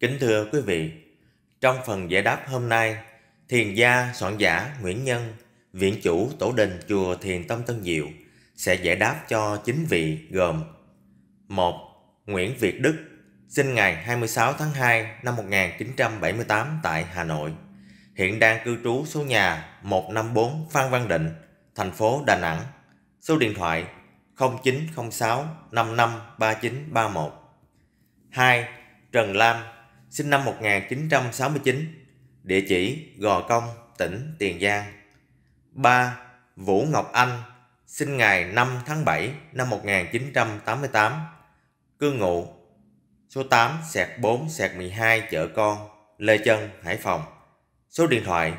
Kính thưa quý vị, trong phần giải đáp hôm nay, Thiền gia soạn giả Nguyễn Nhân, Viện chủ Tổ đình Chùa Thiền Tâm Tân Diệu sẽ giải đáp cho chính vị gồm 1. Nguyễn Việt Đức sinh ngày 26 tháng 2 năm 1978 tại Hà Nội. Hiện đang cư trú số nhà 154 Phan Văn Định, thành phố Đà Nẵng. Số điện thoại 0906 55 3931. 2. Trần Lam, sinh năm 1969, địa chỉ Gò Công, tỉnh Tiền Giang. 3. Vũ Ngọc Anh, sinh ngày 5 tháng 7 năm 1988, cư ngụ số 8 sẹt 4 sẹt 12 chợ con, Lê Chân, Hải Phòng. Số điện thoại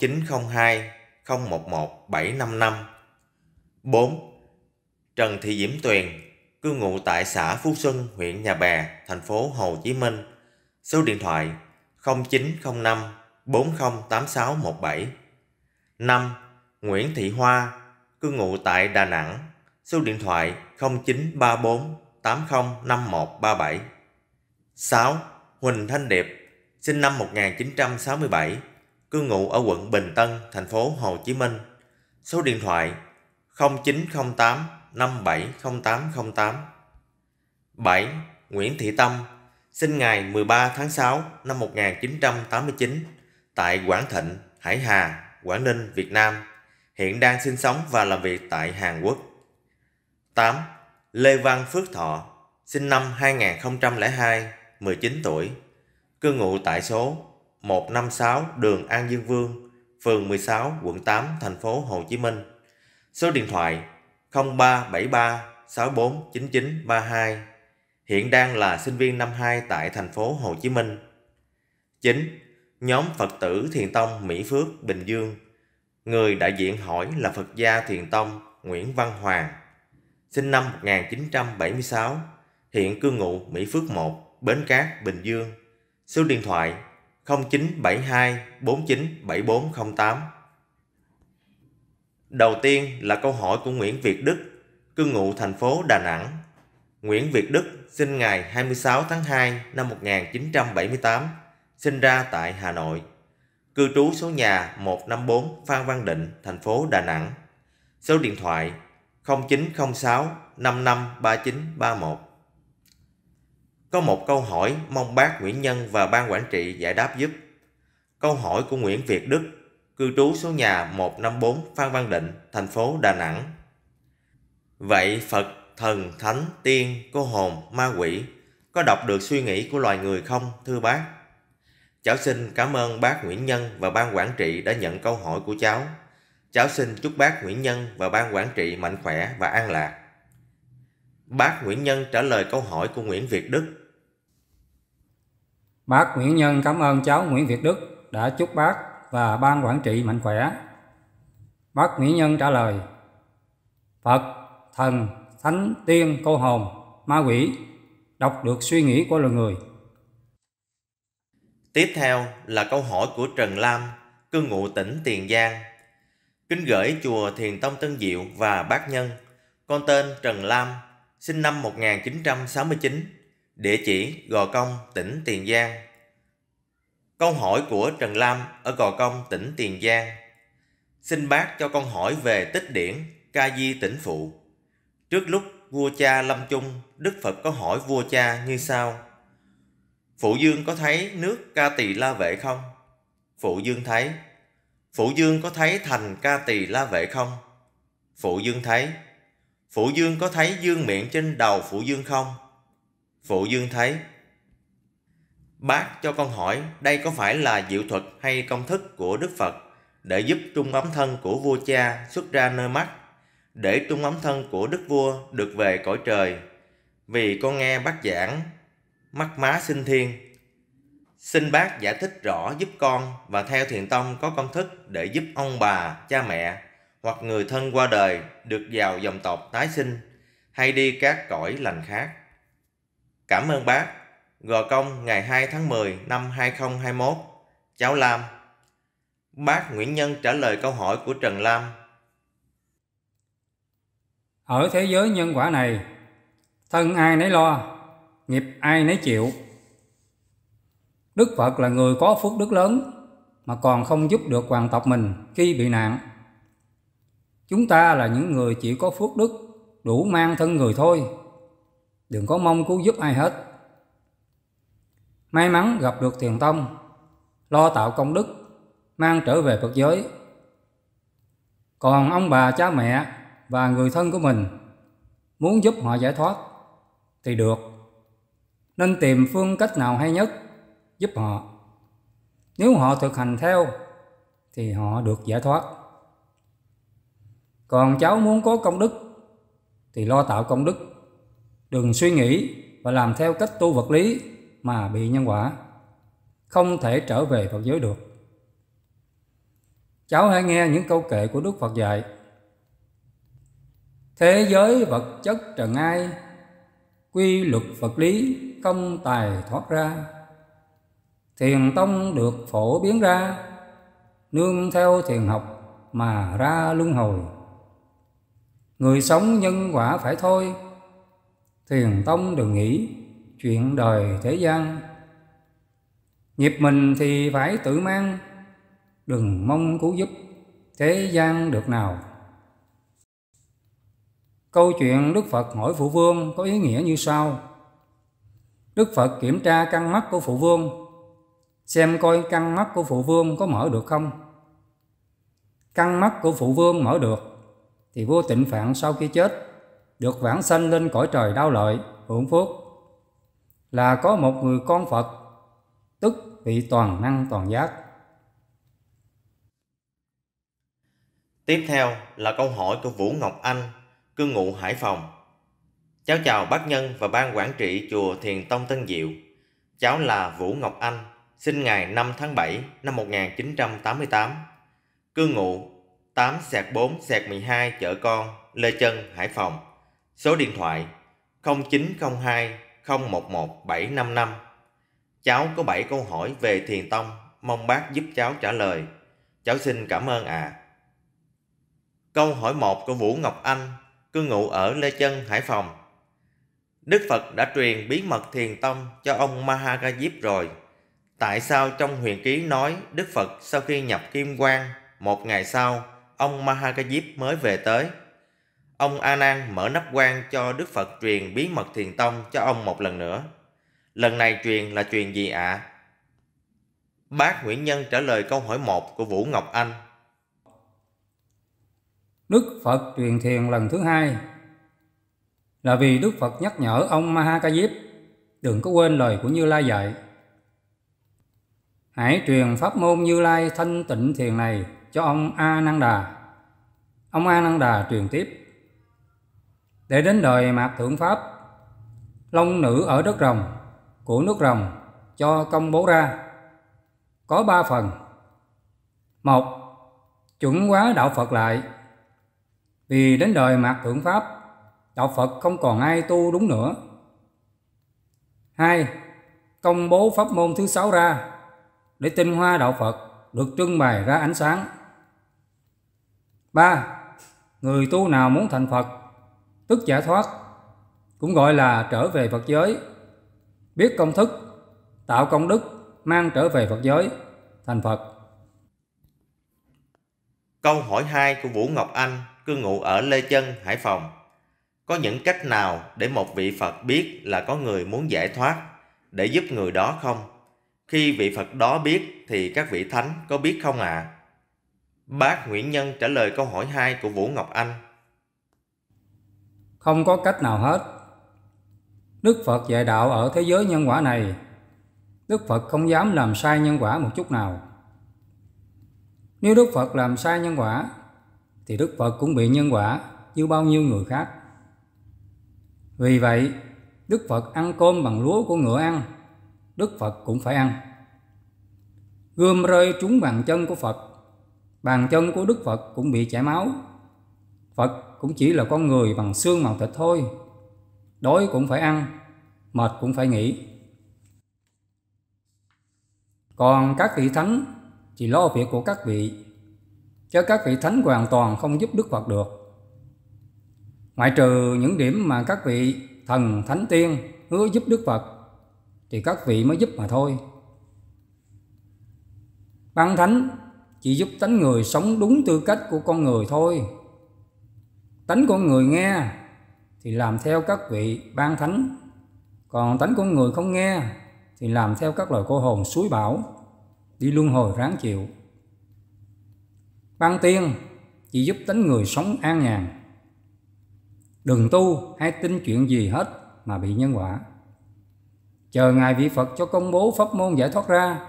0902 011 755. 4. Trần Thị Diễm Tuyền, cư ngụ tại xã Phú Xuân, huyện Nhà Bè, thành phố Hồ Chí Minh. Số điện thoại 0905 408617. 5. Nguyễn Thị Hoa, cư ngụ tại Đà Nẵng, số điện thoại 0934 805137. 6. Huỳnh Thanh Điệp, sinh năm 1967, cư ngụ ở quận Bình Tân, thành phố Hồ Chí Minh. Số điện thoại 0908 570808. 7. Nguyễn Thị Tâm, sinh ngày 13 tháng 6 năm 1989 tại Quảng Thịnh, Hải Hà, Quảng Ninh, Việt Nam hiện đang sinh sống và làm việc tại Hàn Quốc. 8. Lê Văn Phước Thọ, sinh năm 2002, 19 tuổi, cư ngụ tại số 156 đường An Dương Vương, phường 16, quận 8, thành phố Hồ Chí Minh. Số điện thoại 0373 649932. Hiện đang là sinh viên năm 2 tại thành phố Hồ Chí Minh. 9. Nhóm Phật tử Thiền Tông Mỹ Phước, Bình Dương Người đại diện hỏi là Phật gia Thiền Tông Nguyễn Văn Hoàng, sinh năm 1976, hiện cư ngụ Mỹ Phước 1, Bến Cát, Bình Dương. Số điện thoại 0972 497408. Đầu tiên là câu hỏi của Nguyễn Việt Đức, cư ngụ thành phố Đà Nẵng. Nguyễn Việt Đức sinh ngày 26 tháng 2 năm 1978, sinh ra tại Hà Nội cư trú số nhà 154 Phan Văn Định, thành phố Đà Nẵng. Số điện thoại 0906 553931. Có một câu hỏi mong bác Nguyễn Nhân và ban quản trị giải đáp giúp. Câu hỏi của Nguyễn Việt Đức, cư trú số nhà 154 Phan Văn Định, thành phố Đà Nẵng. Vậy Phật, thần, thánh, tiên, cô hồn, ma quỷ có đọc được suy nghĩ của loài người không, thưa bác? Cháu xin cảm ơn bác Nguyễn Nhân và ban quản trị đã nhận câu hỏi của cháu. Cháu xin chúc bác Nguyễn Nhân và ban quản trị mạnh khỏe và an lạc. Bác Nguyễn Nhân trả lời câu hỏi của Nguyễn Việt Đức. Bác Nguyễn Nhân cảm ơn cháu Nguyễn Việt Đức đã chúc bác và ban quản trị mạnh khỏe. Bác Nguyễn Nhân trả lời: Phật, thần, thánh, tiên, cô hồn, ma quỷ đọc được suy nghĩ của loài người Tiếp theo là câu hỏi của Trần Lam, cư ngụ tỉnh Tiền Giang. Kính gửi chùa Thiền Tông Tân Diệu và Bác Nhân. Con tên Trần Lam, sinh năm 1969, địa chỉ Gò Công, tỉnh Tiền Giang. Câu hỏi của Trần Lam ở Gò Công, tỉnh Tiền Giang. Xin bác cho con hỏi về tích điển Ca Di Tỉnh Phụ. Trước lúc vua cha lâm chung, Đức Phật có hỏi vua cha như sau. Phụ Dương có thấy nước ca tỳ la vệ không? Phụ Dương thấy. Phụ Dương có thấy thành ca tỳ la vệ không? Phụ Dương thấy. Phụ Dương có thấy dương miệng trên đầu Phụ Dương không? Phụ Dương thấy. Bác cho con hỏi đây có phải là diệu thuật hay công thức của Đức Phật để giúp trung ấm thân của vua cha xuất ra nơi mắt, để trung ấm thân của đức vua được về cõi trời. Vì con nghe bác giảng mắt má sinh thiên. Xin bác giải thích rõ giúp con và theo thiền tông có công thức để giúp ông bà, cha mẹ hoặc người thân qua đời được vào dòng tộc tái sinh hay đi các cõi lành khác. Cảm ơn bác. Gò công ngày 2 tháng 10 năm 2021. Cháu Lam. Bác Nguyễn Nhân trả lời câu hỏi của Trần Lam. Ở thế giới nhân quả này, thân ai nấy lo, nghiệp ai nấy chịu. Đức Phật là người có phước đức lớn mà còn không giúp được hoàng tộc mình khi bị nạn. Chúng ta là những người chỉ có phước đức đủ mang thân người thôi. Đừng có mong cứu giúp ai hết. May mắn gặp được thiền tông, lo tạo công đức, mang trở về Phật giới. Còn ông bà cha mẹ và người thân của mình muốn giúp họ giải thoát thì được nên tìm phương cách nào hay nhất giúp họ. Nếu họ thực hành theo thì họ được giải thoát. Còn cháu muốn có công đức thì lo tạo công đức. Đừng suy nghĩ và làm theo cách tu vật lý mà bị nhân quả. Không thể trở về Phật giới được. Cháu hãy nghe những câu kệ của Đức Phật dạy. Thế giới vật chất trần ai quy luật vật lý không tài thoát ra thiền tông được phổ biến ra nương theo thiền học mà ra luân hồi người sống nhân quả phải thôi thiền tông đừng nghĩ chuyện đời thế gian nghiệp mình thì phải tự mang đừng mong cứu giúp thế gian được nào Câu chuyện Đức Phật hỏi Phụ Vương có ý nghĩa như sau. Đức Phật kiểm tra căn mắt của Phụ Vương, xem coi căn mắt của Phụ Vương có mở được không. Căn mắt của Phụ Vương mở được, thì vua tịnh phạn sau khi chết, được vãng sanh lên cõi trời đau lợi, hưởng phước, là có một người con Phật, tức vị toàn năng toàn giác. Tiếp theo là câu hỏi của Vũ Ngọc Anh cư ngụ Hải Phòng. Cháu chào bác nhân và ban quản trị chùa Thiền Tông Tân Diệu. Cháu là Vũ Ngọc Anh, sinh ngày 5 tháng 7 năm 1988, cư ngụ 8 sạc 4 sạc 12 chợ con, Lê Chân, Hải Phòng. Số điện thoại 0902 011 755. Cháu có 7 câu hỏi về Thiền Tông, mong bác giúp cháu trả lời. Cháu xin cảm ơn ạ. À. Câu hỏi 1 của Vũ Ngọc Anh cư ngụ ở Lê Chân, Hải Phòng. Đức Phật đã truyền bí mật thiền tông cho ông Mahagajip rồi. Tại sao trong huyền ký nói Đức Phật sau khi nhập Kim Quang, một ngày sau, ông Mahagajip mới về tới? Ông A Nan mở nắp quan cho Đức Phật truyền bí mật thiền tông cho ông một lần nữa. Lần này truyền là truyền gì ạ? À? Bác Nguyễn Nhân trả lời câu hỏi 1 của Vũ Ngọc Anh Đức Phật truyền thiền lần thứ hai là vì Đức Phật nhắc nhở ông Mahakajip đừng có quên lời của Như Lai dạy. Hãy truyền pháp môn Như Lai thanh tịnh thiền này cho ông A Nan Đà. Ông A Nan Đà truyền tiếp. Để đến đời Mạc Thượng Pháp, Long nữ ở đất rồng, của nước rồng cho công bố ra. Có ba phần. Một, chuẩn hóa đạo Phật lại vì đến đời mạt thượng Pháp, đạo Phật không còn ai tu đúng nữa. 2. Công bố pháp môn thứ sáu ra để tinh hoa đạo Phật được trưng bày ra ánh sáng. 3. Người tu nào muốn thành Phật, tức giải thoát, cũng gọi là trở về Phật giới, biết công thức, tạo công đức, mang trở về Phật giới, thành Phật. Câu hỏi 2 của Vũ Ngọc Anh cư ngụ ở Lê Chân, Hải Phòng. Có những cách nào để một vị Phật biết là có người muốn giải thoát để giúp người đó không? Khi vị Phật đó biết thì các vị thánh có biết không ạ? À? Bác Nguyễn Nhân trả lời câu hỏi 2 của Vũ Ngọc Anh. Không có cách nào hết. Đức Phật dạy đạo ở thế giới nhân quả này, Đức Phật không dám làm sai nhân quả một chút nào. Nếu Đức Phật làm sai nhân quả thì Đức Phật cũng bị nhân quả như bao nhiêu người khác. Vì vậy, Đức Phật ăn cơm bằng lúa của ngựa ăn, Đức Phật cũng phải ăn. Gươm rơi trúng bàn chân của Phật, bàn chân của Đức Phật cũng bị chảy máu. Phật cũng chỉ là con người bằng xương màu thịt thôi. Đói cũng phải ăn, mệt cũng phải nghỉ. Còn các vị thánh chỉ lo việc của các vị chứ các vị thánh hoàn toàn không giúp Đức Phật được. Ngoại trừ những điểm mà các vị thần thánh tiên hứa giúp Đức Phật thì các vị mới giúp mà thôi. Ban thánh chỉ giúp tánh người sống đúng tư cách của con người thôi. Tánh con người nghe thì làm theo các vị ban thánh, còn tánh con người không nghe thì làm theo các lời cô hồn suối bảo, đi luân hồi ráng chịu. Ban tiên chỉ giúp tính người sống an nhàn. Đừng tu hay tin chuyện gì hết mà bị nhân quả. Chờ Ngài vị Phật cho công bố pháp môn giải thoát ra.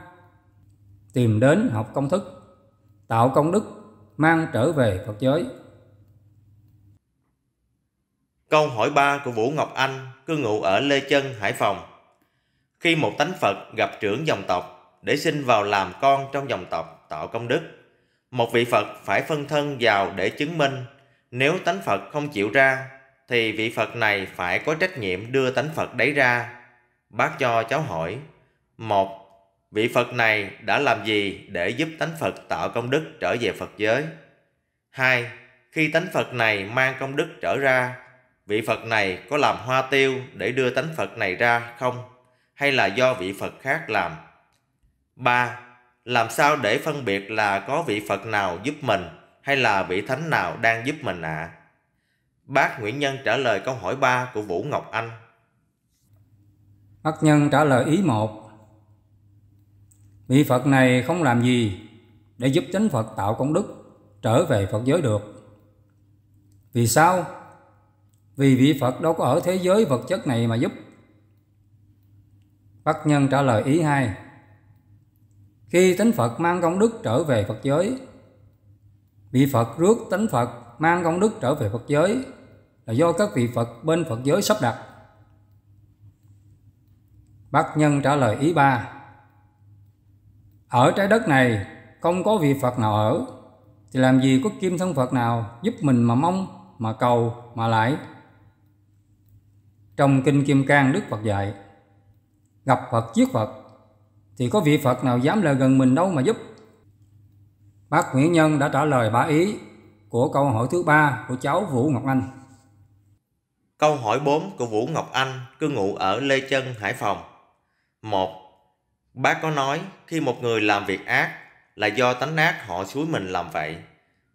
Tìm đến học công thức, tạo công đức, mang trở về Phật giới. Câu hỏi 3 của Vũ Ngọc Anh, cư ngụ ở Lê Chân, Hải Phòng. Khi một tánh Phật gặp trưởng dòng tộc để xin vào làm con trong dòng tộc tạo công đức một vị Phật phải phân thân vào để chứng minh, nếu tánh Phật không chịu ra, thì vị Phật này phải có trách nhiệm đưa tánh Phật đấy ra. Bác cho cháu hỏi, một Vị Phật này đã làm gì để giúp tánh Phật tạo công đức trở về Phật giới? hai Khi tánh Phật này mang công đức trở ra, vị Phật này có làm hoa tiêu để đưa tánh Phật này ra không? Hay là do vị Phật khác làm? ba làm sao để phân biệt là có vị Phật nào giúp mình hay là vị thánh nào đang giúp mình ạ? À? Bác Nguyễn Nhân trả lời câu hỏi 3 của Vũ Ngọc Anh. Bác Nhân trả lời ý 1. Vị Phật này không làm gì để giúp chánh Phật tạo công đức trở về Phật giới được. Vì sao? Vì vị Phật đâu có ở thế giới vật chất này mà giúp. Bác Nhân trả lời ý 2 khi tánh Phật mang công đức trở về Phật giới. Vị Phật rước tánh Phật mang công đức trở về Phật giới là do các vị Phật bên Phật giới sắp đặt. Bác Nhân trả lời ý ba. Ở trái đất này không có vị Phật nào ở thì làm gì có kim thân Phật nào giúp mình mà mong, mà cầu, mà lại. Trong Kinh Kim Cang Đức Phật dạy Gặp Phật giết Phật thì có vị Phật nào dám lời gần mình đâu mà giúp. Bác Nguyễn Nhân đã trả lời bà ý của câu hỏi thứ ba của cháu Vũ Ngọc Anh. Câu hỏi 4 của Vũ Ngọc Anh cư ngụ ở Lê Chân, Hải Phòng. 1. Bác có nói khi một người làm việc ác là do tánh ác họ suối mình làm vậy.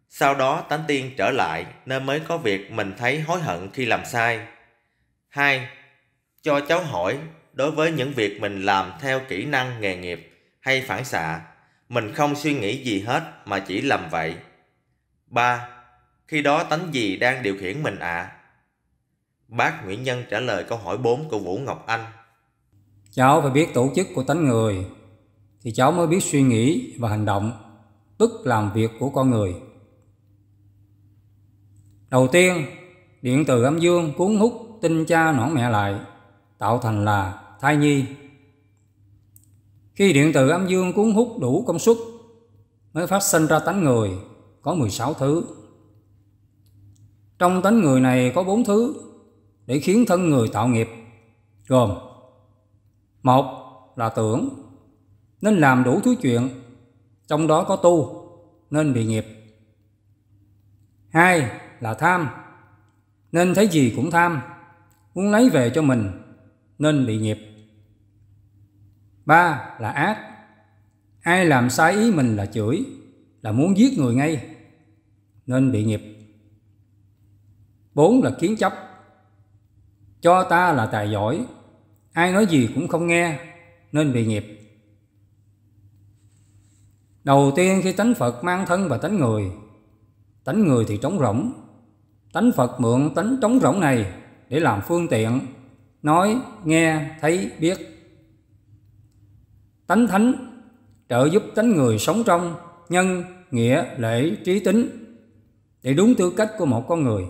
Sau đó tánh tiên trở lại nên mới có việc mình thấy hối hận khi làm sai. 2. Cho cháu hỏi đối với những việc mình làm theo kỹ năng nghề nghiệp hay phản xạ, mình không suy nghĩ gì hết mà chỉ làm vậy. 3. Khi đó tánh gì đang điều khiển mình ạ? À? Bác Nguyễn Nhân trả lời câu hỏi 4 của Vũ Ngọc Anh. Cháu phải biết tổ chức của tánh người thì cháu mới biết suy nghĩ và hành động, tức làm việc của con người. Đầu tiên, điện từ âm dương cuốn hút tinh cha nõn mẹ lại tạo thành là thai nhi. Khi điện tử âm dương cuốn hút đủ công suất mới phát sinh ra tánh người có 16 thứ. Trong tánh người này có bốn thứ để khiến thân người tạo nghiệp gồm một là tưởng nên làm đủ thứ chuyện trong đó có tu nên bị nghiệp hai là tham nên thấy gì cũng tham muốn lấy về cho mình nên bị nghiệp. Ba là ác. Ai làm sai ý mình là chửi, là muốn giết người ngay, nên bị nghiệp. Bốn là kiến chấp. Cho ta là tài giỏi, ai nói gì cũng không nghe, nên bị nghiệp. Đầu tiên khi tánh Phật mang thân và tánh người, tánh người thì trống rỗng, tánh Phật mượn tánh trống rỗng này để làm phương tiện nói nghe thấy biết tánh thánh trợ giúp tánh người sống trong nhân nghĩa lễ trí tính để đúng tư cách của một con người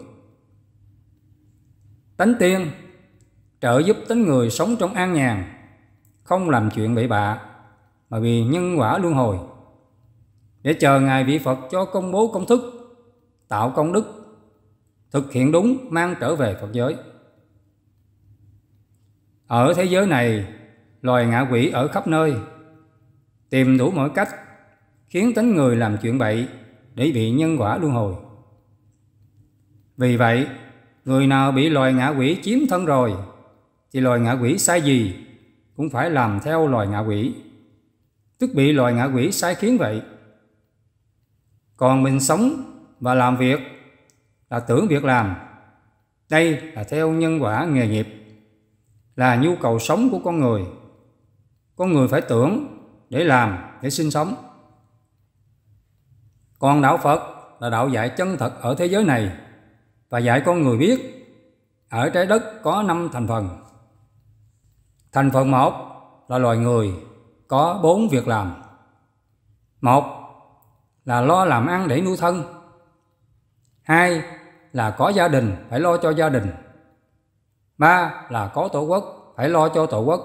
tánh tiên trợ giúp tánh người sống trong an nhàn không làm chuyện bậy bạ mà vì nhân quả luân hồi để chờ ngài vị phật cho công bố công thức tạo công đức thực hiện đúng mang trở về phật giới ở thế giới này, loài ngạ quỷ ở khắp nơi, tìm đủ mọi cách khiến tính người làm chuyện bậy để bị nhân quả luân hồi. Vì vậy, người nào bị loài ngạ quỷ chiếm thân rồi, thì loài ngạ quỷ sai gì cũng phải làm theo loài ngạ quỷ, tức bị loài ngạ quỷ sai khiến vậy. Còn mình sống và làm việc là tưởng việc làm, đây là theo nhân quả nghề nghiệp là nhu cầu sống của con người con người phải tưởng để làm để sinh sống còn đạo phật là đạo dạy chân thật ở thế giới này và dạy con người biết ở trái đất có năm thành phần thành phần một là loài người có bốn việc làm một là lo làm ăn để nuôi thân hai là có gia đình phải lo cho gia đình ba là có tổ quốc phải lo cho tổ quốc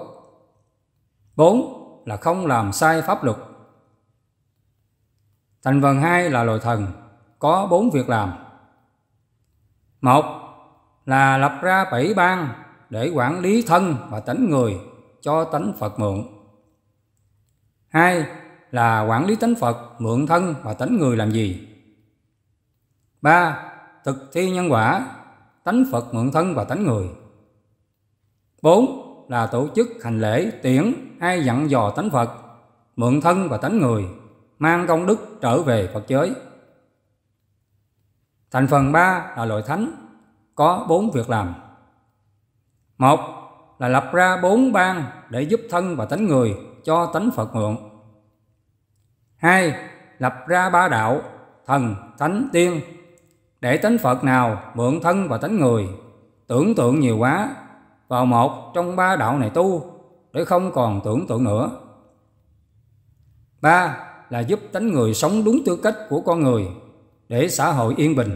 bốn là không làm sai pháp luật thành phần hai là loài thần có bốn việc làm một là lập ra bảy ban để quản lý thân và tánh người cho tánh Phật mượn. Hai là quản lý tánh Phật mượn thân và tánh người làm gì. Ba, thực thi nhân quả, tánh Phật mượn thân và tánh người bốn Là tổ chức hành lễ tiễn hay dặn dò tánh Phật, mượn thân và tánh người, mang công đức trở về Phật giới. Thành phần ba là loại thánh, có bốn việc làm. một Là lập ra bốn ban để giúp thân và tánh người cho tánh Phật mượn. hai Lập ra ba đạo, thần, thánh, tiên, để tánh Phật nào mượn thân và tánh người, tưởng tượng nhiều quá vào một trong ba đạo này tu để không còn tưởng tượng nữa. Ba là giúp tánh người sống đúng tư cách của con người để xã hội yên bình.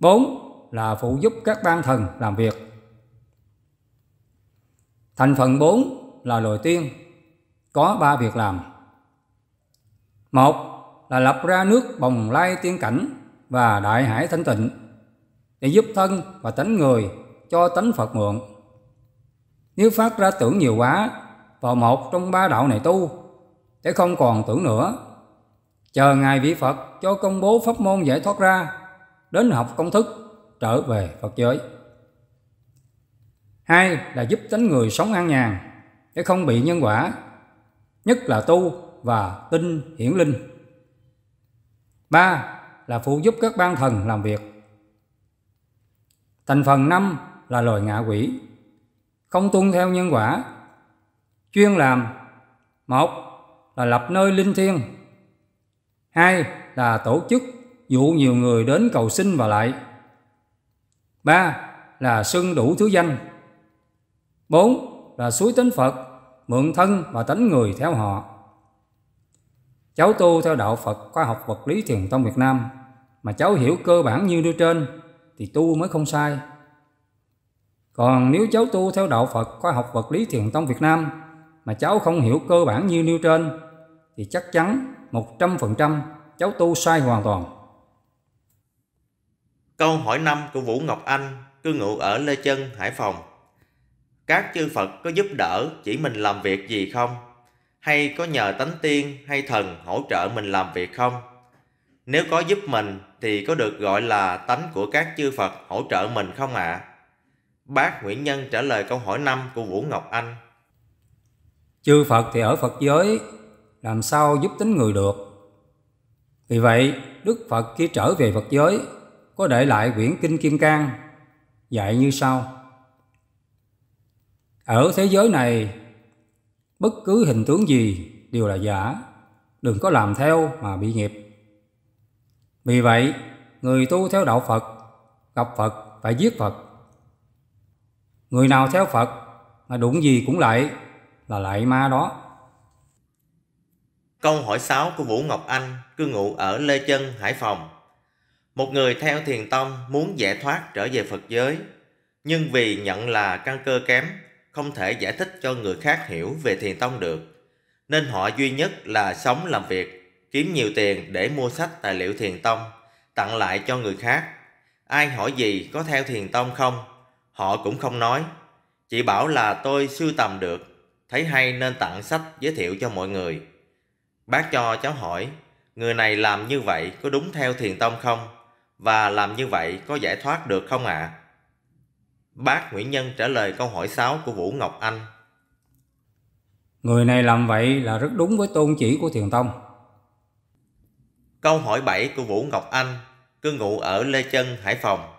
Bốn là phụ giúp các ban thần làm việc. Thành phần bốn là loài tiên có ba việc làm. Một là lập ra nước bồng lai tiên cảnh và đại hải thanh tịnh để giúp thân và tánh người cho tánh Phật mượn. Nếu phát ra tưởng nhiều quá, vào một trong ba đạo này tu, để không còn tưởng nữa. Chờ Ngài vị Phật cho công bố pháp môn giải thoát ra, đến học công thức, trở về Phật giới. Hai là giúp tánh người sống an nhàn, để không bị nhân quả, nhất là tu và tinh hiển linh. Ba là phụ giúp các ban thần làm việc. Thành phần năm là loài ngạ quỷ, không tuân theo nhân quả, chuyên làm một là lập nơi linh thiêng, hai là tổ chức dụ nhiều người đến cầu sinh và lại, ba là xưng đủ thứ danh, bốn là suối tính Phật, mượn thân và tánh người theo họ. Cháu tu theo đạo Phật khoa học vật lý thiền tông Việt Nam mà cháu hiểu cơ bản như đưa trên thì tu mới không sai. Còn nếu cháu tu theo đạo Phật khoa học vật lý thiền tông Việt Nam mà cháu không hiểu cơ bản như nêu trên thì chắc chắn 100% cháu tu sai hoàn toàn. Câu hỏi 5 của Vũ Ngọc Anh, cư ngụ ở Lê Chân, Hải Phòng. Các chư Phật có giúp đỡ chỉ mình làm việc gì không? Hay có nhờ tánh tiên hay thần hỗ trợ mình làm việc không? Nếu có giúp mình thì có được gọi là tánh của các chư Phật hỗ trợ mình không ạ? À? Bác Nguyễn Nhân trả lời câu hỏi 5 của Vũ Ngọc Anh. Chư Phật thì ở Phật giới, làm sao giúp tính người được? Vì vậy, Đức Phật khi trở về Phật giới, có để lại quyển Kinh Kim Cang, dạy như sau. Ở thế giới này, bất cứ hình tướng gì đều là giả, đừng có làm theo mà bị nghiệp. Vì vậy, người tu theo đạo Phật, gặp Phật phải giết Phật Người nào theo Phật mà đụng gì cũng lại là lại ma đó. Câu hỏi 6 của Vũ Ngọc Anh, cư ngụ ở Lê Chân, Hải Phòng. Một người theo thiền tông muốn giải thoát trở về Phật giới, nhưng vì nhận là căn cơ kém, không thể giải thích cho người khác hiểu về thiền tông được, nên họ duy nhất là sống làm việc, kiếm nhiều tiền để mua sách tài liệu thiền tông, tặng lại cho người khác. Ai hỏi gì có theo thiền tông không Họ cũng không nói, chỉ bảo là tôi sưu tầm được, thấy hay nên tặng sách giới thiệu cho mọi người. Bác cho cháu hỏi, người này làm như vậy có đúng theo thiền tông không? Và làm như vậy có giải thoát được không ạ? À? Bác Nguyễn Nhân trả lời câu hỏi sáu của Vũ Ngọc Anh. Người này làm vậy là rất đúng với tôn chỉ của thiền tông. Câu hỏi bảy của Vũ Ngọc Anh, cư ngụ ở Lê Chân, Hải Phòng,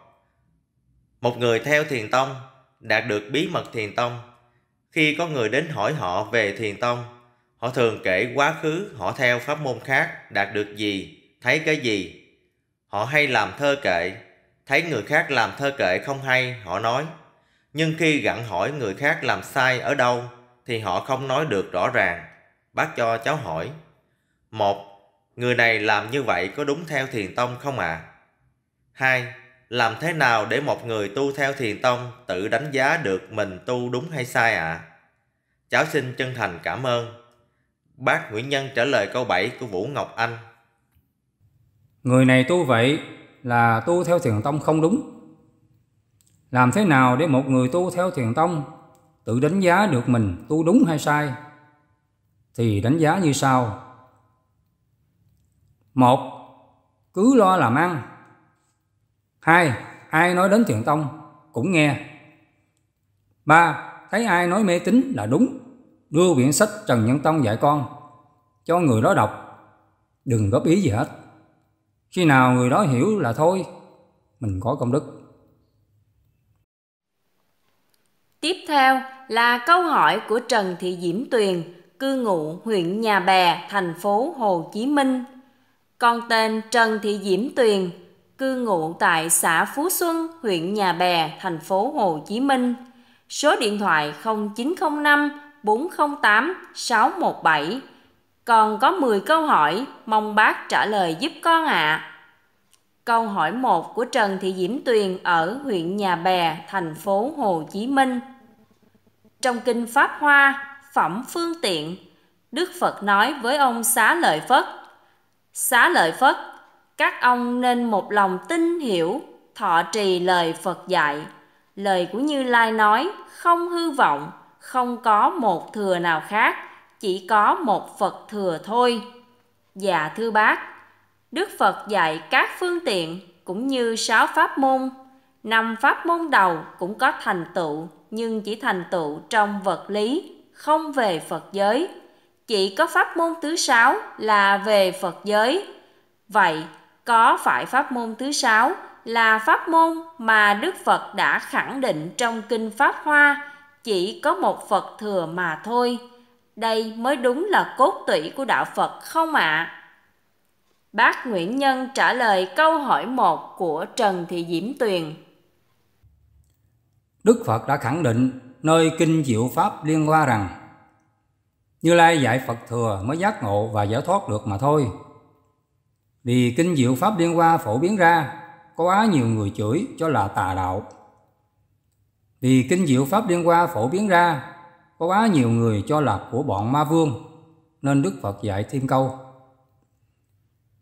một người theo thiền tông đạt được bí mật thiền tông. Khi có người đến hỏi họ về thiền tông, họ thường kể quá khứ họ theo pháp môn khác đạt được gì, thấy cái gì. Họ hay làm thơ kệ, thấy người khác làm thơ kệ không hay, họ nói. Nhưng khi gặn hỏi người khác làm sai ở đâu thì họ không nói được rõ ràng. Bác cho cháu hỏi. Một, người này làm như vậy có đúng theo thiền tông không ạ? À? Hai, làm thế nào để một người tu theo thiền tông tự đánh giá được mình tu đúng hay sai ạ? À? Cháu xin chân thành cảm ơn. Bác Nguyễn Nhân trả lời câu 7 của Vũ Ngọc Anh. Người này tu vậy là tu theo thiền tông không đúng. Làm thế nào để một người tu theo thiền tông tự đánh giá được mình tu đúng hay sai? Thì đánh giá như sau. Một, cứ lo làm ăn 2. Ai nói đến thiền tông cũng nghe. 3. Thấy ai nói mê tín là đúng, đưa quyển sách Trần Nhân Tông dạy con cho người đó đọc, đừng góp ý gì hết. Khi nào người đó hiểu là thôi, mình có công đức. Tiếp theo là câu hỏi của Trần Thị Diễm Tuyền, cư ngụ huyện Nhà Bè, thành phố Hồ Chí Minh. Con tên Trần Thị Diễm Tuyền cư ngụ tại xã Phú Xuân, huyện Nhà Bè, thành phố Hồ Chí Minh. Số điện thoại 0905 408 617. Còn có 10 câu hỏi, mong bác trả lời giúp con ạ. À. Câu hỏi 1 của Trần Thị Diễm Tuyền ở huyện Nhà Bè, thành phố Hồ Chí Minh. Trong Kinh Pháp Hoa, Phẩm Phương Tiện, Đức Phật nói với ông Xá Lợi Phất. Xá Lợi Phất, các ông nên một lòng tin hiểu thọ trì lời phật dạy lời của như lai nói không hư vọng không có một thừa nào khác chỉ có một phật thừa thôi dạ thưa bác đức phật dạy các phương tiện cũng như sáu pháp môn năm pháp môn đầu cũng có thành tựu nhưng chỉ thành tựu trong vật lý không về phật giới chỉ có pháp môn thứ sáu là về phật giới vậy có phải pháp môn thứ sáu là pháp môn mà Đức Phật đã khẳng định trong Kinh Pháp Hoa chỉ có một Phật thừa mà thôi. Đây mới đúng là cốt tủy của đạo Phật không ạ? À? Bác Nguyễn Nhân trả lời câu hỏi một của Trần Thị Diễm Tuyền. Đức Phật đã khẳng định nơi kinh diệu pháp liên hoa rằng Như Lai giải Phật thừa mới giác ngộ và giải thoát được mà thôi. Vì kinh diệu pháp liên hoa phổ biến ra, có quá nhiều người chửi cho là tà đạo. Vì kinh diệu pháp liên hoa phổ biến ra, có quá nhiều người cho là của bọn ma vương, nên Đức Phật dạy thêm câu.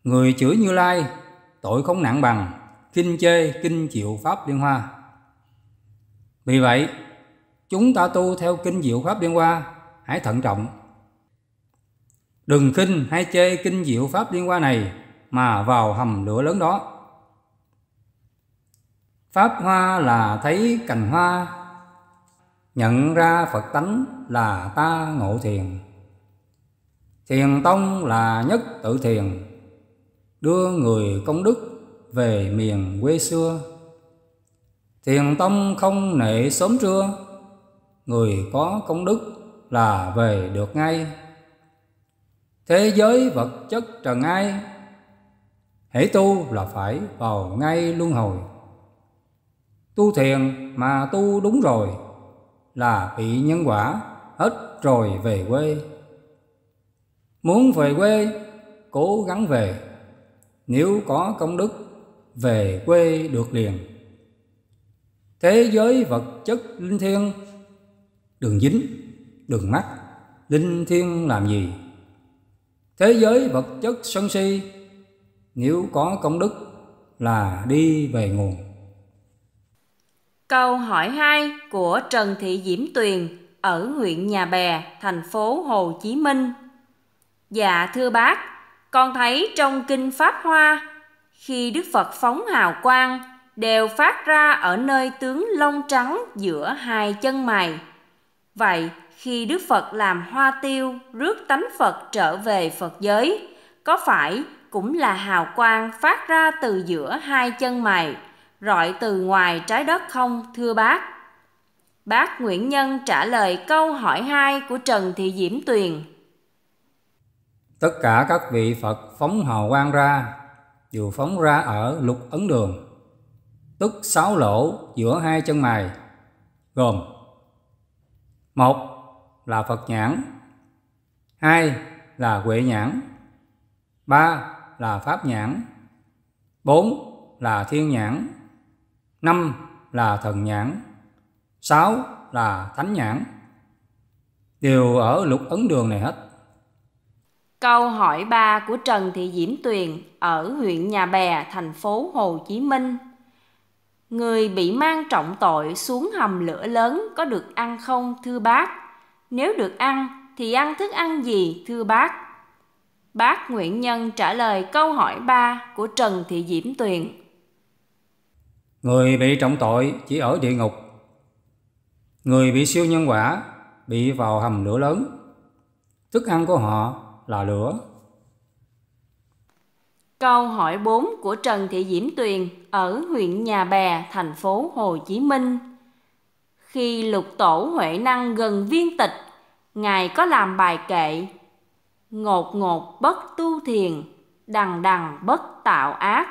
Người chửi Như Lai, tội không nặng bằng, kinh chê, kinh Diệu pháp liên hoa. Vì vậy, chúng ta tu theo kinh diệu pháp liên hoa, hãy thận trọng. Đừng kinh hay chê kinh diệu pháp liên hoa này mà vào hầm lửa lớn đó. Pháp hoa là thấy cành hoa, nhận ra Phật tánh là ta ngộ thiền. Thiền tông là nhất tự thiền, đưa người công đức về miền quê xưa. Thiền tông không nệ sớm trưa, người có công đức là về được ngay. Thế giới vật chất trần ai hễ tu là phải vào ngay luân hồi tu thiền mà tu đúng rồi là bị nhân quả hết rồi về quê muốn về quê cố gắng về nếu có công đức về quê được liền thế giới vật chất linh thiêng đường dính đường mắt linh thiêng làm gì thế giới vật chất sân si nếu có công đức là đi về nguồn. Câu hỏi 2 của Trần Thị Diễm Tuyền ở huyện Nhà Bè, thành phố Hồ Chí Minh. Dạ thưa bác, con thấy trong kinh Pháp Hoa, khi Đức Phật phóng hào quang đều phát ra ở nơi tướng lông trắng giữa hai chân mày. Vậy, khi Đức Phật làm hoa tiêu, rước tánh Phật trở về Phật giới, có phải cũng là hào quang phát ra từ giữa hai chân mày, rọi từ ngoài trái đất không, thưa bác? Bác Nguyễn Nhân trả lời câu hỏi hai của Trần Thị Diễm Tuyền. Tất cả các vị Phật phóng hào quang ra, dù phóng ra ở lục ấn đường, tức sáu lỗ giữa hai chân mày, gồm một là Phật nhãn, hai là Huệ nhãn, ba là pháp nhãn, bốn là thiên nhãn, năm là thần nhãn, sáu là thánh nhãn. Đều ở lục ấn đường này hết. Câu hỏi 3 của Trần Thị Diễm Tuyền ở huyện Nhà Bè, thành phố Hồ Chí Minh. Người bị mang trọng tội xuống hầm lửa lớn có được ăn không thưa bác? Nếu được ăn thì ăn thức ăn gì thưa bác? Bác Nguyễn Nhân trả lời câu hỏi 3 của Trần Thị Diễm Tuyền. Người bị trọng tội chỉ ở địa ngục. Người bị siêu nhân quả bị vào hầm lửa lớn. Thức ăn của họ là lửa. Câu hỏi 4 của Trần Thị Diễm Tuyền ở huyện Nhà Bè, thành phố Hồ Chí Minh. Khi lục tổ Huệ Năng gần viên tịch, Ngài có làm bài kệ ngột ngột bất tu thiền đằng đằng bất tạo ác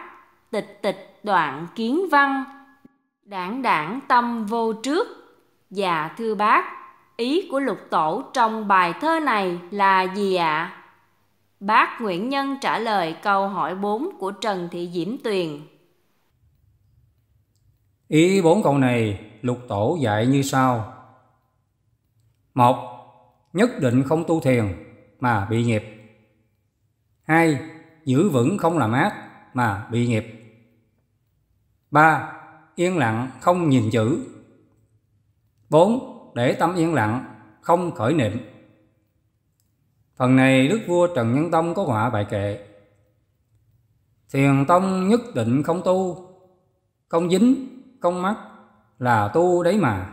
tịch tịch đoạn kiến văn đảng đảng tâm vô trước và dạ, thưa bác ý của lục tổ trong bài thơ này là gì ạ à? bác nguyễn nhân trả lời câu hỏi 4 của trần thị diễm tuyền ý bốn câu này lục tổ dạy như sau một nhất định không tu thiền mà bị nghiệp. 2. Giữ vững không làm ác mà bị nghiệp. 3. Yên lặng không nhìn chữ. 4. Để tâm yên lặng, không khởi niệm. Phần này Đức vua Trần Nhân Tông có họa bài kệ. Thiền tông nhất định không tu, không dính, không mắc là tu đấy mà.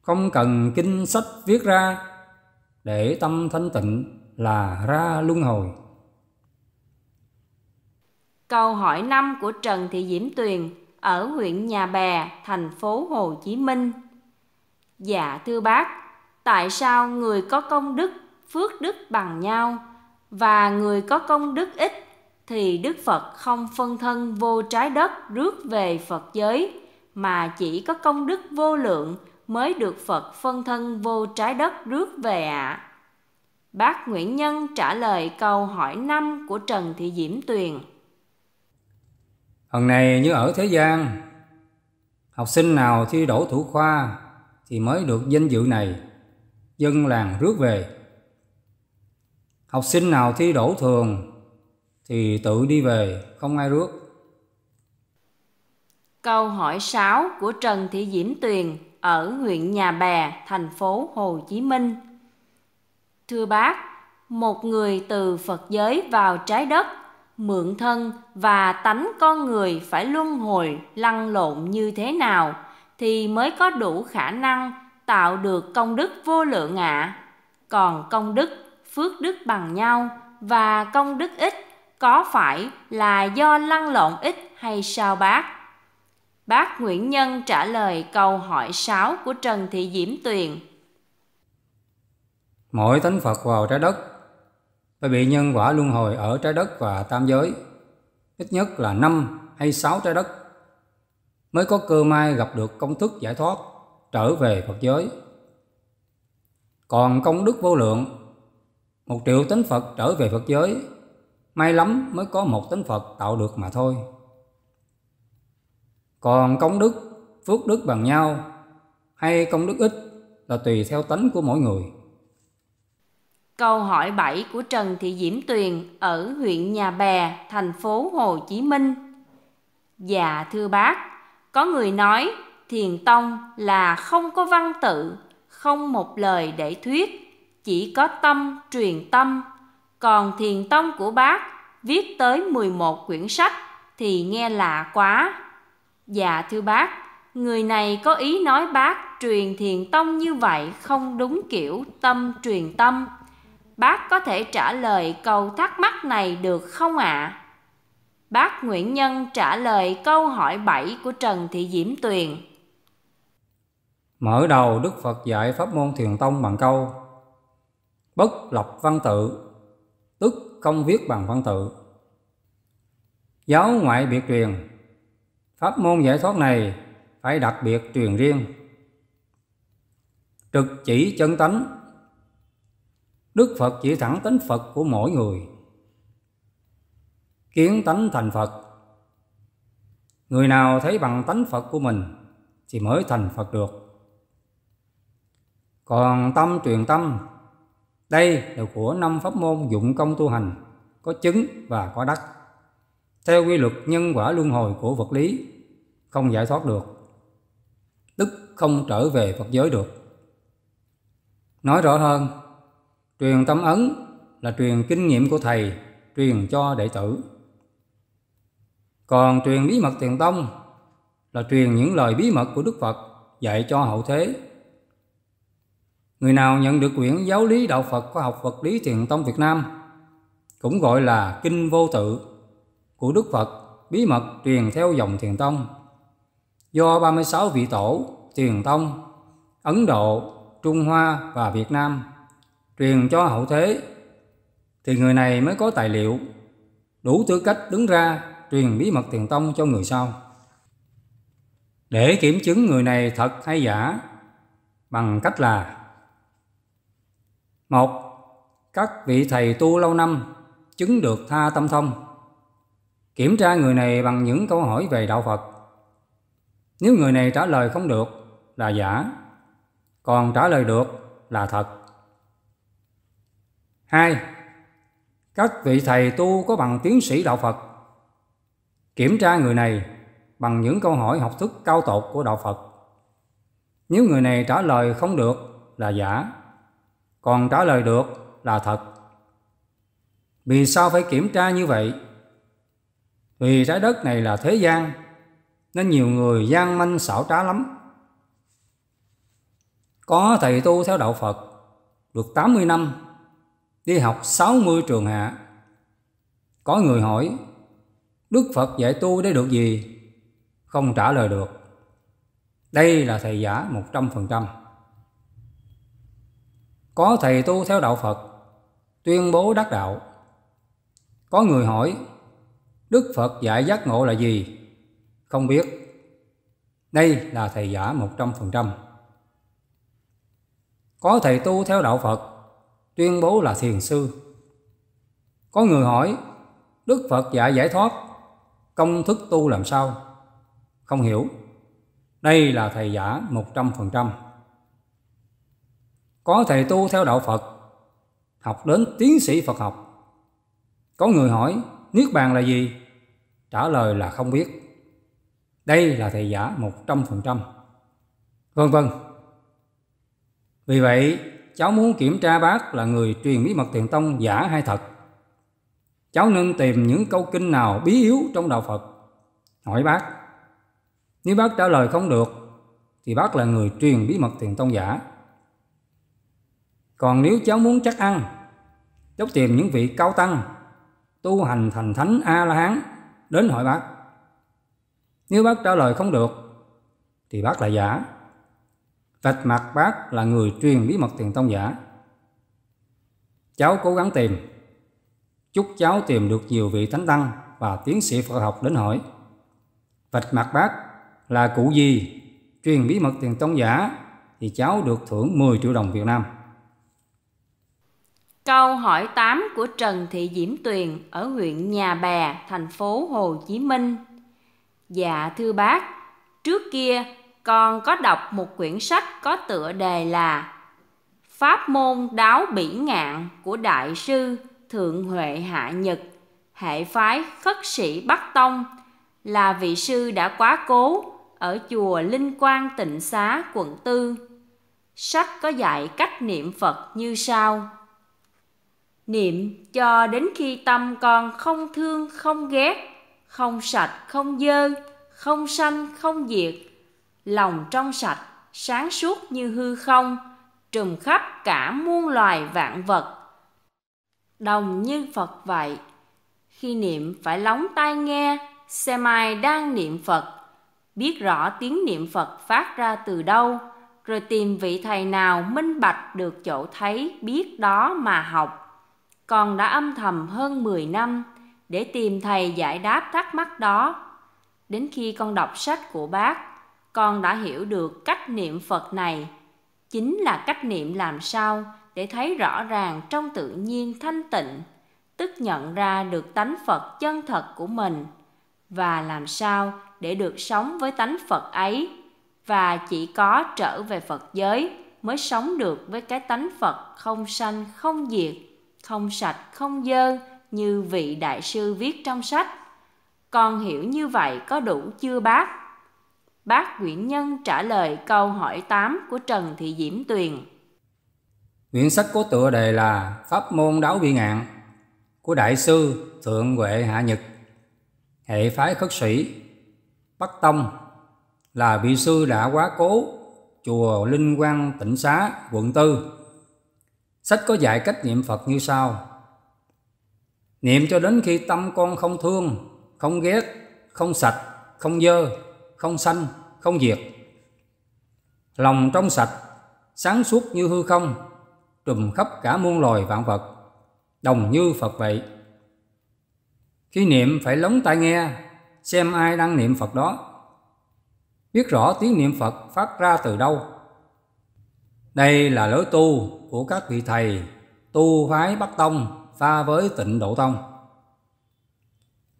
Không cần kinh sách viết ra để tâm thanh tịnh là ra luân hồi. Câu hỏi 5 của Trần Thị Diễm Tuyền ở huyện Nhà Bè, thành phố Hồ Chí Minh. Dạ thưa bác, tại sao người có công đức, phước đức bằng nhau và người có công đức ít thì Đức Phật không phân thân vô trái đất rước về Phật giới mà chỉ có công đức vô lượng mới được Phật phân thân vô trái đất rước về ạ. À. Bác Nguyễn Nhân trả lời câu hỏi 5 của Trần Thị Diễm Tuyền. Hằng này như ở thế gian, học sinh nào thi đổ thủ khoa thì mới được danh dự này, dân làng rước về. Học sinh nào thi đổ thường thì tự đi về, không ai rước. Câu hỏi 6 của Trần Thị Diễm Tuyền ở huyện Nhà Bè, thành phố Hồ Chí Minh. Thưa bác, một người từ Phật giới vào trái đất, mượn thân và tánh con người phải luân hồi lăn lộn như thế nào thì mới có đủ khả năng tạo được công đức vô lượng ạ. À. Còn công đức, phước đức bằng nhau và công đức ít có phải là do lăn lộn ít hay sao bác? Bác Nguyễn Nhân trả lời câu hỏi 6 của Trần Thị Diễm Tuyền. Mỗi tánh Phật vào trái đất phải bị nhân quả luân hồi ở trái đất và tam giới, ít nhất là năm hay sáu trái đất mới có cơ may gặp được công thức giải thoát trở về Phật giới. Còn công đức vô lượng, một triệu tánh Phật trở về Phật giới, may lắm mới có một tánh Phật tạo được mà thôi. Còn công đức, phước đức bằng nhau hay công đức ít là tùy theo tánh của mỗi người. Câu hỏi 7 của Trần Thị Diễm Tuyền ở huyện Nhà Bè, thành phố Hồ Chí Minh. Dạ thưa bác, có người nói thiền tông là không có văn tự, không một lời để thuyết, chỉ có tâm truyền tâm. Còn thiền tông của bác viết tới 11 quyển sách thì nghe lạ quá. Dạ thưa bác, người này có ý nói bác truyền thiền tông như vậy không đúng kiểu tâm truyền tâm. Bác có thể trả lời câu thắc mắc này được không ạ? À? Bác Nguyễn Nhân trả lời câu hỏi 7 của Trần Thị Diễm Tuyền. Mở đầu Đức Phật dạy pháp môn thiền tông bằng câu Bất lập văn tự, tức không viết bằng văn tự. Giáo ngoại biệt truyền Pháp môn giải thoát này phải đặc biệt truyền riêng. Trực chỉ chân tánh. Đức Phật chỉ thẳng tánh Phật của mỗi người. Kiến tánh thành Phật. Người nào thấy bằng tánh Phật của mình thì mới thành Phật được. Còn tâm truyền tâm, đây là của năm pháp môn dụng công tu hành, có chứng và có đắc theo quy luật nhân quả luân hồi của vật lý, không giải thoát được, tức không trở về Phật giới được. Nói rõ hơn, truyền tâm ấn là truyền kinh nghiệm của Thầy truyền cho đệ tử. Còn truyền bí mật tiền tông là truyền những lời bí mật của Đức Phật dạy cho hậu thế. Người nào nhận được quyển giáo lý đạo Phật khoa học vật lý thiền tông Việt Nam cũng gọi là kinh vô tự của Đức Phật bí mật truyền theo dòng thiền tông do 36 vị tổ thiền tông Ấn Độ, Trung Hoa và Việt Nam truyền cho hậu thế thì người này mới có tài liệu đủ tư cách đứng ra truyền bí mật thiền tông cho người sau. Để kiểm chứng người này thật hay giả bằng cách là một Các vị thầy tu lâu năm chứng được tha tâm thông Kiểm tra người này bằng những câu hỏi về đạo Phật. Nếu người này trả lời không được là giả, còn trả lời được là thật. Hai, Các vị thầy tu có bằng tiến sĩ đạo Phật. Kiểm tra người này bằng những câu hỏi học thức cao tột của đạo Phật. Nếu người này trả lời không được là giả, còn trả lời được là thật. Vì sao phải kiểm tra như vậy? Vì trái đất này là thế gian, nên nhiều người gian manh xảo trá lắm. Có thầy tu theo đạo Phật được 80 năm, đi học 60 trường hạ. Có người hỏi, Đức Phật dạy tu để được gì? Không trả lời được. Đây là thầy giả 100%. Có thầy tu theo đạo Phật, tuyên bố đắc đạo. Có người hỏi, Đức Phật dạy giác ngộ là gì? Không biết. Đây là thầy giả 100%. Có thầy tu theo đạo Phật, tuyên bố là thiền sư. Có người hỏi, Đức Phật dạy giải thoát, công thức tu làm sao? Không hiểu. Đây là thầy giả 100%. Có thầy tu theo đạo Phật, học đến tiến sĩ Phật học. Có người hỏi, Niết bàn là gì? Trả lời là không biết. Đây là thầy giả 100%. Vân vân. Vì vậy, cháu muốn kiểm tra bác là người truyền bí mật thiền tông giả hay thật. Cháu nên tìm những câu kinh nào bí yếu trong đạo Phật. Hỏi bác. Nếu bác trả lời không được, thì bác là người truyền bí mật thiền tông giả. Còn nếu cháu muốn chắc ăn, cháu tìm những vị cao tăng tu hành thành thánh a la hán đến hỏi bác nếu bác trả lời không được thì bác là giả vạch mặt bác là người truyền bí mật tiền tông giả cháu cố gắng tìm chúc cháu tìm được nhiều vị thánh tăng và tiến sĩ phật học đến hỏi vạch mặt bác là cụ gì truyền bí mật tiền tông giả thì cháu được thưởng 10 triệu đồng Việt Nam Câu hỏi 8 của Trần Thị Diễm Tuyền ở huyện Nhà Bè, thành phố Hồ Chí Minh. Dạ thưa bác, trước kia con có đọc một quyển sách có tựa đề là Pháp môn đáo bỉ ngạn của Đại sư Thượng Huệ Hạ Nhật, hệ phái khất sĩ Bắc Tông là vị sư đã quá cố ở chùa Linh Quang Tịnh Xá, quận Tư. Sách có dạy cách niệm Phật như sau niệm cho đến khi tâm con không thương không ghét không sạch không dơ không sanh không diệt lòng trong sạch sáng suốt như hư không trùm khắp cả muôn loài vạn vật đồng như phật vậy khi niệm phải lóng tai nghe xem ai đang niệm phật biết rõ tiếng niệm phật phát ra từ đâu rồi tìm vị thầy nào minh bạch được chỗ thấy biết đó mà học con đã âm thầm hơn 10 năm để tìm thầy giải đáp thắc mắc đó. Đến khi con đọc sách của bác, con đã hiểu được cách niệm Phật này chính là cách niệm làm sao để thấy rõ ràng trong tự nhiên thanh tịnh, tức nhận ra được tánh Phật chân thật của mình và làm sao để được sống với tánh Phật ấy và chỉ có trở về Phật giới mới sống được với cái tánh Phật không sanh không diệt không sạch không dơ như vị đại sư viết trong sách con hiểu như vậy có đủ chưa bác bác nguyễn nhân trả lời câu hỏi 8 của trần thị diễm tuyền quyển sách có tựa đề là pháp môn đáo bị ngạn của đại sư thượng huệ hạ nhật hệ phái khất sĩ bắc tông là vị sư đã quá cố chùa linh quang tỉnh xá quận tư Sách có dạy cách niệm Phật như sau. Niệm cho đến khi tâm con không thương, không ghét, không sạch, không dơ, không sanh, không diệt. Lòng trong sạch, sáng suốt như hư không, trùm khắp cả muôn loài vạn vật, đồng như Phật vậy. Khi niệm phải lóng tai nghe, xem ai đang niệm Phật đó. Biết rõ tiếng niệm Phật phát ra từ đâu đây là lối tu của các vị thầy tu phái Bắc Tông pha với tịnh Độ Tông.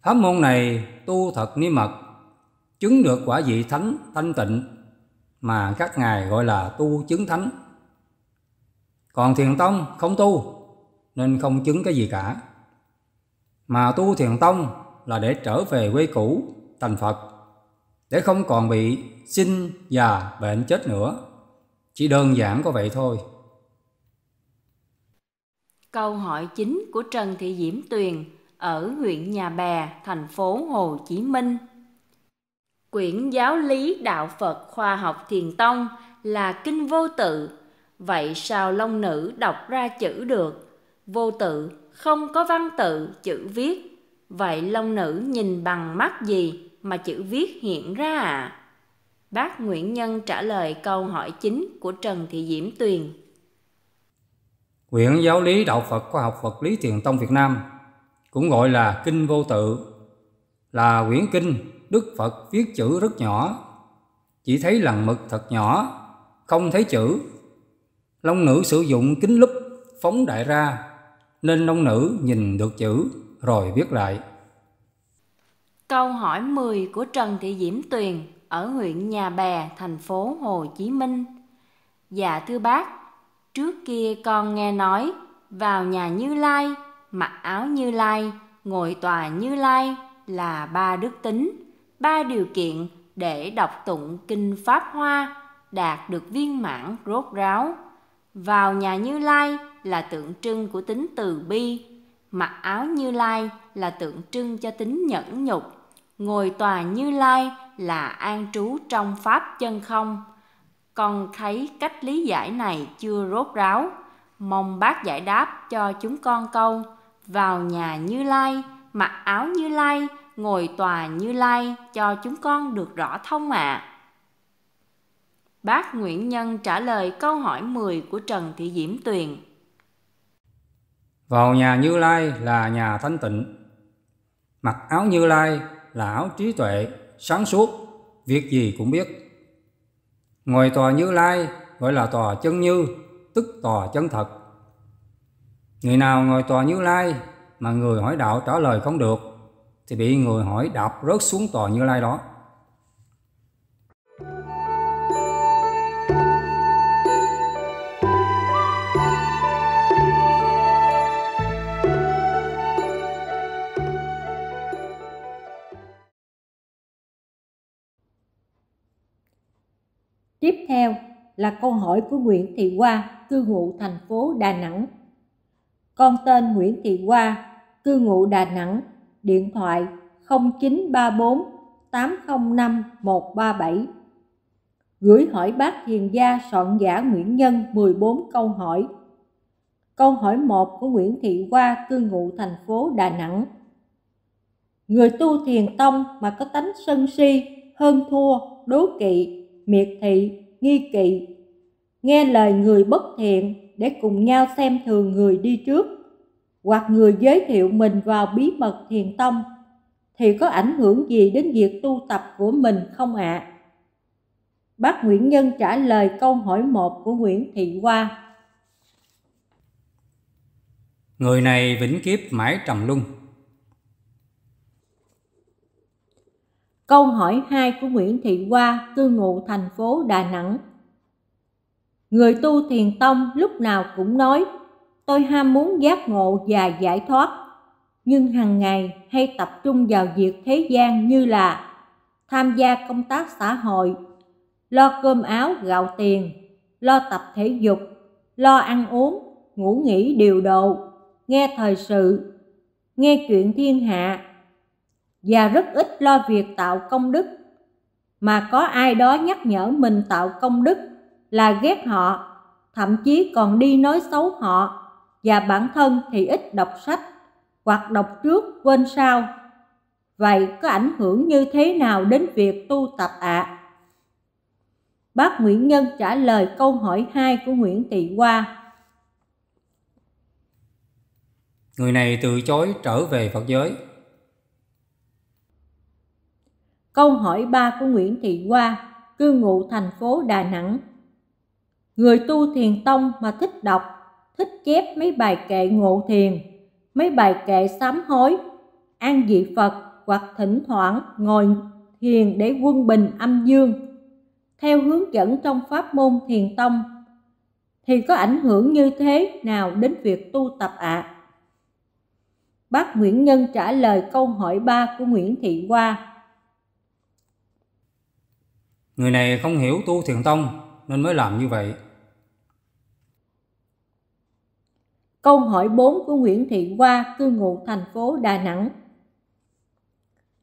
Pháp môn này tu thật ni mật, chứng được quả vị thánh thanh tịnh mà các ngài gọi là tu chứng thánh. Còn thiền tông không tu nên không chứng cái gì cả. Mà tu thiền tông là để trở về quê cũ thành Phật để không còn bị sinh già bệnh chết nữa chỉ đơn giản có vậy thôi. Câu hỏi chính của Trần Thị Diễm Tuyền ở huyện Nhà Bè, thành phố Hồ Chí Minh. Quyển giáo lý đạo Phật khoa học thiền tông là kinh vô tự. Vậy sao Long Nữ đọc ra chữ được? Vô tự, không có văn tự, chữ viết. Vậy Long Nữ nhìn bằng mắt gì mà chữ viết hiện ra ạ? À? Bác Nguyễn Nhân trả lời câu hỏi chính của Trần Thị Diễm Tuyền. Quyển giáo lý đạo Phật khoa học Phật lý thiền tông Việt Nam cũng gọi là Kinh Vô Tự là quyển kinh Đức Phật viết chữ rất nhỏ chỉ thấy lằn mực thật nhỏ không thấy chữ Long nữ sử dụng kính lúp phóng đại ra nên long nữ nhìn được chữ rồi viết lại Câu hỏi 10 của Trần Thị Diễm Tuyền ở huyện Nhà Bè, thành phố Hồ Chí Minh. Dạ thưa bác, trước kia con nghe nói vào nhà Như Lai, mặc áo Như Lai, ngồi tòa Như Lai là ba đức tính, ba điều kiện để đọc tụng kinh Pháp Hoa, đạt được viên mãn rốt ráo. Vào nhà Như Lai là tượng trưng của tính từ bi, mặc áo Như Lai là tượng trưng cho tính nhẫn nhục, ngồi tòa Như Lai là an trú trong pháp chân không con thấy cách lý giải này chưa rốt ráo mong bác giải đáp cho chúng con câu vào nhà như lai mặc áo như lai ngồi tòa như lai cho chúng con được rõ thông ạ à. Bác Nguyễn Nhân trả lời câu hỏi 10 của Trần Thị Diễm Tuyền. Vào nhà Như Lai là nhà thanh tịnh, mặc áo Như Lai là áo trí tuệ, sáng suốt, việc gì cũng biết. Ngồi tòa Như Lai gọi là tòa chân như, tức tòa chân thật. Người nào ngồi tòa Như Lai mà người hỏi đạo trả lời không được thì bị người hỏi đạp rớt xuống tòa Như Lai đó. là câu hỏi của Nguyễn Thị Hoa, cư ngụ thành phố Đà Nẵng. Con tên Nguyễn Thị Hoa, cư ngụ Đà Nẵng, điện thoại 0934 805 137. Gửi hỏi bác Thiền Gia soạn giả Nguyễn Nhân 14 câu hỏi. Câu hỏi 1 của Nguyễn Thị Hoa, cư ngụ thành phố Đà Nẵng. Người tu thiền tông mà có tánh sân si, hơn thua, đố kỵ, miệt thị, nghi kỵ, nghe lời người bất thiện để cùng nhau xem thường người đi trước, hoặc người giới thiệu mình vào bí mật thiền tông, thì có ảnh hưởng gì đến việc tu tập của mình không ạ? À? Bác Nguyễn Nhân trả lời câu hỏi một của Nguyễn Thị Hoa. Người này vĩnh kiếp mãi trầm lung, Câu hỏi 2 của Nguyễn Thị Hoa, cư ngụ thành phố Đà Nẵng. Người tu thiền tông lúc nào cũng nói, tôi ham muốn giác ngộ và giải thoát, nhưng hàng ngày hay tập trung vào việc thế gian như là tham gia công tác xã hội, lo cơm áo gạo tiền, lo tập thể dục, lo ăn uống, ngủ nghỉ điều độ, nghe thời sự, nghe chuyện thiên hạ, và rất ít lo việc tạo công đức mà có ai đó nhắc nhở mình tạo công đức là ghét họ thậm chí còn đi nói xấu họ và bản thân thì ít đọc sách hoặc đọc trước quên sau vậy có ảnh hưởng như thế nào đến việc tu tập ạ à? bác nguyễn nhân trả lời câu hỏi 2 của nguyễn tị hoa người này từ chối trở về phật giới Câu hỏi 3 của Nguyễn Thị Hoa, cư ngụ thành phố Đà Nẵng. Người tu thiền tông mà thích đọc, thích chép mấy bài kệ ngộ thiền, mấy bài kệ sám hối, an dị Phật hoặc thỉnh thoảng ngồi thiền để quân bình âm dương. Theo hướng dẫn trong pháp môn thiền tông, thì có ảnh hưởng như thế nào đến việc tu tập ạ? À? Bác Nguyễn Nhân trả lời câu hỏi 3 của Nguyễn Thị Hoa Người này không hiểu tu thiền tông nên mới làm như vậy. Câu hỏi 4 của Nguyễn Thị Hoa, cư ngụ thành phố Đà Nẵng.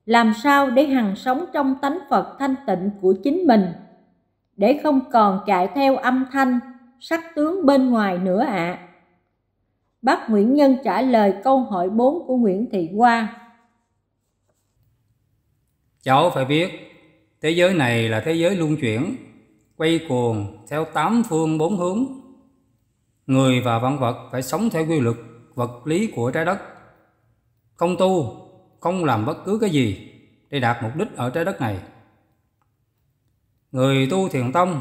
Làm sao để hằng sống trong tánh Phật thanh tịnh của chính mình, để không còn chạy theo âm thanh, sắc tướng bên ngoài nữa ạ? À? Bác Nguyễn Nhân trả lời câu hỏi 4 của Nguyễn Thị Hoa. Cháu phải biết Thế giới này là thế giới luân chuyển, quay cuồng theo tám phương bốn hướng. Người và vạn vật phải sống theo quy luật vật lý của trái đất. Không tu, không làm bất cứ cái gì để đạt mục đích ở trái đất này. Người tu thiền tông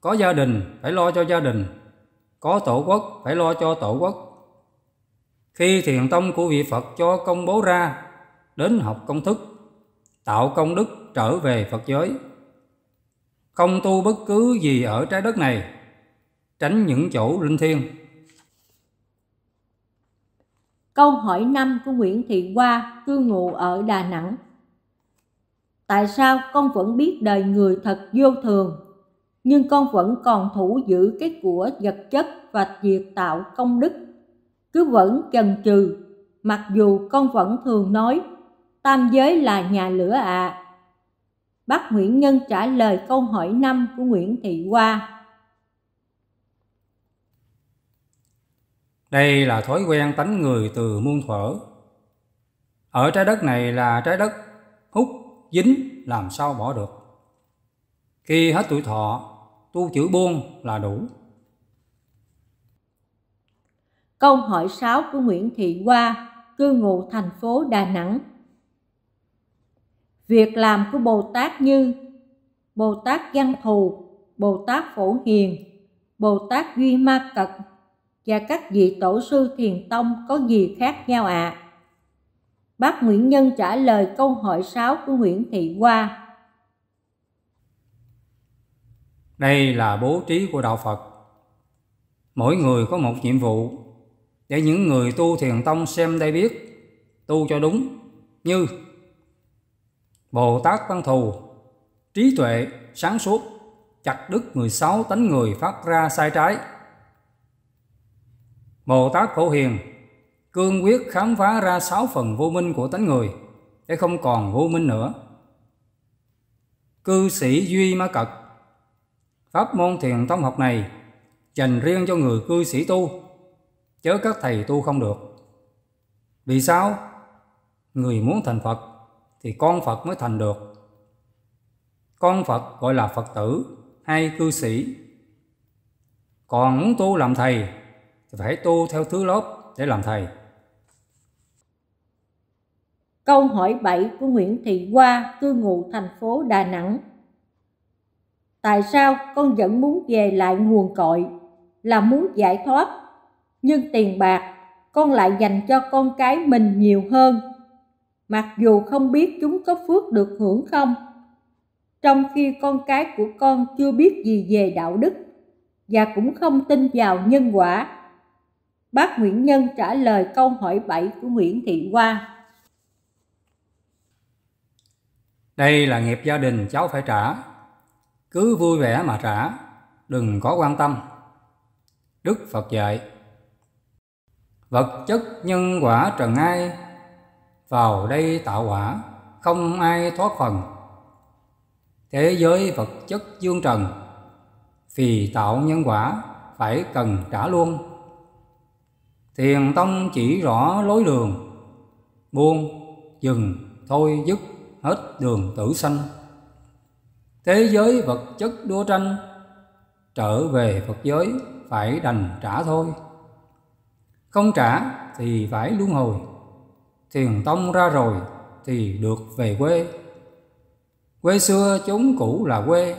có gia đình phải lo cho gia đình, có tổ quốc phải lo cho tổ quốc. Khi thiền tông của vị Phật cho công bố ra, đến học công thức, tạo công đức trở về Phật giới. Không tu bất cứ gì ở trái đất này, tránh những chỗ linh thiêng. Câu hỏi 5 của Nguyễn Thị Hoa, cư ngụ ở Đà Nẵng. Tại sao con vẫn biết đời người thật vô thường, nhưng con vẫn còn thủ giữ cái của vật chất và việc tạo công đức? Cứ vẫn chần chừ, mặc dù con vẫn thường nói tam giới là nhà lửa ạ à, bác Nguyễn Nhân trả lời câu hỏi 5 của Nguyễn Thị Hoa. Đây là thói quen tánh người từ muôn thuở. Ở trái đất này là trái đất hút, dính làm sao bỏ được. Khi hết tuổi thọ, tu chữ buông là đủ. Câu hỏi 6 của Nguyễn Thị Hoa, cư ngụ thành phố Đà Nẵng việc làm của Bồ Tát như Bồ Tát Văn Thù, Bồ Tát Phổ Hiền, Bồ Tát Duy Ma Cật và các vị tổ sư thiền tông có gì khác nhau ạ? À? Bác Nguyễn Nhân trả lời câu hỏi 6 của Nguyễn Thị Hoa. Đây là bố trí của Đạo Phật. Mỗi người có một nhiệm vụ để những người tu thiền tông xem đây biết tu cho đúng như Bồ Tát Văn Thù, trí tuệ, sáng suốt, chặt đứt 16 tánh người phát ra sai trái. Bồ Tát Phổ Hiền, cương quyết khám phá ra sáu phần vô minh của tánh người để không còn vô minh nữa. Cư sĩ Duy Ma Cật Pháp môn thiền tông học này dành riêng cho người cư sĩ tu, chớ các thầy tu không được. Vì sao? Người muốn thành Phật thì con Phật mới thành được. Con Phật gọi là Phật tử hay cư sĩ. Còn muốn tu làm thầy thì phải tu theo thứ lớp để làm thầy. Câu hỏi 7 của Nguyễn Thị Hoa, cư ngụ thành phố Đà Nẵng. Tại sao con vẫn muốn về lại nguồn cội là muốn giải thoát, nhưng tiền bạc con lại dành cho con cái mình nhiều hơn mặc dù không biết chúng có phước được hưởng không trong khi con cái của con chưa biết gì về đạo đức và cũng không tin vào nhân quả bác nguyễn nhân trả lời câu hỏi 7 của nguyễn thị hoa đây là nghiệp gia đình cháu phải trả cứ vui vẻ mà trả đừng có quan tâm đức phật dạy vật chất nhân quả trần ai vào đây tạo quả không ai thoát phần thế giới vật chất dương trần vì tạo nhân quả phải cần trả luôn thiền tông chỉ rõ lối đường buông dừng thôi dứt hết đường tử sanh thế giới vật chất đua tranh trở về phật giới phải đành trả thôi không trả thì phải luân hồi thiền tông ra rồi thì được về quê. Quê xưa chốn cũ là quê,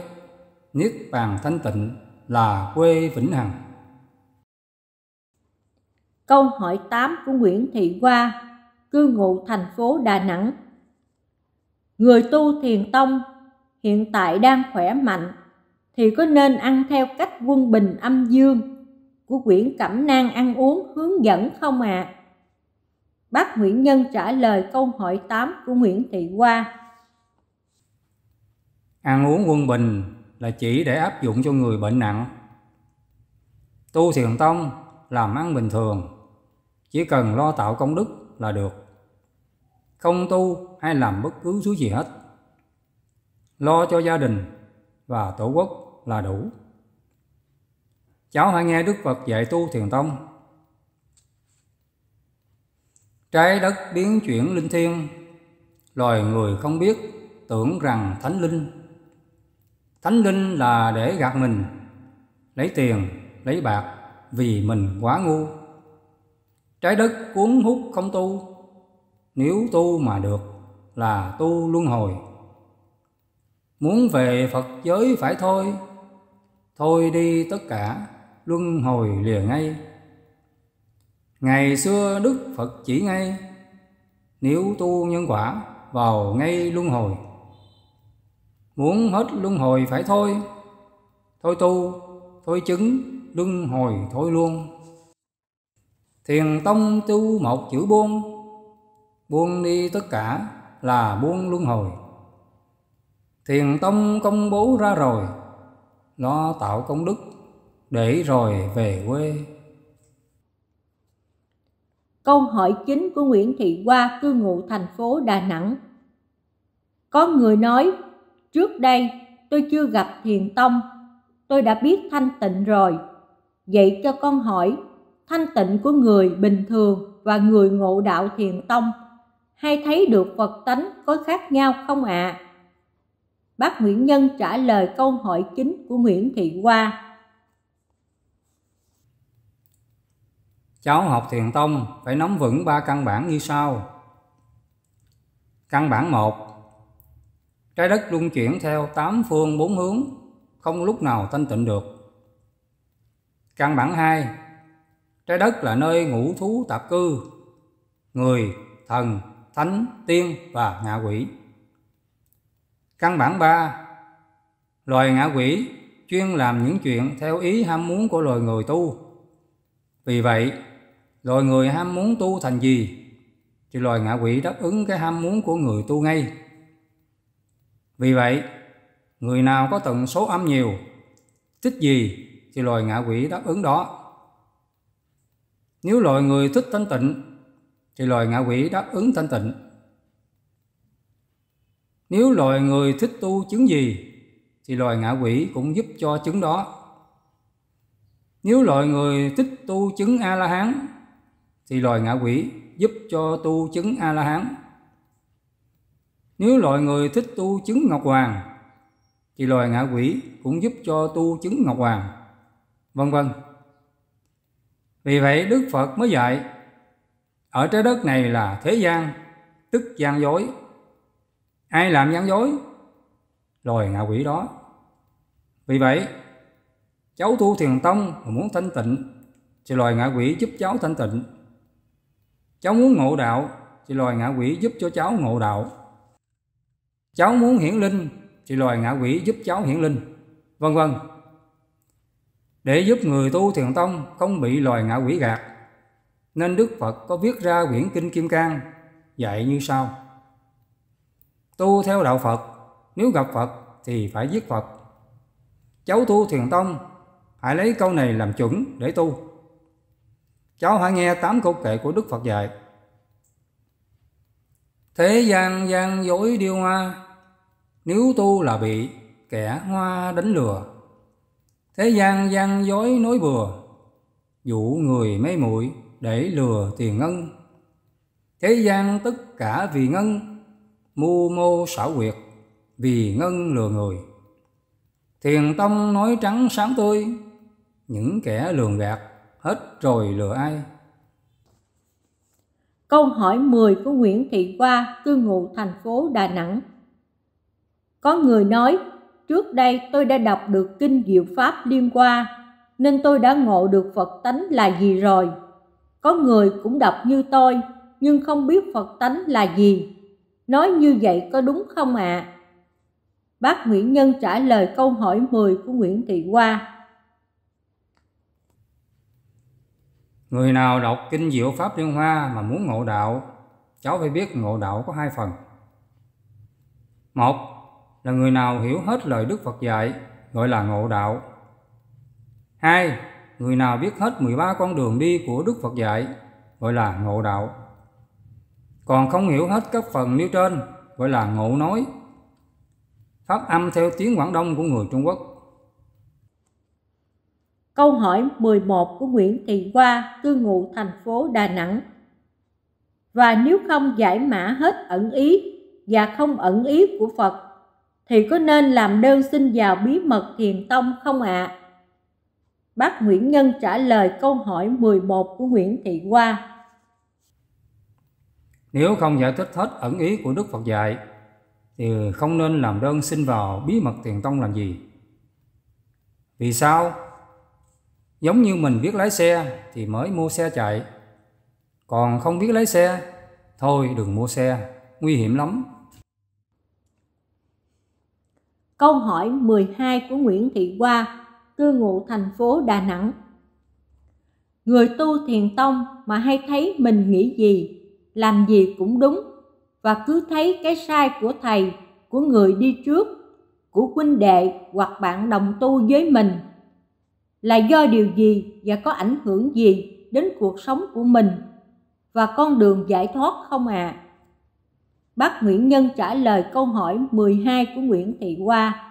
niết bàn thanh tịnh là quê vĩnh hằng. Câu hỏi 8 của Nguyễn Thị Hoa, cư ngụ thành phố Đà Nẵng. Người tu thiền tông hiện tại đang khỏe mạnh thì có nên ăn theo cách quân bình âm dương của quyển Cẩm nang ăn uống hướng dẫn không ạ? À? Bác Nguyễn Nhân trả lời câu hỏi 8 của Nguyễn Thị Hoa. Ăn uống quân bình là chỉ để áp dụng cho người bệnh nặng. Tu thiền tông làm ăn bình thường, chỉ cần lo tạo công đức là được. Không tu hay làm bất cứ thứ gì hết. Lo cho gia đình và tổ quốc là đủ. Cháu hãy nghe Đức Phật dạy tu thiền tông Trái đất biến chuyển linh thiêng, loài người không biết tưởng rằng thánh linh. Thánh linh là để gạt mình, lấy tiền, lấy bạc vì mình quá ngu. Trái đất cuốn hút không tu, nếu tu mà được là tu luân hồi. Muốn về Phật giới phải thôi, thôi đi tất cả, luân hồi lìa ngay. Ngày xưa Đức Phật chỉ ngay Nếu tu nhân quả vào ngay luân hồi Muốn hết luân hồi phải thôi Thôi tu, thôi chứng, luân hồi thôi luôn Thiền tông tu một chữ buông Buông đi tất cả là buông luân hồi Thiền tông công bố ra rồi nó tạo công đức để rồi về quê câu hỏi chính của Nguyễn Thị Hoa cư ngụ thành phố Đà Nẵng. Có người nói, trước đây tôi chưa gặp thiền tông, tôi đã biết thanh tịnh rồi. Vậy cho con hỏi, thanh tịnh của người bình thường và người ngộ đạo thiền tông hay thấy được Phật tánh có khác nhau không ạ? À? Bác Nguyễn Nhân trả lời câu hỏi chính của Nguyễn Thị Hoa Cháu học thiền tông phải nắm vững ba căn bản như sau. Căn bản một Trái đất luân chuyển theo tám phương bốn hướng, không lúc nào thanh tịnh được. Căn bản hai Trái đất là nơi ngũ thú tạp cư, người, thần, thánh, tiên và ngạ quỷ. Căn bản ba Loài ngạ quỷ chuyên làm những chuyện theo ý ham muốn của loài người tu. Vì vậy, loài người ham muốn tu thành gì thì loài ngạ quỷ đáp ứng cái ham muốn của người tu ngay vì vậy người nào có tận số âm nhiều thích gì thì loài ngạ quỷ đáp ứng đó nếu loài người thích thanh tịnh thì loài ngạ quỷ đáp ứng thanh tịnh nếu loài người thích tu chứng gì thì loài ngạ quỷ cũng giúp cho chứng đó nếu loài người thích tu chứng a la hán thì loài ngạ quỷ giúp cho tu chứng A-la-hán. Nếu loài người thích tu chứng Ngọc Hoàng, thì loài ngạ quỷ cũng giúp cho tu chứng Ngọc Hoàng, vân vân. Vì vậy Đức Phật mới dạy, ở trái đất này là thế gian, tức gian dối. Ai làm gian dối? Loài ngạ quỷ đó. Vì vậy, cháu tu thiền tông mà muốn thanh tịnh, thì loài ngạ quỷ giúp cháu thanh tịnh Cháu muốn ngộ đạo thì loài ngạ quỷ giúp cho cháu ngộ đạo. Cháu muốn hiển linh thì loài ngạ quỷ giúp cháu hiển linh. Vân vân. Để giúp người tu thiền tông không bị loài ngạ quỷ gạt, nên Đức Phật có viết ra quyển Kinh Kim Cang dạy như sau. Tu theo đạo Phật, nếu gặp Phật thì phải giết Phật. Cháu tu thiền tông, hãy lấy câu này làm chuẩn để tu. Cháu hãy nghe tám câu kệ của Đức Phật dạy. Thế gian gian dối điêu hoa, nếu tu là bị kẻ hoa đánh lừa. Thế gian gian dối nối bừa, dụ người mê muội để lừa tiền ngân. Thế gian tất cả vì ngân, mưu mô xảo quyệt, vì ngân lừa người. Thiền tông nói trắng sáng tươi, những kẻ lường gạt hết rồi lừa ai? Câu hỏi 10 của Nguyễn Thị Hoa, cư ngụ thành phố Đà Nẵng. Có người nói, trước đây tôi đã đọc được Kinh Diệu Pháp Liên Hoa, nên tôi đã ngộ được Phật tánh là gì rồi. Có người cũng đọc như tôi, nhưng không biết Phật tánh là gì. Nói như vậy có đúng không ạ? À? Bác Nguyễn Nhân trả lời câu hỏi 10 của Nguyễn Thị Hoa. Người nào đọc kinh diệu Pháp Liên Hoa mà muốn ngộ đạo, cháu phải biết ngộ đạo có hai phần. Một là người nào hiểu hết lời Đức Phật dạy, gọi là ngộ đạo. Hai, người nào biết hết 13 con đường đi của Đức Phật dạy, gọi là ngộ đạo. Còn không hiểu hết các phần nêu trên, gọi là ngộ nói. Pháp âm theo tiếng Quảng Đông của người Trung Quốc. Câu hỏi 11 của Nguyễn Thị Hoa, cư ngụ thành phố Đà Nẵng. Và nếu không giải mã hết ẩn ý và không ẩn ý của Phật, thì có nên làm đơn xin vào bí mật thiền tông không ạ? À? Bác Nguyễn Nhân trả lời câu hỏi 11 của Nguyễn Thị Hoa. Nếu không giải thích hết ẩn ý của Đức Phật dạy, thì không nên làm đơn xin vào bí mật thiền tông làm gì? Vì sao? giống như mình biết lái xe thì mới mua xe chạy còn không biết lái xe thôi đừng mua xe nguy hiểm lắm Câu hỏi 12 của Nguyễn Thị Hoa, cư ngụ thành phố Đà Nẵng. Người tu thiền tông mà hay thấy mình nghĩ gì, làm gì cũng đúng và cứ thấy cái sai của thầy, của người đi trước, của huynh đệ hoặc bạn đồng tu với mình là do điều gì và có ảnh hưởng gì đến cuộc sống của mình và con đường giải thoát không à? Bác Nguyễn Nhân trả lời câu hỏi 12 của Nguyễn Thị Hoa.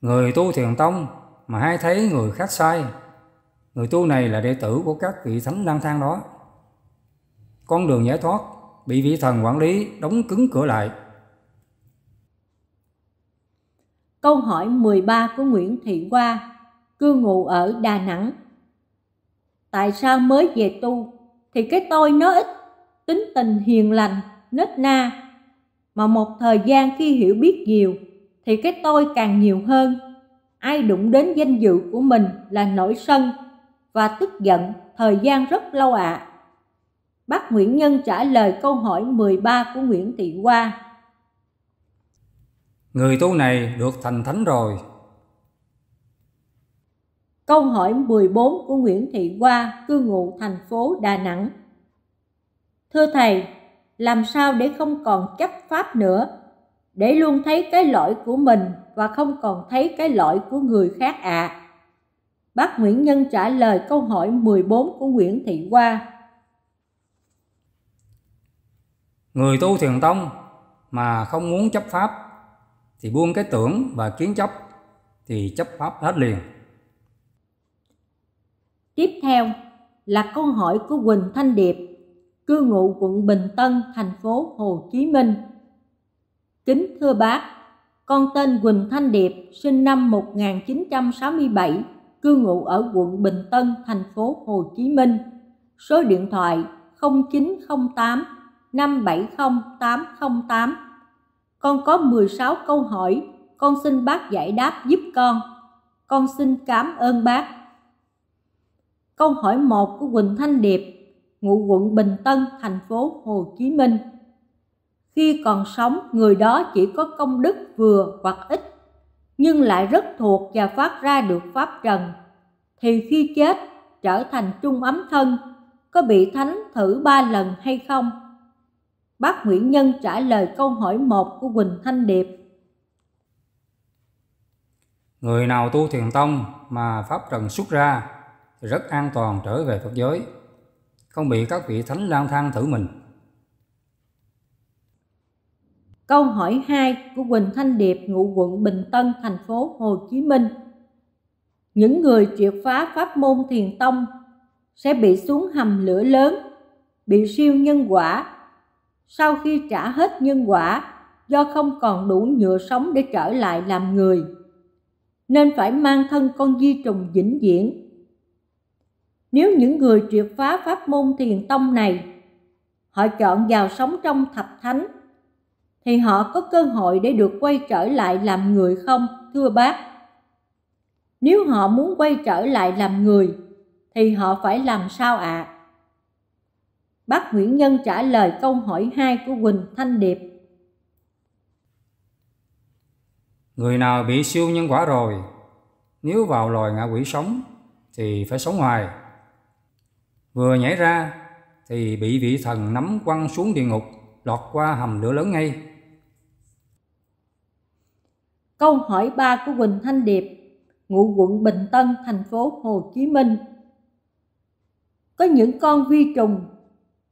Người tu thiền tông mà hay thấy người khác sai, người tu này là đệ tử của các vị thánh lang thang đó. Con đường giải thoát bị vị thần quản lý đóng cứng cửa lại câu hỏi 13 của Nguyễn Thị Hoa, cư ngụ ở Đà Nẵng. Tại sao mới về tu thì cái tôi nó ít, tính tình hiền lành, nết na. Mà một thời gian khi hiểu biết nhiều thì cái tôi càng nhiều hơn. Ai đụng đến danh dự của mình là nổi sân và tức giận thời gian rất lâu ạ. À. Bác Nguyễn Nhân trả lời câu hỏi 13 của Nguyễn Thị Hoa người tu này được thành thánh rồi. Câu hỏi 14 của Nguyễn Thị Hoa, cư ngụ thành phố Đà Nẵng. Thưa Thầy, làm sao để không còn chấp pháp nữa, để luôn thấy cái lỗi của mình và không còn thấy cái lỗi của người khác ạ? À? Bác Nguyễn Nhân trả lời câu hỏi 14 của Nguyễn Thị Hoa. Người tu thiền tông mà không muốn chấp pháp thì buông cái tưởng và kiến chấp thì chấp pháp hết liền. Tiếp theo là câu hỏi của Quỳnh Thanh Điệp, cư ngụ quận Bình Tân, thành phố Hồ Chí Minh. Kính thưa bác, con tên Quỳnh Thanh Điệp, sinh năm 1967, cư ngụ ở quận Bình Tân, thành phố Hồ Chí Minh. Số điện thoại 0908 570 808 con có 16 câu hỏi, con xin bác giải đáp giúp con. Con xin cảm ơn bác. Câu hỏi 1 của Quỳnh Thanh Điệp, ngụ quận Bình Tân, thành phố Hồ Chí Minh. Khi còn sống, người đó chỉ có công đức vừa hoặc ít, nhưng lại rất thuộc và phát ra được pháp trần. Thì khi chết, trở thành trung ấm thân, có bị thánh thử ba lần hay không? Bác Nguyễn Nhân trả lời câu hỏi 1 của Quỳnh Thanh Điệp. Người nào tu thiền tông mà pháp trần xuất ra thì rất an toàn trở về Phật giới, không bị các vị thánh lang thang thử mình. Câu hỏi 2 của Quỳnh Thanh Điệp ngụ quận Bình Tân, thành phố Hồ Chí Minh. Những người triệt phá pháp môn thiền tông sẽ bị xuống hầm lửa lớn, bị siêu nhân quả sau khi trả hết nhân quả do không còn đủ nhựa sống để trở lại làm người nên phải mang thân con di trùng vĩnh viễn nếu những người triệt phá pháp môn thiền tông này họ chọn vào sống trong thập thánh thì họ có cơ hội để được quay trở lại làm người không thưa bác nếu họ muốn quay trở lại làm người thì họ phải làm sao ạ à? Bác Nguyễn Nhân trả lời câu hỏi 2 của Quỳnh Thanh Điệp. Người nào bị siêu nhân quả rồi, nếu vào loài ngạ quỷ sống thì phải sống hoài. Vừa nhảy ra thì bị vị thần nắm quăng xuống địa ngục, lọt qua hầm lửa lớn ngay. Câu hỏi 3 của Quỳnh Thanh Điệp, ngụ quận Bình Tân, thành phố Hồ Chí Minh. Có những con vi trùng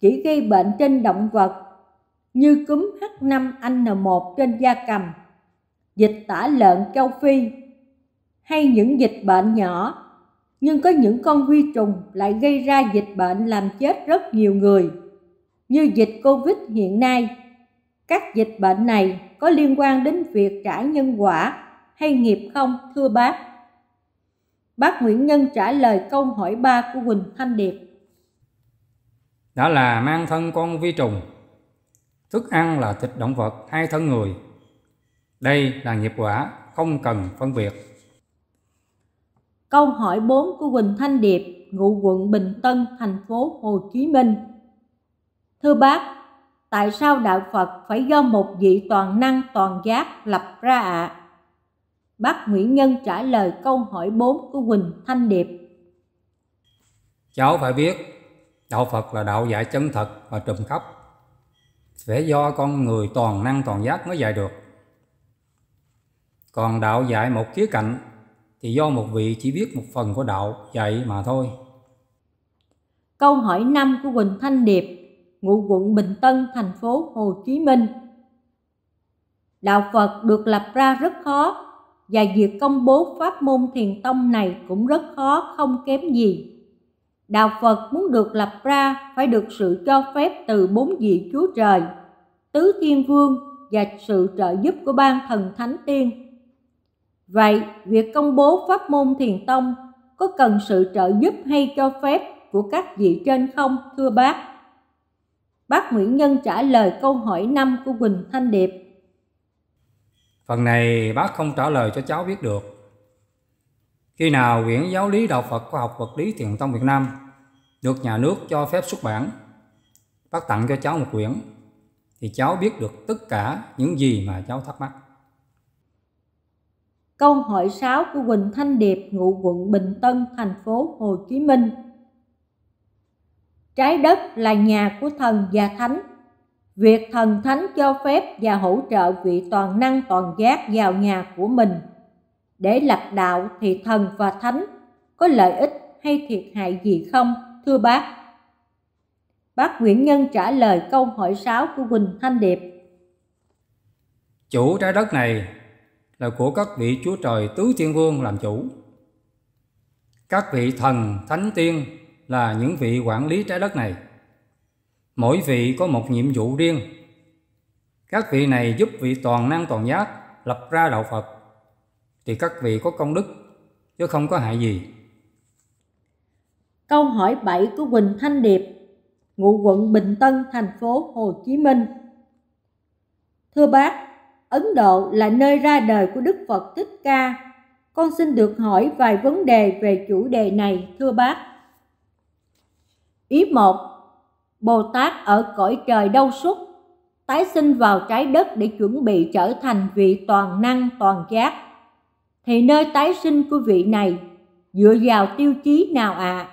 chỉ gây bệnh trên động vật như cúm H5N1 trên da cầm, dịch tả lợn châu Phi hay những dịch bệnh nhỏ nhưng có những con vi trùng lại gây ra dịch bệnh làm chết rất nhiều người như dịch covid hiện nay các dịch bệnh này có liên quan đến việc trả nhân quả hay nghiệp không thưa bác bác nguyễn nhân trả lời câu hỏi 3 của quỳnh thanh điệp đã là mang thân con vi trùng. Thức ăn là thịt động vật hay thân người. Đây là nghiệp quả không cần phân biệt. Câu hỏi 4 của Quỳnh Thanh Điệp, ngụ quận Bình Tân, thành phố Hồ Chí Minh. Thưa bác, tại sao đạo Phật phải do một vị toàn năng toàn giác lập ra ạ? À? Bác Nguyễn Nhân trả lời câu hỏi 4 của Quỳnh Thanh Điệp. Cháu phải biết đạo Phật là đạo giải chân thật và trùm khắp phải do con người toàn năng toàn giác mới dạy được còn đạo dạy một khía cạnh thì do một vị chỉ biết một phần của đạo dạy mà thôi câu hỏi năm của Quỳnh Thanh Điệp ngụ quận Bình Tân thành phố Hồ Chí Minh đạo Phật được lập ra rất khó và việc công bố pháp môn thiền tông này cũng rất khó không kém gì Đạo Phật muốn được lập ra phải được sự cho phép từ bốn vị Chúa Trời, Tứ Thiên Vương và sự trợ giúp của ban thần Thánh Tiên. Vậy, việc công bố pháp môn Thiền Tông có cần sự trợ giúp hay cho phép của các vị trên không, thưa bác? Bác Nguyễn Nhân trả lời câu hỏi 5 của Quỳnh Thanh Điệp. Phần này bác không trả lời cho cháu biết được khi nào quyển giáo lý đạo Phật khoa học vật lý thiền tông Việt Nam được nhà nước cho phép xuất bản, bác tặng cho cháu một quyển, thì cháu biết được tất cả những gì mà cháu thắc mắc. Câu hỏi 6 của Quỳnh Thanh Điệp, ngụ quận Bình Tân, thành phố Hồ Chí Minh. Trái đất là nhà của thần và thánh. Việc thần thánh cho phép và hỗ trợ vị toàn năng toàn giác vào nhà của mình để lập đạo thì thần và thánh có lợi ích hay thiệt hại gì không, thưa bác? Bác Nguyễn Nhân trả lời câu hỏi sáu của Quỳnh Thanh Điệp. Chủ trái đất này là của các vị Chúa Trời Tứ Thiên Vương làm chủ. Các vị thần, thánh tiên là những vị quản lý trái đất này. Mỗi vị có một nhiệm vụ riêng. Các vị này giúp vị toàn năng toàn giác lập ra đạo Phật thì các vị có công đức chứ không có hại gì. Câu hỏi 7 của Quỳnh Thanh Điệp, ngụ quận Bình Tân, thành phố Hồ Chí Minh. Thưa bác, Ấn Độ là nơi ra đời của Đức Phật Thích Ca. Con xin được hỏi vài vấn đề về chủ đề này, thưa bác. Ý 1. Bồ Tát ở cõi trời đâu xuất, tái sinh vào trái đất để chuẩn bị trở thành vị toàn năng toàn giác thì nơi tái sinh của vị này dựa vào tiêu chí nào ạ? À?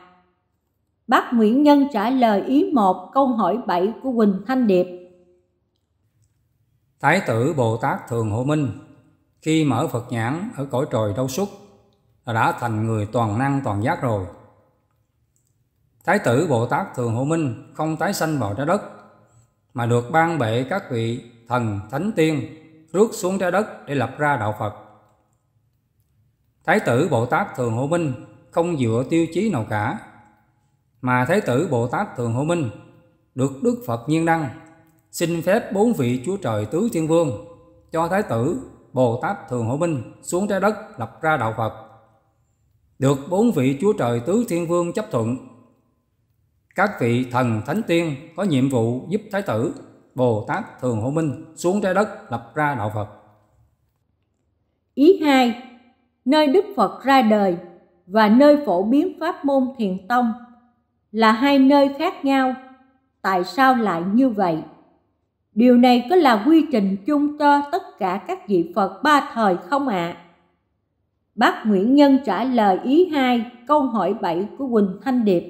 Bác Nguyễn Nhân trả lời ý một câu hỏi 7 của Quỳnh Thanh Điệp. Thái tử Bồ Tát Thường Hộ Minh khi mở Phật nhãn ở cõi trời đâu xuất đã thành người toàn năng toàn giác rồi. Thái tử Bồ Tát Thường Hộ Minh không tái sanh vào trái đất mà được ban bệ các vị thần thánh tiên rước xuống trái đất để lập ra đạo Phật Thái tử Bồ Tát Thường Hộ Minh không dựa tiêu chí nào cả, mà Thái tử Bồ Tát Thường Hộ Minh được Đức Phật Nhiên Đăng xin phép bốn vị Chúa Trời Tứ Thiên Vương cho Thái tử Bồ Tát Thường Hộ Minh xuống trái đất lập ra Đạo Phật. Được bốn vị Chúa Trời Tứ Thiên Vương chấp thuận, các vị thần thánh tiên có nhiệm vụ giúp Thái tử Bồ Tát Thường Hộ Minh xuống trái đất lập ra Đạo Phật. Ý 2 nơi Đức Phật ra đời và nơi phổ biến pháp môn thiền tông là hai nơi khác nhau. Tại sao lại như vậy? Điều này có là quy trình chung cho tất cả các vị Phật ba thời không ạ? À? Bác Nguyễn Nhân trả lời ý 2 câu hỏi 7 của Quỳnh Thanh Điệp.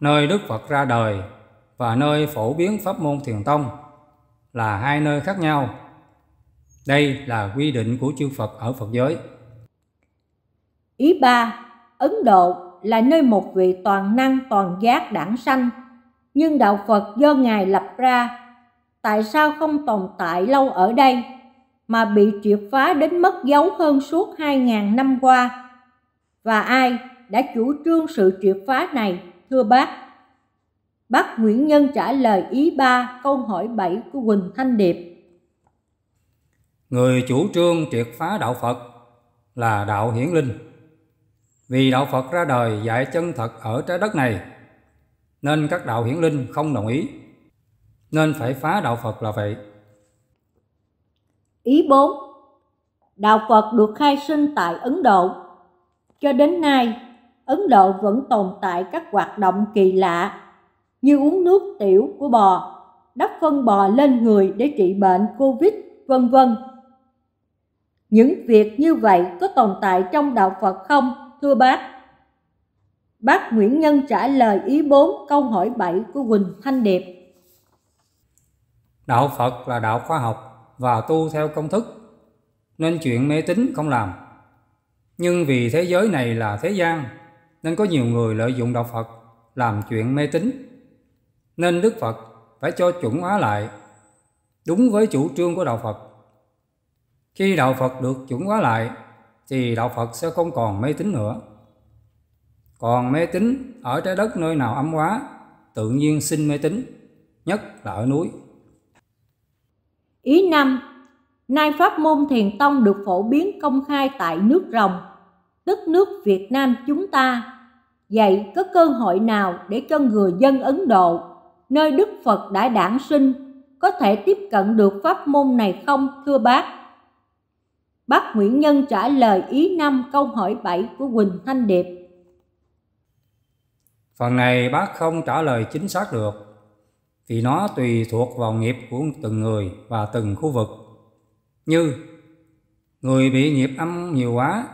Nơi Đức Phật ra đời và nơi phổ biến pháp môn thiền tông là hai nơi khác nhau. Đây là quy định của chư Phật ở Phật giới. Ý ba, Ấn Độ là nơi một vị toàn năng toàn giác đảng sanh, nhưng đạo Phật do Ngài lập ra, tại sao không tồn tại lâu ở đây mà bị triệt phá đến mất dấu hơn suốt 2.000 năm qua? Và ai đã chủ trương sự triệt phá này, thưa bác? Bác Nguyễn Nhân trả lời ý ba câu hỏi 7 của Quỳnh Thanh Điệp người chủ trương triệt phá đạo Phật là đạo hiển linh. Vì đạo Phật ra đời dạy chân thật ở trái đất này, nên các đạo hiển linh không đồng ý, nên phải phá đạo Phật là vậy. Ý bốn Đạo Phật được khai sinh tại Ấn Độ. Cho đến nay, Ấn Độ vẫn tồn tại các hoạt động kỳ lạ như uống nước tiểu của bò, đắp phân bò lên người để trị bệnh Covid, vân vân. Những việc như vậy có tồn tại trong đạo Phật không, thưa bác? Bác Nguyễn Nhân trả lời ý 4 câu hỏi 7 của Quỳnh Thanh Điệp. Đạo Phật là đạo khoa học và tu theo công thức, nên chuyện mê tín không làm. Nhưng vì thế giới này là thế gian, nên có nhiều người lợi dụng đạo Phật làm chuyện mê tín. Nên Đức Phật phải cho chuẩn hóa lại đúng với chủ trương của đạo Phật khi đạo Phật được chuẩn hóa lại thì đạo Phật sẽ không còn mê tín nữa. Còn mê tín ở trái đất nơi nào ấm quá, tự nhiên sinh mê tín, nhất là ở núi. Ý năm, nay pháp môn thiền tông được phổ biến công khai tại nước rồng, tức nước Việt Nam chúng ta. Vậy có cơ hội nào để cho người dân Ấn Độ, nơi Đức Phật đã đản sinh, có thể tiếp cận được pháp môn này không thưa bác? Bác Nguyễn Nhân trả lời ý năm câu hỏi 7 của Quỳnh Thanh Điệp. Phần này bác không trả lời chính xác được vì nó tùy thuộc vào nghiệp của từng người và từng khu vực. Như người bị nghiệp âm nhiều quá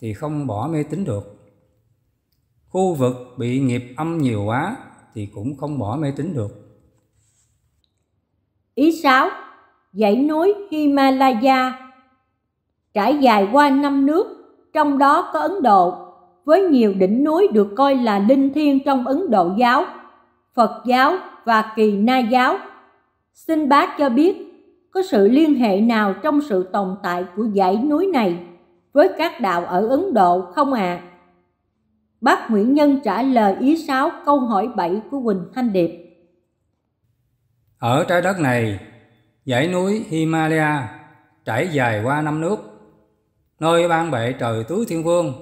thì không bỏ mê tín được. Khu vực bị nghiệp âm nhiều quá thì cũng không bỏ mê tín được. Ý 6. Dãy núi Himalaya trải dài qua năm nước, trong đó có Ấn Độ, với nhiều đỉnh núi được coi là linh thiêng trong Ấn Độ giáo, Phật giáo và Kỳ Na giáo. Sinh bác cho biết có sự liên hệ nào trong sự tồn tại của dãy núi này với các đạo ở Ấn Độ không ạ? À? Bác Nguyễn Nhân trả lời ý sáu câu hỏi 7 của Quỳnh Thanh Điệp. Ở trái đất này, dãy núi Himalaya trải dài qua năm nước nơi ban bệ trời tứ thiên vương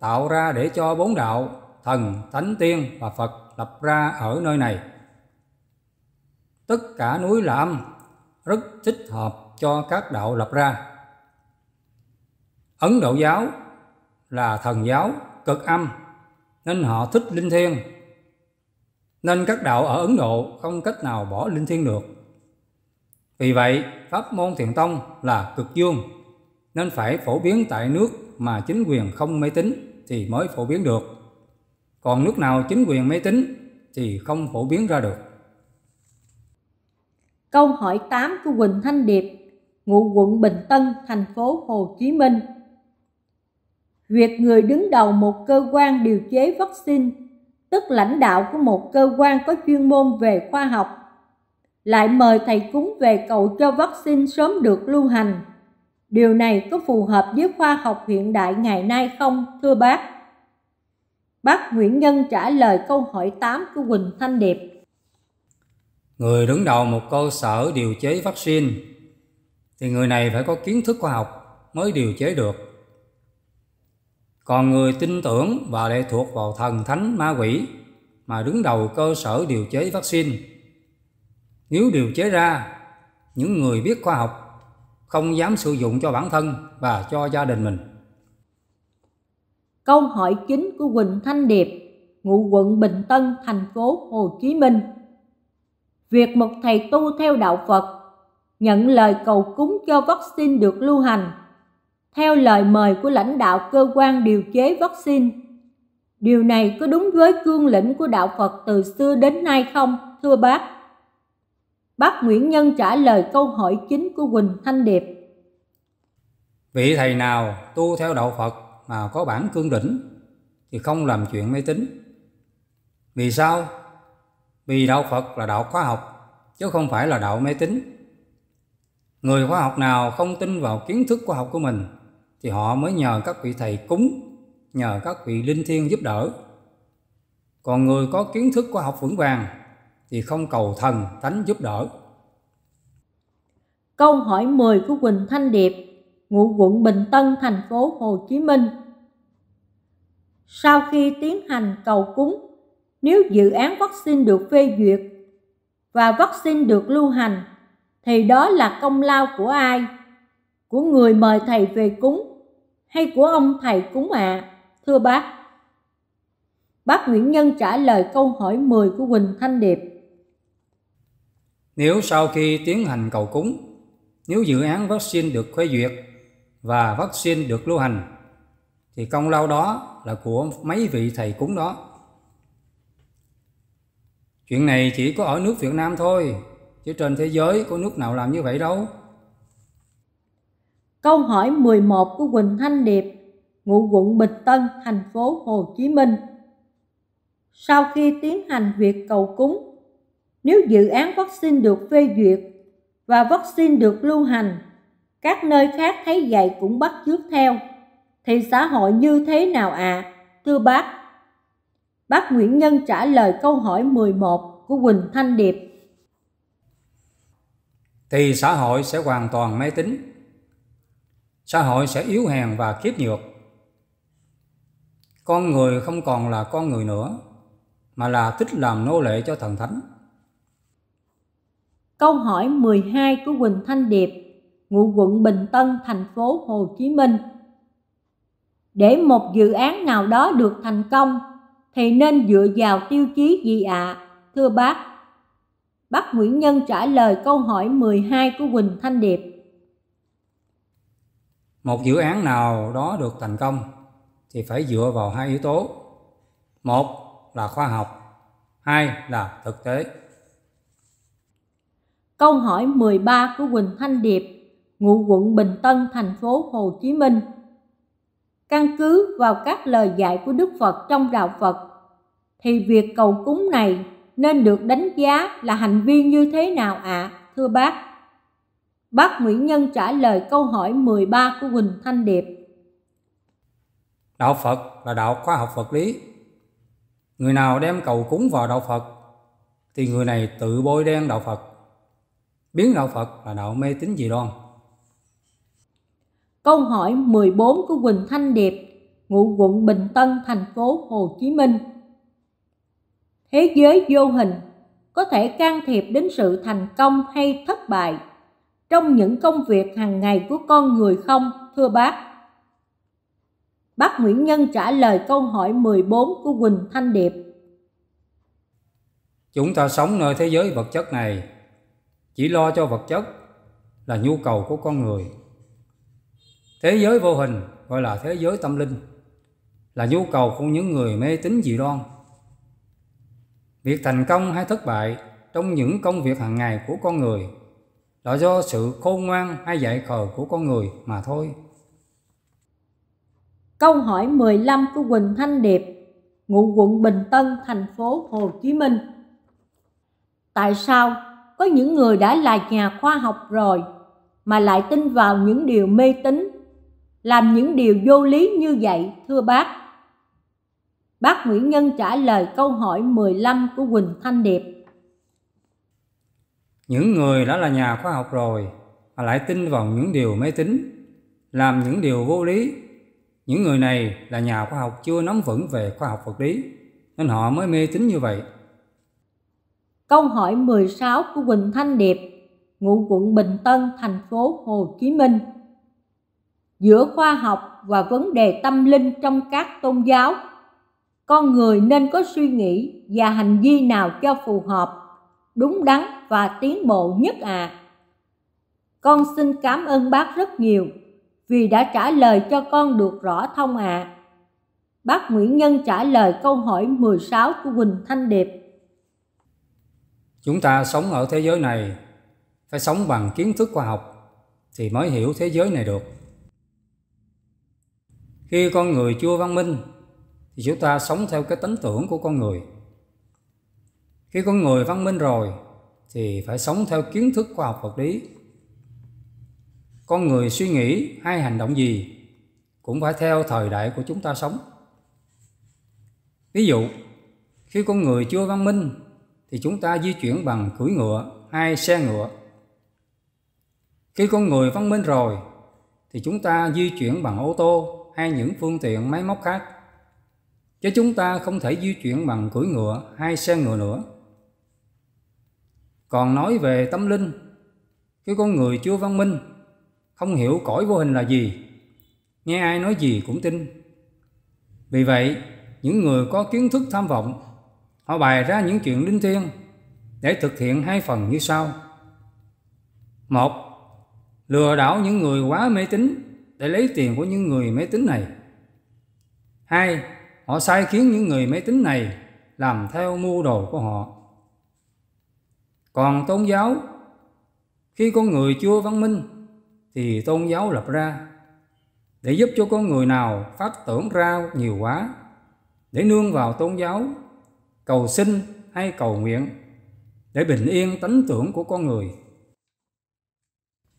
tạo ra để cho bốn đạo thần thánh tiên và phật lập ra ở nơi này tất cả núi là âm rất thích hợp cho các đạo lập ra ấn độ giáo là thần giáo cực âm nên họ thích linh thiêng nên các đạo ở ấn độ không cách nào bỏ linh thiêng được vì vậy pháp môn thiền tông là cực dương nên phải phổ biến tại nước mà chính quyền không máy tính thì mới phổ biến được. Còn nước nào chính quyền máy tính thì không phổ biến ra được. Câu hỏi 8 của Quỳnh Thanh Điệp, ngụ quận Bình Tân, thành phố Hồ Chí Minh. Việc người đứng đầu một cơ quan điều chế vaccine, tức lãnh đạo của một cơ quan có chuyên môn về khoa học, lại mời thầy cúng về cầu cho vaccine sớm được lưu hành – Điều này có phù hợp với khoa học hiện đại ngày nay không, thưa bác? Bác Nguyễn Nhân trả lời câu hỏi 8 của Quỳnh Thanh Điệp. Người đứng đầu một cơ sở điều chế vaccine thì người này phải có kiến thức khoa học mới điều chế được. Còn người tin tưởng và lệ thuộc vào thần thánh ma quỷ mà đứng đầu cơ sở điều chế vaccine. Nếu điều chế ra, những người biết khoa học không dám sử dụng cho bản thân và cho gia đình mình. Câu hỏi chính của Quỳnh Thanh Điệp, ngụ quận Bình Tân, thành phố Hồ Chí Minh. Việc một thầy tu theo đạo Phật nhận lời cầu cúng cho vaccine được lưu hành theo lời mời của lãnh đạo cơ quan điều chế vaccine. Điều này có đúng với cương lĩnh của đạo Phật từ xưa đến nay không, thưa bác? Bác Nguyễn Nhân trả lời câu hỏi chính của Quỳnh Thanh Điệp. Vị thầy nào tu theo đạo Phật mà có bản cương đỉnh thì không làm chuyện máy tính. Vì sao? Vì đạo Phật là đạo khoa học chứ không phải là đạo máy tính. Người khoa học nào không tin vào kiến thức khoa học của mình thì họ mới nhờ các vị thầy cúng, nhờ các vị linh thiêng giúp đỡ. Còn người có kiến thức khoa học vững vàng thì không cầu thần thánh giúp đỡ. Câu hỏi 10 của Quỳnh Thanh Điệp, ngụ quận Bình Tân, thành phố Hồ Chí Minh. Sau khi tiến hành cầu cúng, nếu dự án vaccine được phê duyệt và vaccine được lưu hành, thì đó là công lao của ai? Của người mời thầy về cúng hay của ông thầy cúng ạ? À? Thưa bác, Bác Nguyễn Nhân trả lời câu hỏi 10 của Quỳnh Thanh Điệp. Nếu sau khi tiến hành cầu cúng, nếu dự án vaccine được phê duyệt và vaccine được lưu hành, thì công lao đó là của mấy vị thầy cúng đó. Chuyện này chỉ có ở nước Việt Nam thôi, chứ trên thế giới có nước nào làm như vậy đâu. Câu hỏi 11 của Quỳnh Thanh Điệp, ngụ quận Bình Tân, thành phố Hồ Chí Minh. Sau khi tiến hành việc cầu cúng nếu dự án vaccine được phê duyệt và vaccine được lưu hành, các nơi khác thấy vậy cũng bắt chước theo, thì xã hội như thế nào ạ? À? Thưa bác, bác Nguyễn Nhân trả lời câu hỏi 11 của Quỳnh Thanh Điệp. Thì xã hội sẽ hoàn toàn máy tính. Xã hội sẽ yếu hèn và kiếp nhược. Con người không còn là con người nữa, mà là thích làm nô lệ cho thần thánh Câu hỏi 12 của Quỳnh Thanh Điệp, ngụ quận Bình Tân, thành phố Hồ Chí Minh. Để một dự án nào đó được thành công thì nên dựa vào tiêu chí gì ạ? À? Thưa bác, bác Nguyễn Nhân trả lời câu hỏi 12 của Quỳnh Thanh Điệp. Một dự án nào đó được thành công thì phải dựa vào hai yếu tố. Một là khoa học, hai là thực tế câu hỏi 13 của Quỳnh Thanh Điệp, ngụ quận Bình Tân, thành phố Hồ Chí Minh. Căn cứ vào các lời dạy của Đức Phật trong đạo Phật, thì việc cầu cúng này nên được đánh giá là hành vi như thế nào ạ, à, thưa bác? Bác Nguyễn Nhân trả lời câu hỏi 13 của Quỳnh Thanh Điệp. Đạo Phật là đạo khoa học vật lý. Người nào đem cầu cúng vào đạo Phật thì người này tự bôi đen đạo Phật biến đạo Phật là đạo mê tín dị đoan. Câu hỏi 14 của Quỳnh Thanh Điệp, ngụ quận Bình Tân, thành phố Hồ Chí Minh. Thế giới vô hình có thể can thiệp đến sự thành công hay thất bại trong những công việc hàng ngày của con người không, thưa bác? Bác Nguyễn Nhân trả lời câu hỏi 14 của Quỳnh Thanh Điệp. Chúng ta sống nơi thế giới vật chất này chỉ lo cho vật chất là nhu cầu của con người thế giới vô hình gọi là thế giới tâm linh là nhu cầu của những người mê tín dị đoan việc thành công hay thất bại trong những công việc hàng ngày của con người là do sự khôn ngoan hay dạy khờ của con người mà thôi. Câu hỏi 15 của Quỳnh Thanh Điệp, ngụ quận Bình Tân, thành phố Hồ Chí Minh. Tại sao có những người đã là nhà khoa học rồi mà lại tin vào những điều mê tín làm những điều vô lý như vậy thưa bác bác Nguyễn Nhân trả lời câu hỏi 15 của Quỳnh Thanh Điệp những người đã là nhà khoa học rồi mà lại tin vào những điều mê tín làm những điều vô lý những người này là nhà khoa học chưa nắm vững về khoa học vật lý nên họ mới mê tín như vậy Câu hỏi 16 của Quỳnh Thanh Điệp, ngụ quận Bình Tân, thành phố Hồ Chí Minh. Giữa khoa học và vấn đề tâm linh trong các tôn giáo, con người nên có suy nghĩ và hành vi nào cho phù hợp, đúng đắn và tiến bộ nhất ạ? À? Con xin cảm ơn bác rất nhiều vì đã trả lời cho con được rõ thông ạ. À. Bác Nguyễn Nhân trả lời câu hỏi 16 của Quỳnh Thanh Điệp Chúng ta sống ở thế giới này phải sống bằng kiến thức khoa học thì mới hiểu thế giới này được. Khi con người chưa văn minh thì chúng ta sống theo cái tánh tưởng của con người. Khi con người văn minh rồi thì phải sống theo kiến thức khoa học vật lý. Con người suy nghĩ hay hành động gì cũng phải theo thời đại của chúng ta sống. Ví dụ, khi con người chưa văn minh thì chúng ta di chuyển bằng cưỡi ngựa hay xe ngựa. Khi con người văn minh rồi thì chúng ta di chuyển bằng ô tô hay những phương tiện máy móc khác. Chứ chúng ta không thể di chuyển bằng cưỡi ngựa hay xe ngựa nữa. Còn nói về tâm linh, cái con người chưa văn minh, không hiểu cõi vô hình là gì, nghe ai nói gì cũng tin. Vì vậy, những người có kiến thức tham vọng Họ bày ra những chuyện linh thiêng để thực hiện hai phần như sau. Một, lừa đảo những người quá mê tín để lấy tiền của những người mê tín này. Hai, họ sai khiến những người mê tín này làm theo mưu đồ của họ. Còn tôn giáo, khi con người chưa văn minh thì tôn giáo lập ra để giúp cho con người nào phát tưởng ra nhiều quá để nương vào tôn giáo cầu xin hay cầu nguyện để bình yên tánh tưởng của con người.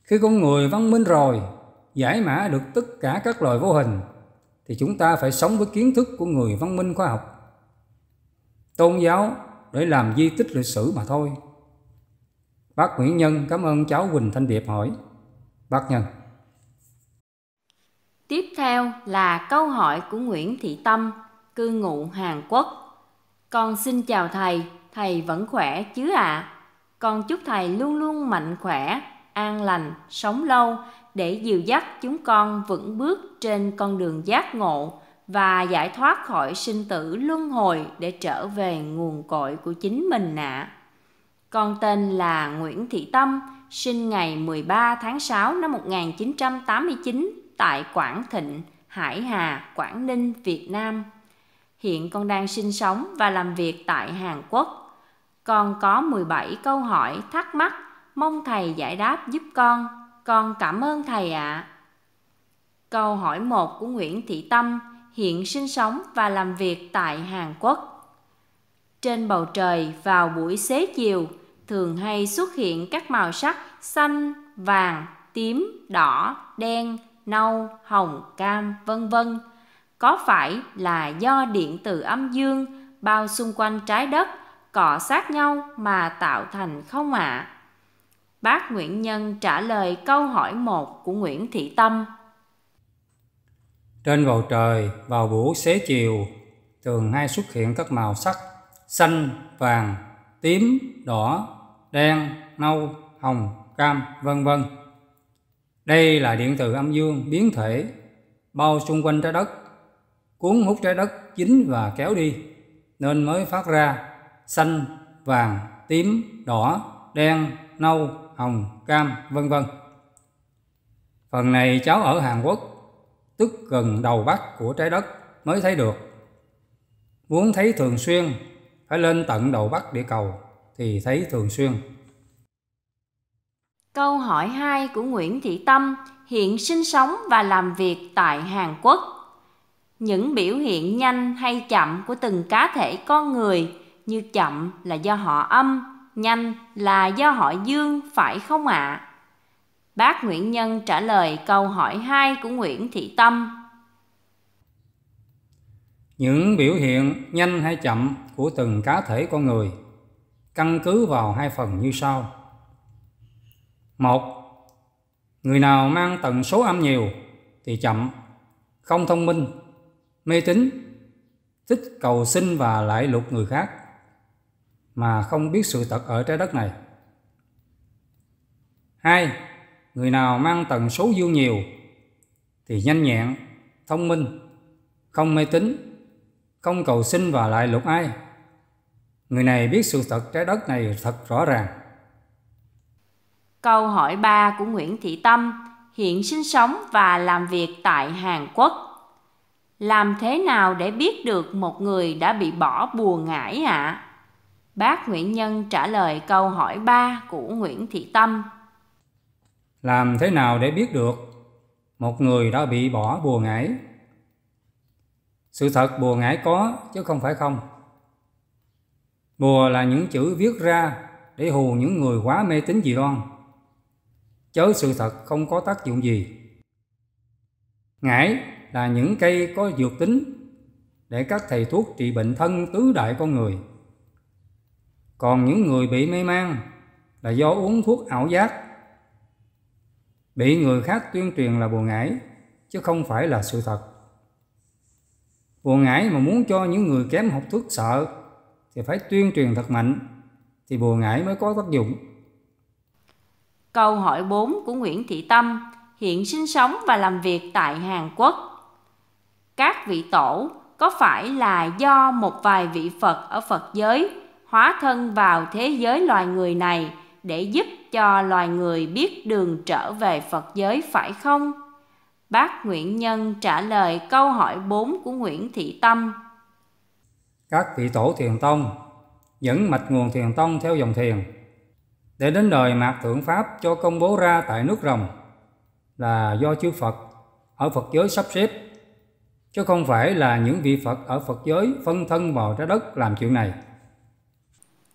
Khi con người văn minh rồi, giải mã được tất cả các loài vô hình, thì chúng ta phải sống với kiến thức của người văn minh khoa học. Tôn giáo để làm di tích lịch sử mà thôi. Bác Nguyễn Nhân cảm ơn cháu Quỳnh Thanh Điệp hỏi. Bác Nhân. Tiếp theo là câu hỏi của Nguyễn Thị Tâm, cư ngụ Hàn Quốc. Con xin chào thầy, thầy vẫn khỏe chứ ạ? À? Con chúc thầy luôn luôn mạnh khỏe, an lành, sống lâu để dìu dắt chúng con vững bước trên con đường giác ngộ và giải thoát khỏi sinh tử luân hồi để trở về nguồn cội của chính mình ạ. À. Con tên là Nguyễn Thị Tâm, sinh ngày 13 tháng 6 năm 1989 tại Quảng Thịnh, Hải Hà, Quảng Ninh, Việt Nam. Hiện con đang sinh sống và làm việc tại Hàn Quốc. Con có 17 câu hỏi thắc mắc, mong thầy giải đáp giúp con. Con cảm ơn thầy ạ. À. Câu hỏi 1 của Nguyễn Thị Tâm hiện sinh sống và làm việc tại Hàn Quốc. Trên bầu trời vào buổi xế chiều thường hay xuất hiện các màu sắc xanh, vàng, tím, đỏ, đen, nâu, hồng, cam, vân vân có phải là do điện từ âm dương bao xung quanh trái đất cọ sát nhau mà tạo thành không ạ? À? Bác Nguyễn Nhân trả lời câu hỏi 1 của Nguyễn Thị Tâm. Trên bầu trời vào buổi xế chiều thường hay xuất hiện các màu sắc xanh, vàng, tím, đỏ, đen, nâu, hồng, cam, vân vân. Đây là điện từ âm dương biến thể bao xung quanh trái đất cuốn hút trái đất dính và kéo đi, nên mới phát ra xanh, vàng, tím, đỏ, đen, nâu, hồng, cam, vân vân. Phần này cháu ở Hàn Quốc, tức gần đầu bắc của trái đất mới thấy được. Muốn thấy thường xuyên, phải lên tận đầu bắc địa cầu thì thấy thường xuyên. Câu hỏi hai của Nguyễn Thị Tâm hiện sinh sống và làm việc tại Hàn Quốc những biểu hiện nhanh hay chậm của từng cá thể con người như chậm là do họ âm nhanh là do họ dương phải không ạ à? bác nguyễn nhân trả lời câu hỏi hai của nguyễn thị tâm những biểu hiện nhanh hay chậm của từng cá thể con người căn cứ vào hai phần như sau một người nào mang tần số âm nhiều thì chậm không thông minh mê tín thích cầu xin và lại lục người khác mà không biết sự thật ở trái đất này. Hai, người nào mang tần số dương nhiều thì nhanh nhẹn, thông minh, không mê tín, không cầu xin và lại lục ai. Người này biết sự thật trái đất này thật rõ ràng. Câu hỏi ba của Nguyễn Thị Tâm hiện sinh sống và làm việc tại Hàn Quốc làm thế nào để biết được một người đã bị bỏ bùa ngải ạ à? bác nguyễn nhân trả lời câu hỏi 3 của nguyễn thị tâm làm thế nào để biết được một người đã bị bỏ bùa ngải sự thật bùa ngải có chứ không phải không bùa là những chữ viết ra để hù những người quá mê tín dị đoan chớ sự thật không có tác dụng gì ngải là những cây có dược tính để các thầy thuốc trị bệnh thân tứ đại con người. Còn những người bị mê man là do uống thuốc ảo giác, bị người khác tuyên truyền là buồn ngải chứ không phải là sự thật. Buồn ngải mà muốn cho những người kém học thuốc sợ thì phải tuyên truyền thật mạnh thì buồn ngải mới có tác dụng. Câu hỏi 4 của Nguyễn Thị Tâm hiện sinh sống và làm việc tại Hàn Quốc các vị tổ có phải là do một vài vị Phật ở Phật giới hóa thân vào thế giới loài người này để giúp cho loài người biết đường trở về Phật giới phải không? Bác Nguyễn Nhân trả lời câu hỏi 4 của Nguyễn Thị Tâm. Các vị tổ thiền tông dẫn mạch nguồn thiền tông theo dòng thiền để đến đời mạt thượng pháp cho công bố ra tại nước rồng là do chư Phật ở Phật giới sắp xếp chứ không phải là những vị Phật ở Phật giới phân thân vào trái đất làm chuyện này.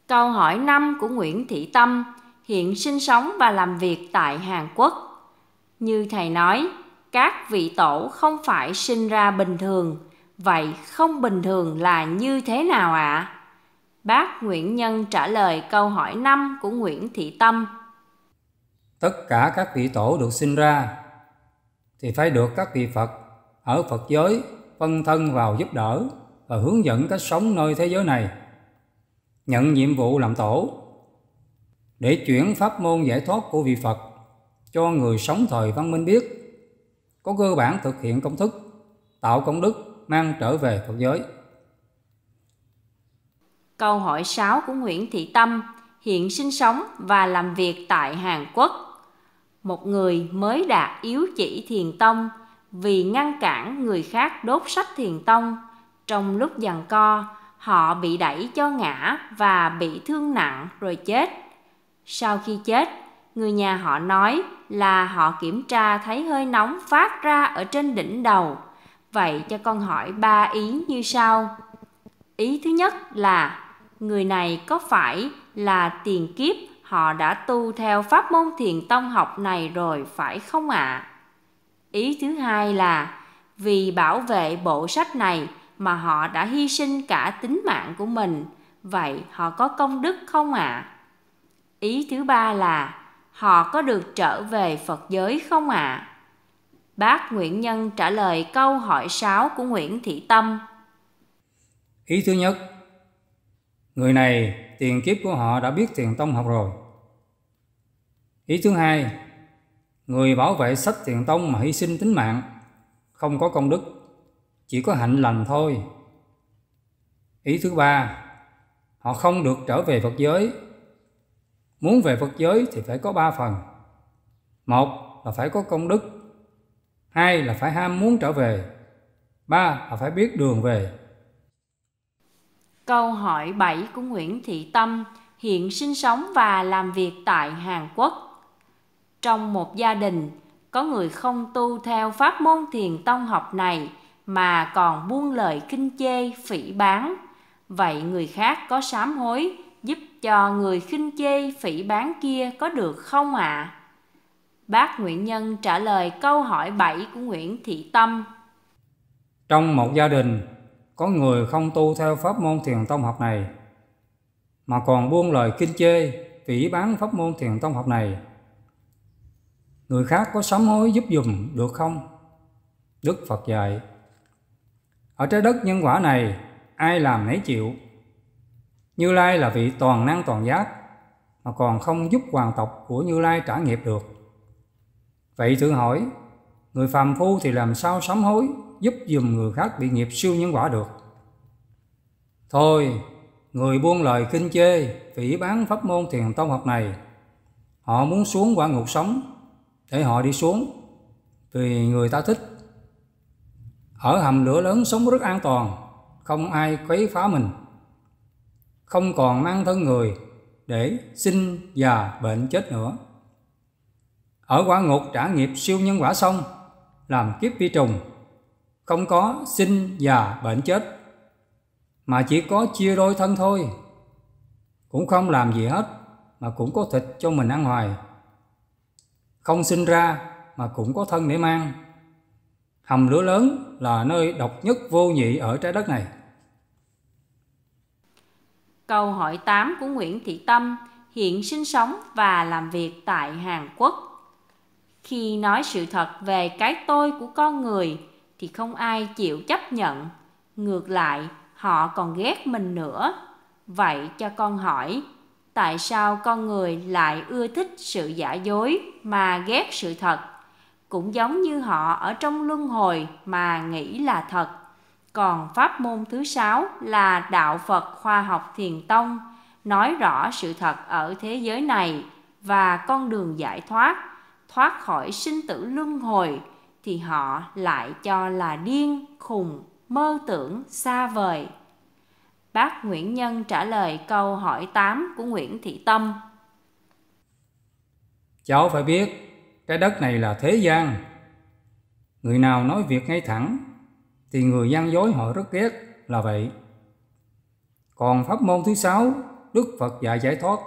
Câu hỏi 5 của Nguyễn Thị Tâm hiện sinh sống và làm việc tại Hàn Quốc. Như thầy nói, các vị tổ không phải sinh ra bình thường, vậy không bình thường là như thế nào ạ? À? Bác Nguyễn Nhân trả lời câu hỏi 5 của Nguyễn Thị Tâm. Tất cả các vị tổ được sinh ra thì phải được các vị Phật ở Phật giới phân thân vào giúp đỡ và hướng dẫn cách sống nơi thế giới này. Nhận nhiệm vụ làm tổ để chuyển pháp môn giải thoát của vị Phật cho người sống thời văn minh biết, có cơ bản thực hiện công thức, tạo công đức mang trở về Phật giới. Câu hỏi 6 của Nguyễn Thị Tâm hiện sinh sống và làm việc tại Hàn Quốc. Một người mới đạt yếu chỉ thiền tông vì ngăn cản người khác đốt sách thiền tông trong lúc giằng co họ bị đẩy cho ngã và bị thương nặng rồi chết sau khi chết người nhà họ nói là họ kiểm tra thấy hơi nóng phát ra ở trên đỉnh đầu vậy cho con hỏi ba ý như sau ý thứ nhất là người này có phải là tiền kiếp họ đã tu theo pháp môn thiền tông học này rồi phải không ạ à? Ý thứ hai là vì bảo vệ bộ sách này mà họ đã hy sinh cả tính mạng của mình, vậy họ có công đức không ạ? À? Ý thứ ba là họ có được trở về Phật giới không ạ? À? Bác Nguyễn Nhân trả lời câu hỏi 6 của Nguyễn Thị Tâm. Ý thứ nhất, người này tiền kiếp của họ đã biết thiền tông học rồi. Ý thứ hai, Người bảo vệ sách thiền tông mà hy sinh tính mạng, không có công đức, chỉ có hạnh lành thôi. Ý thứ ba, họ không được trở về Phật giới. Muốn về Phật giới thì phải có ba phần. Một là phải có công đức, hai là phải ham muốn trở về, ba là phải biết đường về. Câu hỏi 7 của Nguyễn Thị Tâm hiện sinh sống và làm việc tại Hàn Quốc trong một gia đình có người không tu theo pháp môn thiền tông học này mà còn buông lời kinh chê phỉ bán vậy người khác có sám hối giúp cho người khinh chê phỉ bán kia có được không ạ à? bác nguyễn nhân trả lời câu hỏi 7 của nguyễn thị tâm trong một gia đình có người không tu theo pháp môn thiền tông học này mà còn buông lời kinh chê phỉ bán pháp môn thiền tông học này người khác có sám hối giúp dùm được không? Đức Phật dạy, ở trái đất nhân quả này, ai làm nấy chịu. Như Lai là vị toàn năng toàn giác, mà còn không giúp hoàng tộc của Như Lai trả nghiệp được. Vậy thử hỏi, người phàm phu thì làm sao sám hối giúp dùm người khác bị nghiệp siêu nhân quả được? Thôi, người buôn lời kinh chê, phỉ bán pháp môn thiền tông học này, họ muốn xuống quả ngục sống để họ đi xuống vì người ta thích. Ở hầm lửa lớn sống rất an toàn, không ai quấy phá mình. Không còn mang thân người để sinh già bệnh chết nữa. Ở quả ngục trả nghiệp siêu nhân quả xong, làm kiếp vi trùng, không có sinh già bệnh chết, mà chỉ có chia đôi thân thôi. Cũng không làm gì hết, mà cũng có thịt cho mình ăn hoài không sinh ra mà cũng có thân để mang. Hầm lửa lớn là nơi độc nhất vô nhị ở trái đất này. Câu hỏi 8 của Nguyễn Thị Tâm hiện sinh sống và làm việc tại Hàn Quốc. Khi nói sự thật về cái tôi của con người thì không ai chịu chấp nhận, ngược lại họ còn ghét mình nữa. Vậy cho con hỏi, tại sao con người lại ưa thích sự giả dối mà ghét sự thật cũng giống như họ ở trong luân hồi mà nghĩ là thật còn pháp môn thứ sáu là đạo phật khoa học thiền tông nói rõ sự thật ở thế giới này và con đường giải thoát thoát khỏi sinh tử luân hồi thì họ lại cho là điên khùng mơ tưởng xa vời Bác Nguyễn Nhân trả lời câu hỏi 8 của Nguyễn Thị Tâm. Cháu phải biết, cái đất này là thế gian. Người nào nói việc ngay thẳng, thì người gian dối họ rất ghét là vậy. Còn pháp môn thứ sáu, Đức Phật dạy giải thoát,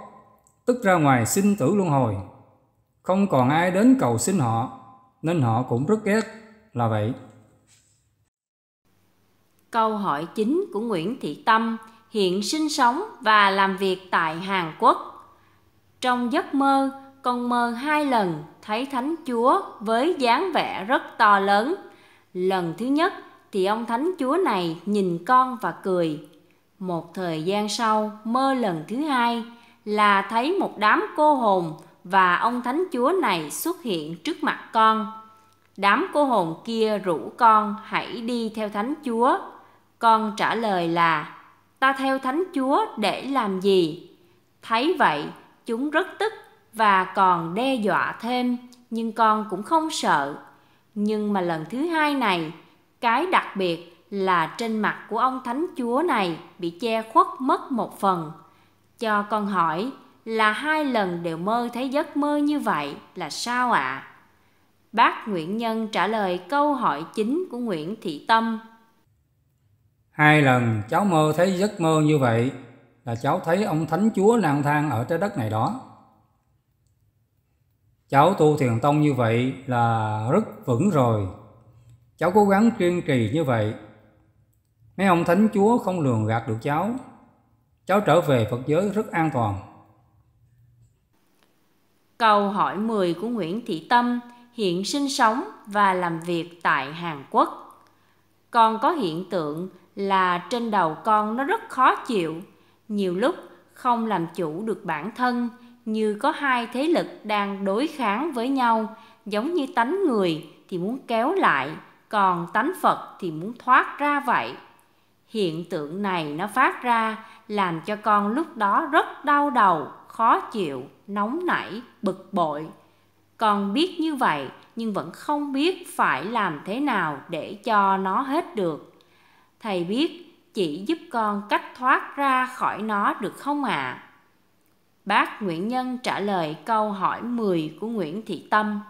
tức ra ngoài sinh tử luân hồi. Không còn ai đến cầu xin họ, nên họ cũng rất ghét là vậy. Câu hỏi chính của Nguyễn Thị Tâm hiện sinh sống và làm việc tại Hàn Quốc. Trong giấc mơ, con mơ hai lần thấy Thánh Chúa với dáng vẻ rất to lớn. Lần thứ nhất thì ông Thánh Chúa này nhìn con và cười. Một thời gian sau, mơ lần thứ hai là thấy một đám cô hồn và ông Thánh Chúa này xuất hiện trước mặt con. Đám cô hồn kia rủ con hãy đi theo Thánh Chúa con trả lời là Ta theo Thánh Chúa để làm gì? Thấy vậy, chúng rất tức và còn đe dọa thêm, nhưng con cũng không sợ. Nhưng mà lần thứ hai này, cái đặc biệt là trên mặt của ông Thánh Chúa này bị che khuất mất một phần. Cho con hỏi là hai lần đều mơ thấy giấc mơ như vậy là sao ạ? À? Bác Nguyễn Nhân trả lời câu hỏi chính của Nguyễn Thị Tâm Hai lần cháu mơ thấy giấc mơ như vậy là cháu thấy ông Thánh Chúa lang thang ở trái đất này đó. Cháu tu thiền tông như vậy là rất vững rồi. Cháu cố gắng kiên trì như vậy. Mấy ông Thánh Chúa không lường gạt được cháu. Cháu trở về Phật giới rất an toàn. Câu hỏi 10 của Nguyễn Thị Tâm hiện sinh sống và làm việc tại Hàn Quốc. Còn có hiện tượng là trên đầu con nó rất khó chịu nhiều lúc không làm chủ được bản thân như có hai thế lực đang đối kháng với nhau giống như tánh người thì muốn kéo lại còn tánh phật thì muốn thoát ra vậy hiện tượng này nó phát ra làm cho con lúc đó rất đau đầu khó chịu nóng nảy bực bội con biết như vậy nhưng vẫn không biết phải làm thế nào để cho nó hết được thầy biết chỉ giúp con cách thoát ra khỏi nó được không ạ à? bác nguyễn nhân trả lời câu hỏi 10 của nguyễn thị tâm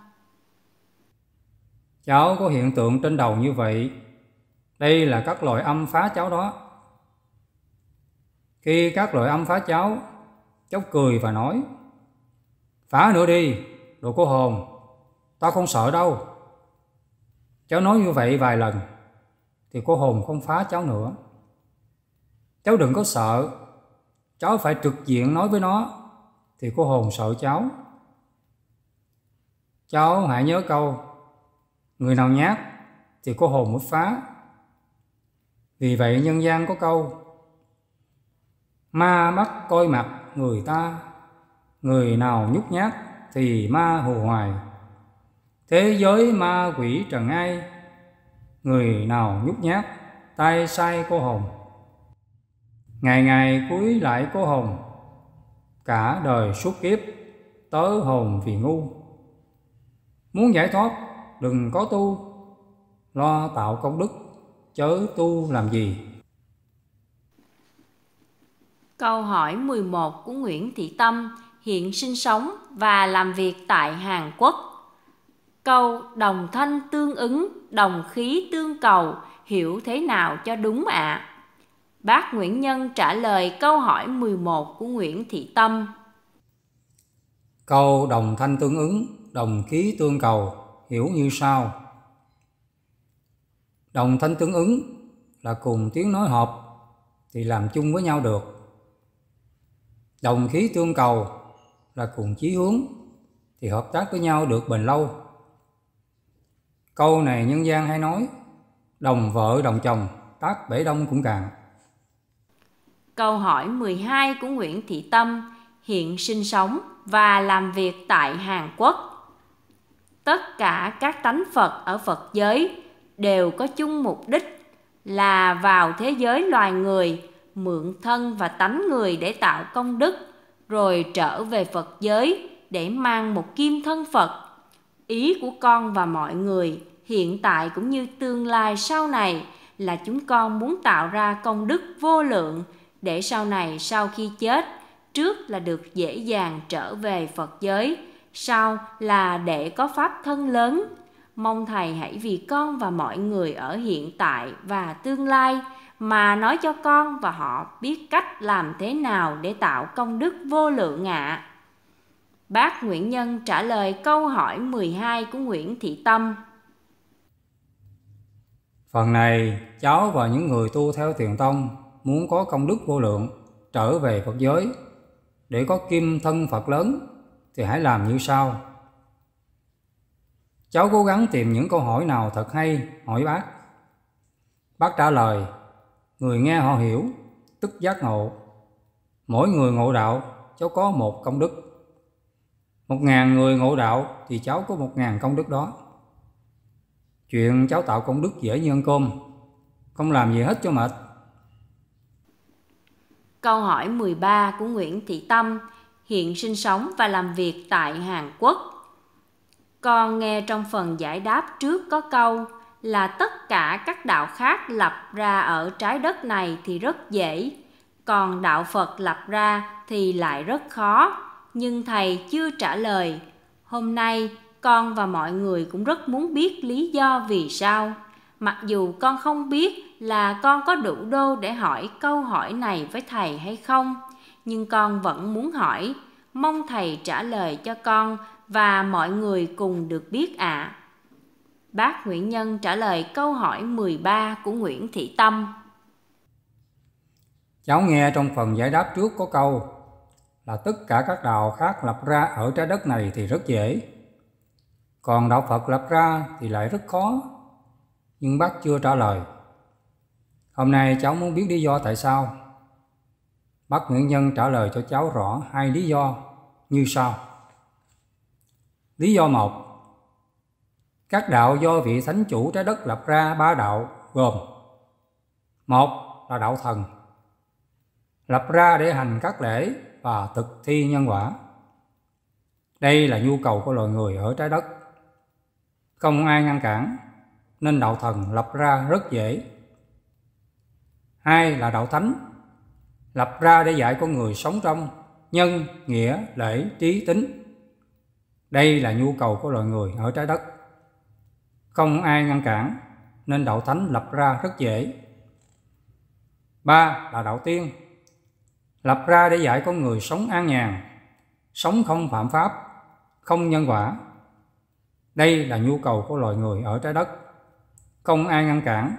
cháu có hiện tượng trên đầu như vậy đây là các loại âm phá cháu đó khi các loại âm phá cháu cháu cười và nói phá nữa đi đồ cô hồn tao không sợ đâu cháu nói như vậy vài lần thì cô hồn không phá cháu nữa. Cháu đừng có sợ, cháu phải trực diện nói với nó thì cô hồn sợ cháu. Cháu hãy nhớ câu, người nào nhát thì cô hồn mới phá. Vì vậy nhân gian có câu, ma bắt coi mặt người ta, người nào nhút nhát thì ma hồ hoài. Thế giới ma quỷ trần ai, người nào nhút nhát tay sai cô hồng ngày ngày cúi lại cô hồng cả đời suốt kiếp tớ hồn vì ngu muốn giải thoát đừng có tu lo tạo công đức chớ tu làm gì Câu hỏi 11 của Nguyễn Thị Tâm hiện sinh sống và làm việc tại Hàn Quốc Câu đồng thanh tương ứng, đồng khí tương cầu, hiểu thế nào cho đúng ạ? À? Bác Nguyễn Nhân trả lời câu hỏi 11 của Nguyễn Thị Tâm. Câu đồng thanh tương ứng, đồng khí tương cầu, hiểu như sau. Đồng thanh tương ứng là cùng tiếng nói hợp thì làm chung với nhau được. Đồng khí tương cầu là cùng chí hướng thì hợp tác với nhau được bền lâu. Câu này nhân gian hay nói, đồng vợ đồng chồng, tác bể đông cũng cạn. Câu hỏi 12 của Nguyễn Thị Tâm hiện sinh sống và làm việc tại Hàn Quốc. Tất cả các tánh Phật ở Phật giới đều có chung mục đích là vào thế giới loài người mượn thân và tánh người để tạo công đức rồi trở về Phật giới để mang một kim thân Phật ý của con và mọi người hiện tại cũng như tương lai sau này là chúng con muốn tạo ra công đức vô lượng để sau này sau khi chết trước là được dễ dàng trở về phật giới sau là để có pháp thân lớn mong thầy hãy vì con và mọi người ở hiện tại và tương lai mà nói cho con và họ biết cách làm thế nào để tạo công đức vô lượng ạ à. Bác Nguyễn Nhân trả lời câu hỏi 12 của Nguyễn Thị Tâm. Phần này, cháu và những người tu theo Thiền tông muốn có công đức vô lượng, trở về Phật giới. Để có kim thân Phật lớn thì hãy làm như sau. Cháu cố gắng tìm những câu hỏi nào thật hay hỏi bác. Bác trả lời, người nghe họ hiểu, tức giác ngộ. Mỗi người ngộ đạo, cháu có một công đức một ngàn người ngộ đạo thì cháu có một ngàn công đức đó chuyện cháu tạo công đức dễ như ăn cơm không làm gì hết cho mệt Câu hỏi 13 của Nguyễn Thị Tâm hiện sinh sống và làm việc tại Hàn Quốc. Con nghe trong phần giải đáp trước có câu là tất cả các đạo khác lập ra ở trái đất này thì rất dễ, còn đạo Phật lập ra thì lại rất khó nhưng thầy chưa trả lời. Hôm nay con và mọi người cũng rất muốn biết lý do vì sao. Mặc dù con không biết là con có đủ đô để hỏi câu hỏi này với thầy hay không, nhưng con vẫn muốn hỏi, mong thầy trả lời cho con và mọi người cùng được biết ạ. À. Bác Nguyễn Nhân trả lời câu hỏi 13 của Nguyễn Thị Tâm. Cháu nghe trong phần giải đáp trước có câu là tất cả các đạo khác lập ra ở trái đất này thì rất dễ. Còn đạo Phật lập ra thì lại rất khó. Nhưng bác chưa trả lời. Hôm nay cháu muốn biết lý do tại sao. Bác Nguyễn Nhân trả lời cho cháu rõ hai lý do như sau. Lý do một Các đạo do vị thánh chủ trái đất lập ra ba đạo gồm Một là đạo thần Lập ra để hành các lễ và thực thi nhân quả. Đây là nhu cầu của loài người ở trái đất. Không ai ngăn cản, nên đạo thần lập ra rất dễ. Hai là đạo thánh, lập ra để dạy con người sống trong nhân, nghĩa, lễ, trí, tính. Đây là nhu cầu của loài người ở trái đất. Không ai ngăn cản, nên đạo thánh lập ra rất dễ. Ba là đạo tiên, lập ra để dạy con người sống an nhàn, sống không phạm pháp, không nhân quả. Đây là nhu cầu của loài người ở trái đất. Không ai ngăn cản,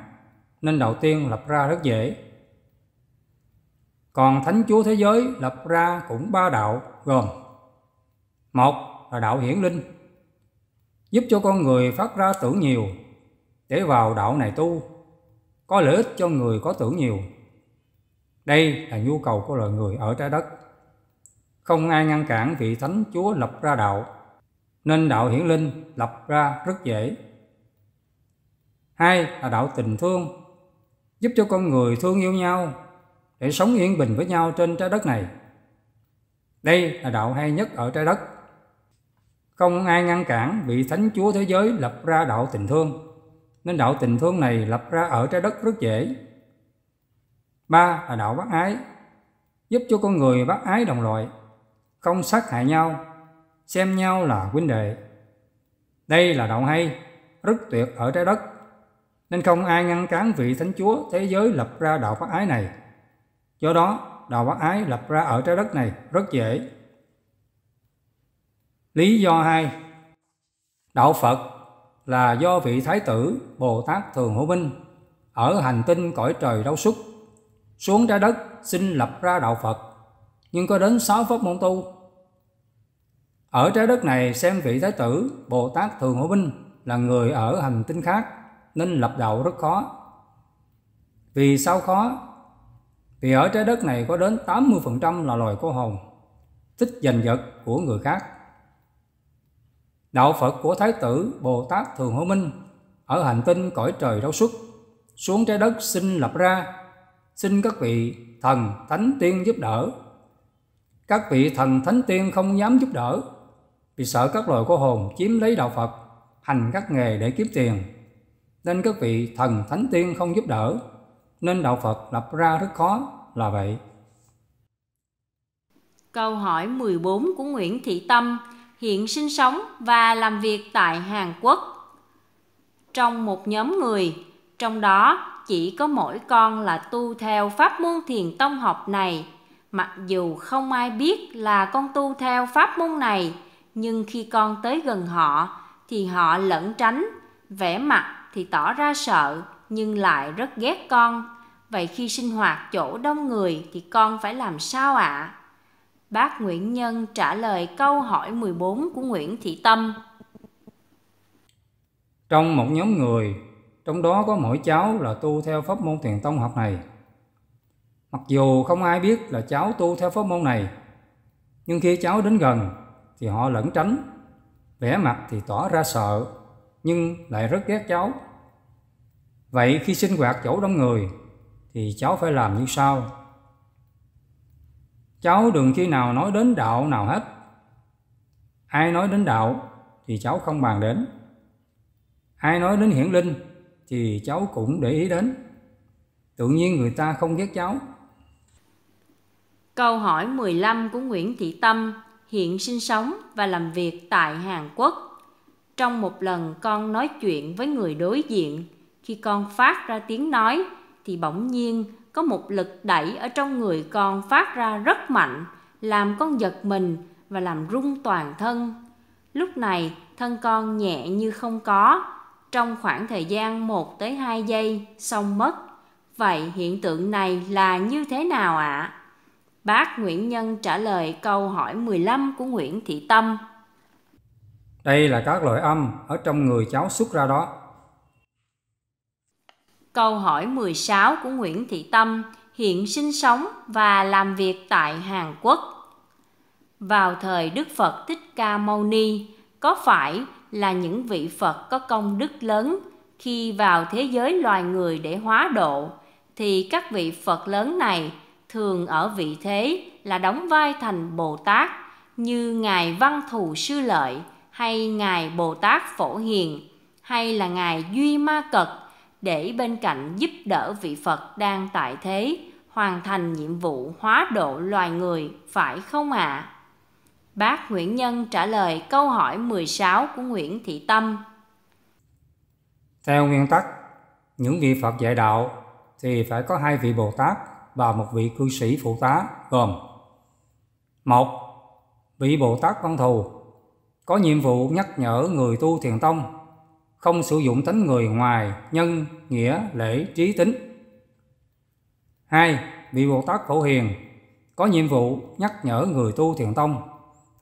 nên đầu tiên lập ra rất dễ. Còn Thánh Chúa Thế Giới lập ra cũng ba đạo gồm Một là đạo hiển linh, giúp cho con người phát ra tưởng nhiều, để vào đạo này tu, có lợi ích cho người có tưởng nhiều. Đây là nhu cầu của loài người ở trái đất. Không ai ngăn cản vị Thánh Chúa lập ra đạo, nên đạo hiển linh lập ra rất dễ. Hai là đạo tình thương, giúp cho con người thương yêu nhau để sống yên bình với nhau trên trái đất này. Đây là đạo hay nhất ở trái đất. Không ai ngăn cản vị Thánh Chúa thế giới lập ra đạo tình thương, nên đạo tình thương này lập ra ở trái đất rất dễ ba là đạo bác ái giúp cho con người bác ái đồng loại không sát hại nhau xem nhau là huynh đệ đây là đạo hay rất tuyệt ở trái đất nên không ai ngăn cản vị thánh chúa thế giới lập ra đạo bác ái này do đó đạo bác ái lập ra ở trái đất này rất dễ lý do hai đạo phật là do vị thái tử bồ tát thường hữu minh ở hành tinh cõi trời đau xúc xuống trái đất xin lập ra đạo Phật, nhưng có đến sáu pháp môn tu. Ở trái đất này xem vị Thái tử Bồ Tát Thường Hữu Minh là người ở hành tinh khác nên lập đạo rất khó. Vì sao khó? Vì ở trái đất này có đến 80% là loài cô hồn, thích giành giật của người khác. Đạo Phật của Thái tử Bồ Tát Thường Hữu Minh ở hành tinh cõi trời đấu xuất xuống trái đất xin lập ra xin các vị thần thánh tiên giúp đỡ. Các vị thần thánh tiên không dám giúp đỡ vì sợ các loài cô hồn chiếm lấy đạo Phật, hành các nghề để kiếm tiền. Nên các vị thần thánh tiên không giúp đỡ, nên đạo Phật lập ra rất khó là vậy. Câu hỏi 14 của Nguyễn Thị Tâm hiện sinh sống và làm việc tại Hàn Quốc. Trong một nhóm người, trong đó chỉ có mỗi con là tu theo pháp môn thiền tông học này mặc dù không ai biết là con tu theo pháp môn này nhưng khi con tới gần họ thì họ lẩn tránh vẻ mặt thì tỏ ra sợ nhưng lại rất ghét con vậy khi sinh hoạt chỗ đông người thì con phải làm sao ạ à? bác Nguyễn Nhân trả lời câu hỏi 14 của Nguyễn Thị Tâm. Trong một nhóm người trong đó có mỗi cháu là tu theo pháp môn thiền tông học này. Mặc dù không ai biết là cháu tu theo pháp môn này, nhưng khi cháu đến gần thì họ lẩn tránh, vẻ mặt thì tỏ ra sợ, nhưng lại rất ghét cháu. Vậy khi sinh hoạt chỗ đông người thì cháu phải làm như sau. Cháu đừng khi nào nói đến đạo nào hết. Ai nói đến đạo thì cháu không bàn đến. Ai nói đến hiển linh thì cháu cũng để ý đến. Tự nhiên người ta không ghét cháu. Câu hỏi 15 của Nguyễn Thị Tâm hiện sinh sống và làm việc tại Hàn Quốc. Trong một lần con nói chuyện với người đối diện, khi con phát ra tiếng nói thì bỗng nhiên có một lực đẩy ở trong người con phát ra rất mạnh, làm con giật mình và làm rung toàn thân. Lúc này, thân con nhẹ như không có, trong khoảng thời gian 1 tới 2 giây xong mất. Vậy hiện tượng này là như thế nào ạ? À? Bác Nguyễn Nhân trả lời câu hỏi 15 của Nguyễn Thị Tâm. Đây là các loại âm ở trong người cháu xuất ra đó. Câu hỏi 16 của Nguyễn Thị Tâm hiện sinh sống và làm việc tại Hàn Quốc. Vào thời Đức Phật Thích Ca Mâu Ni, có phải là những vị Phật có công đức lớn khi vào thế giới loài người để hóa độ thì các vị Phật lớn này thường ở vị thế là đóng vai thành Bồ Tát như Ngài Văn Thù Sư Lợi hay Ngài Bồ Tát Phổ Hiền hay là Ngài Duy Ma Cật để bên cạnh giúp đỡ vị Phật đang tại thế hoàn thành nhiệm vụ hóa độ loài người phải không ạ? À? Bác Nguyễn Nhân trả lời câu hỏi 16 của Nguyễn Thị Tâm. Theo nguyên tắc, những vị Phật dạy đạo thì phải có hai vị Bồ Tát và một vị cư sĩ phụ tá gồm một Vị Bồ Tát Văn Thù có nhiệm vụ nhắc nhở người tu thiền tông không sử dụng tính người ngoài nhân, nghĩa, lễ, trí tính. 2. Vị Bồ Tát Phổ Hiền có nhiệm vụ nhắc nhở người tu thiền tông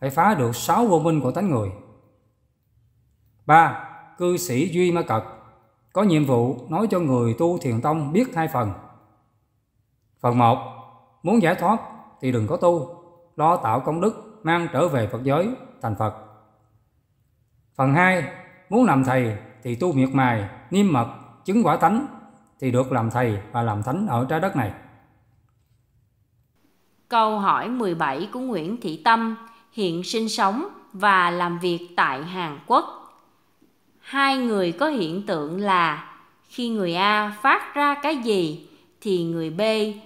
phải phá được sáu vô minh của tánh người. ba Cư sĩ Duy Ma Cật có nhiệm vụ nói cho người tu thiền tông biết hai phần. Phần một Muốn giải thoát thì đừng có tu, lo tạo công đức mang trở về Phật giới thành Phật. Phần hai Muốn làm thầy thì tu miệt mài, niêm mật, chứng quả tánh thì được làm thầy và làm thánh ở trái đất này. Câu hỏi 17 của Nguyễn Thị Tâm hiện sinh sống và làm việc tại Hàn Quốc. Hai người có hiện tượng là khi người A phát ra cái gì thì người B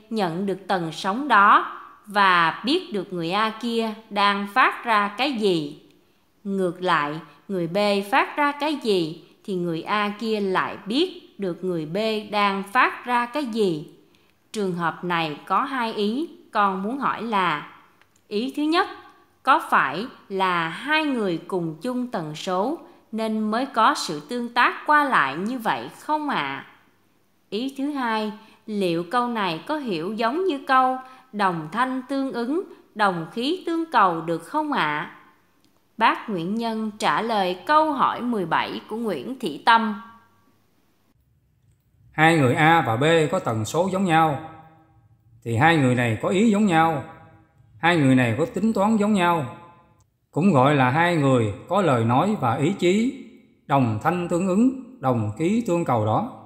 nhận được tần sóng đó và biết được người A kia đang phát ra cái gì. Ngược lại, người B phát ra cái gì thì người A kia lại biết được người B đang phát ra cái gì. Trường hợp này có hai ý, con muốn hỏi là ý thứ nhất có phải là hai người cùng chung tần số nên mới có sự tương tác qua lại như vậy không ạ à? ý thứ hai liệu câu này có hiểu giống như câu đồng thanh tương ứng đồng khí tương cầu được không ạ à? Bác Nguyễn Nhân trả lời câu hỏi 17 của Nguyễn Thị Tâm. Hai người A và B có tần số giống nhau thì hai người này có ý giống nhau Hai người này có tính toán giống nhau, cũng gọi là hai người có lời nói và ý chí, đồng thanh tương ứng, đồng ký tương cầu đó.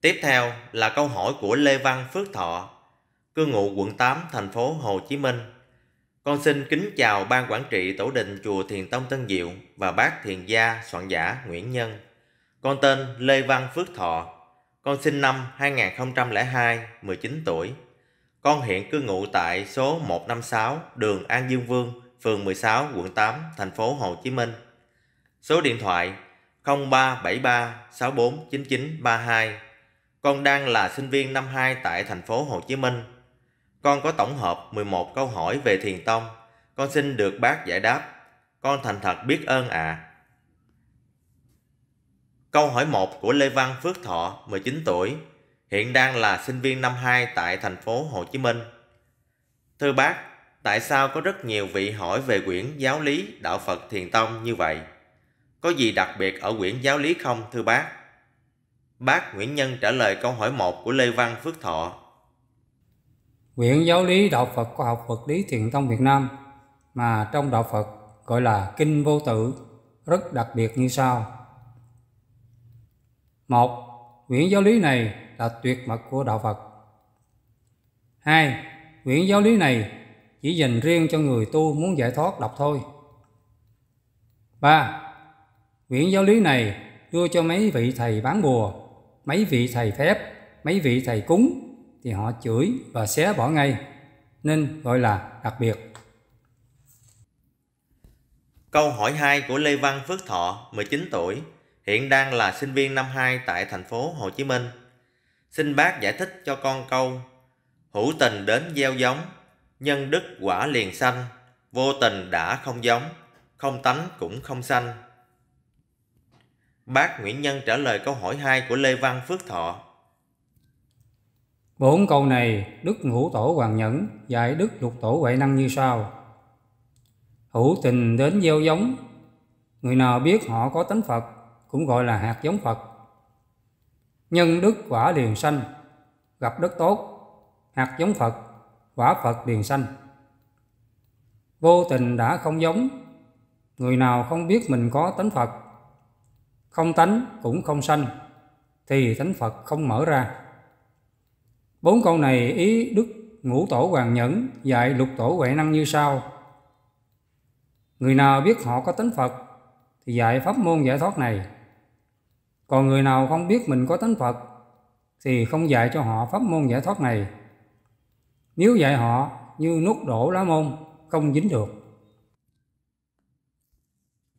Tiếp theo là câu hỏi của Lê Văn Phước Thọ, cư ngụ quận 8, thành phố Hồ Chí Minh. Con xin kính chào Ban Quản trị Tổ đình Chùa Thiền Tông Tân Diệu và bác Thiền gia soạn giả Nguyễn Nhân. Con tên Lê Văn Phước Thọ. Con sinh năm 2002, 19 tuổi. Con hiện cư ngụ tại số 156 đường An Dương Vương, phường 16, quận 8, thành phố Hồ Chí Minh. Số điện thoại 0373 64 9932. Con đang là sinh viên năm 2 tại thành phố Hồ Chí Minh. Con có tổng hợp 11 câu hỏi về thiền tông. Con xin được bác giải đáp. Con thành thật biết ơn ạ. À. Câu hỏi 1 của Lê Văn Phước Thọ, 19 tuổi, hiện đang là sinh viên năm 2 tại thành phố Hồ Chí Minh. Thưa bác, tại sao có rất nhiều vị hỏi về quyển giáo lý đạo Phật Thiền Tông như vậy? Có gì đặc biệt ở quyển giáo lý không thưa bác? Bác Nguyễn Nhân trả lời câu hỏi 1 của Lê Văn Phước Thọ. Quyển giáo lý đạo Phật của học vật lý Thiền Tông Việt Nam mà trong đạo Phật gọi là Kinh Vô Tự rất đặc biệt như sau. một Quyển giáo lý này là tuyệt mật của đạo Phật. Hai, quyển giáo lý này chỉ dành riêng cho người tu muốn giải thoát đọc thôi. Ba, quyển giáo lý này đưa cho mấy vị thầy bán bùa, mấy vị thầy phép, mấy vị thầy cúng thì họ chửi và xé bỏ ngay, nên gọi là đặc biệt. Câu hỏi 2 của Lê Văn Phước Thọ, 19 tuổi, hiện đang là sinh viên năm 2 tại thành phố Hồ Chí Minh. Xin bác giải thích cho con câu Hữu tình đến gieo giống Nhân đức quả liền sanh Vô tình đã không giống Không tánh cũng không sanh Bác Nguyễn Nhân trả lời câu hỏi 2 của Lê Văn Phước Thọ Bốn câu này Đức Ngũ Tổ Hoàng Nhẫn dạy Đức Lục Tổ Huệ Năng như sau Hữu tình đến gieo giống Người nào biết họ có tánh Phật cũng gọi là hạt giống Phật nhân đức quả liền sanh gặp đất tốt hạt giống phật quả phật liền sanh vô tình đã không giống người nào không biết mình có tánh phật không tánh cũng không sanh thì tánh phật không mở ra bốn câu này ý đức ngũ tổ hoàng nhẫn dạy lục tổ huệ năng như sau người nào biết họ có tánh phật thì dạy pháp môn giải thoát này còn người nào không biết mình có tánh Phật thì không dạy cho họ pháp môn giải thoát này. Nếu dạy họ như nút đổ lá môn, không dính được.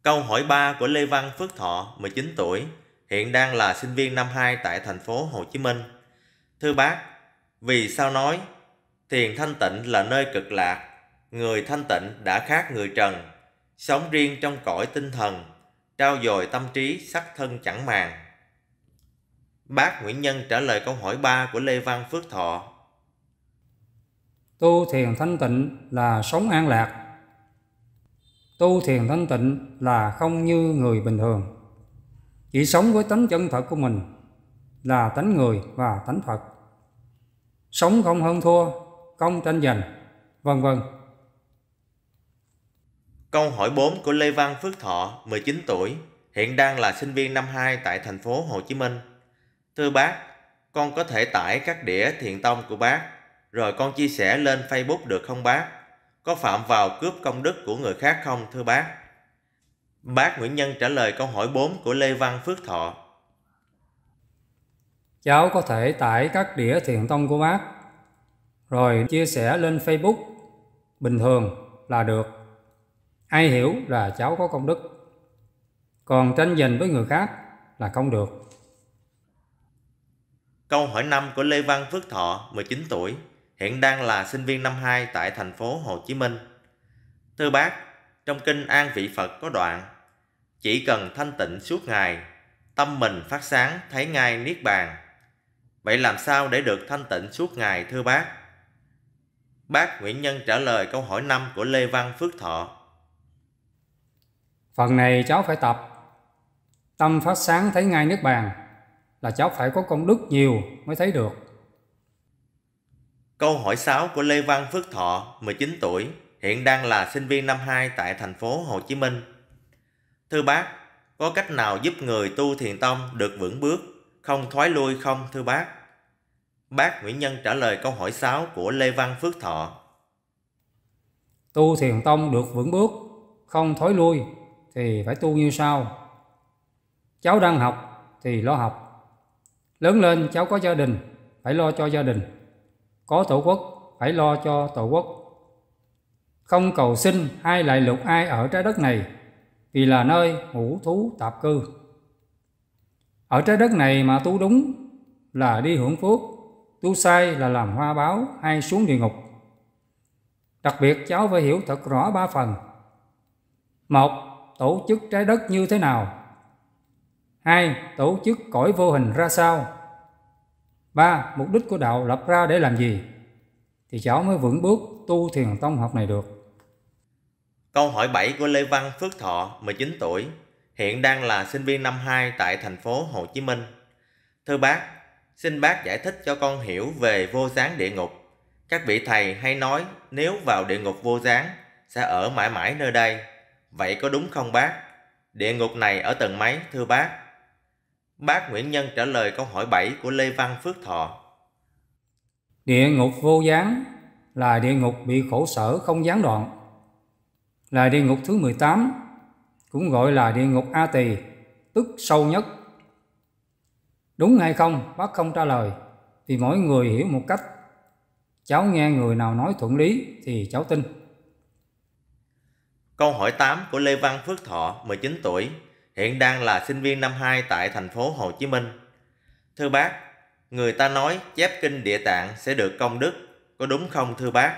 Câu hỏi 3 của Lê Văn Phước Thọ, 19 tuổi, hiện đang là sinh viên năm 2 tại thành phố Hồ Chí Minh. Thưa bác, vì sao nói thiền thanh tịnh là nơi cực lạc, người thanh tịnh đã khác người trần, sống riêng trong cõi tinh thần trao dồi tâm trí sắc thân chẳng màng. Bác Nguyễn Nhân trả lời câu hỏi 3 của Lê Văn Phước Thọ. Tu thiền thanh tịnh là sống an lạc. Tu thiền thanh tịnh là không như người bình thường. Chỉ sống với tánh chân thật của mình là tánh người và tánh Phật. Sống không hơn thua, không tranh giành, vân vân. Câu hỏi 4 của Lê Văn Phước Thọ, 19 tuổi, hiện đang là sinh viên năm 2 tại thành phố Hồ Chí Minh. Thưa bác, con có thể tải các đĩa thiền tông của bác, rồi con chia sẻ lên Facebook được không bác? Có phạm vào cướp công đức của người khác không thưa bác? Bác Nguyễn Nhân trả lời câu hỏi 4 của Lê Văn Phước Thọ. Cháu có thể tải các đĩa thiền tông của bác, rồi chia sẻ lên Facebook bình thường là được ai hiểu là cháu có công đức còn tranh giành với người khác là không được Câu hỏi 5 của Lê Văn Phước Thọ, 19 tuổi, hiện đang là sinh viên năm 2 tại thành phố Hồ Chí Minh. Thưa bác, trong kinh An Vị Phật có đoạn Chỉ cần thanh tịnh suốt ngày, tâm mình phát sáng thấy ngay Niết Bàn. Vậy làm sao để được thanh tịnh suốt ngày thưa bác? Bác Nguyễn Nhân trả lời câu hỏi 5 của Lê Văn Phước Thọ. Phần này cháu phải tập. Tâm phát sáng thấy ngay nước bàn là cháu phải có công đức nhiều mới thấy được. Câu hỏi 6 của Lê Văn Phước Thọ, 19 tuổi, hiện đang là sinh viên năm 2 tại thành phố Hồ Chí Minh. Thưa bác, có cách nào giúp người tu thiền tông được vững bước, không thoái lui không thưa bác? Bác Nguyễn Nhân trả lời câu hỏi 6 của Lê Văn Phước Thọ. Tu thiền tông được vững bước, không thối lui thì phải tu như sau. Cháu đang học thì lo học. Lớn lên cháu có gia đình, phải lo cho gia đình. Có tổ quốc, phải lo cho tổ quốc. Không cầu xin ai lại lục ai ở trái đất này, vì là nơi ngũ thú tạp cư. Ở trái đất này mà tu đúng là đi hưởng phước, tu sai là làm hoa báo hay xuống địa ngục. Đặc biệt cháu phải hiểu thật rõ ba phần. Một tổ chức trái đất như thế nào? 2. Tổ chức cõi vô hình ra sao? 3. Mục đích của đạo lập ra để làm gì? Thì cháu mới vững bước tu thiền tông học này được. Câu hỏi 7 của Lê Văn Phước Thọ, 19 tuổi, hiện đang là sinh viên năm 2 tại thành phố Hồ Chí Minh. Thưa bác, xin bác giải thích cho con hiểu về vô gián địa ngục. Các vị thầy hay nói nếu vào địa ngục vô gián sẽ ở mãi mãi nơi đây Vậy có đúng không bác? Địa ngục này ở tầng mấy thưa bác? Bác Nguyễn Nhân trả lời câu hỏi 7 của Lê Văn Phước Thọ. Địa ngục vô gián là địa ngục bị khổ sở không gián đoạn. Là địa ngục thứ 18, cũng gọi là địa ngục A Tỳ, tức sâu nhất. Đúng hay không, bác không trả lời, thì mỗi người hiểu một cách. Cháu nghe người nào nói thuận lý thì cháu tin. Câu hỏi 8 của Lê Văn Phước Thọ, 19 tuổi, hiện đang là sinh viên năm 2 tại thành phố Hồ Chí Minh. Thưa bác, người ta nói chép kinh địa tạng sẽ được công đức, có đúng không thưa bác?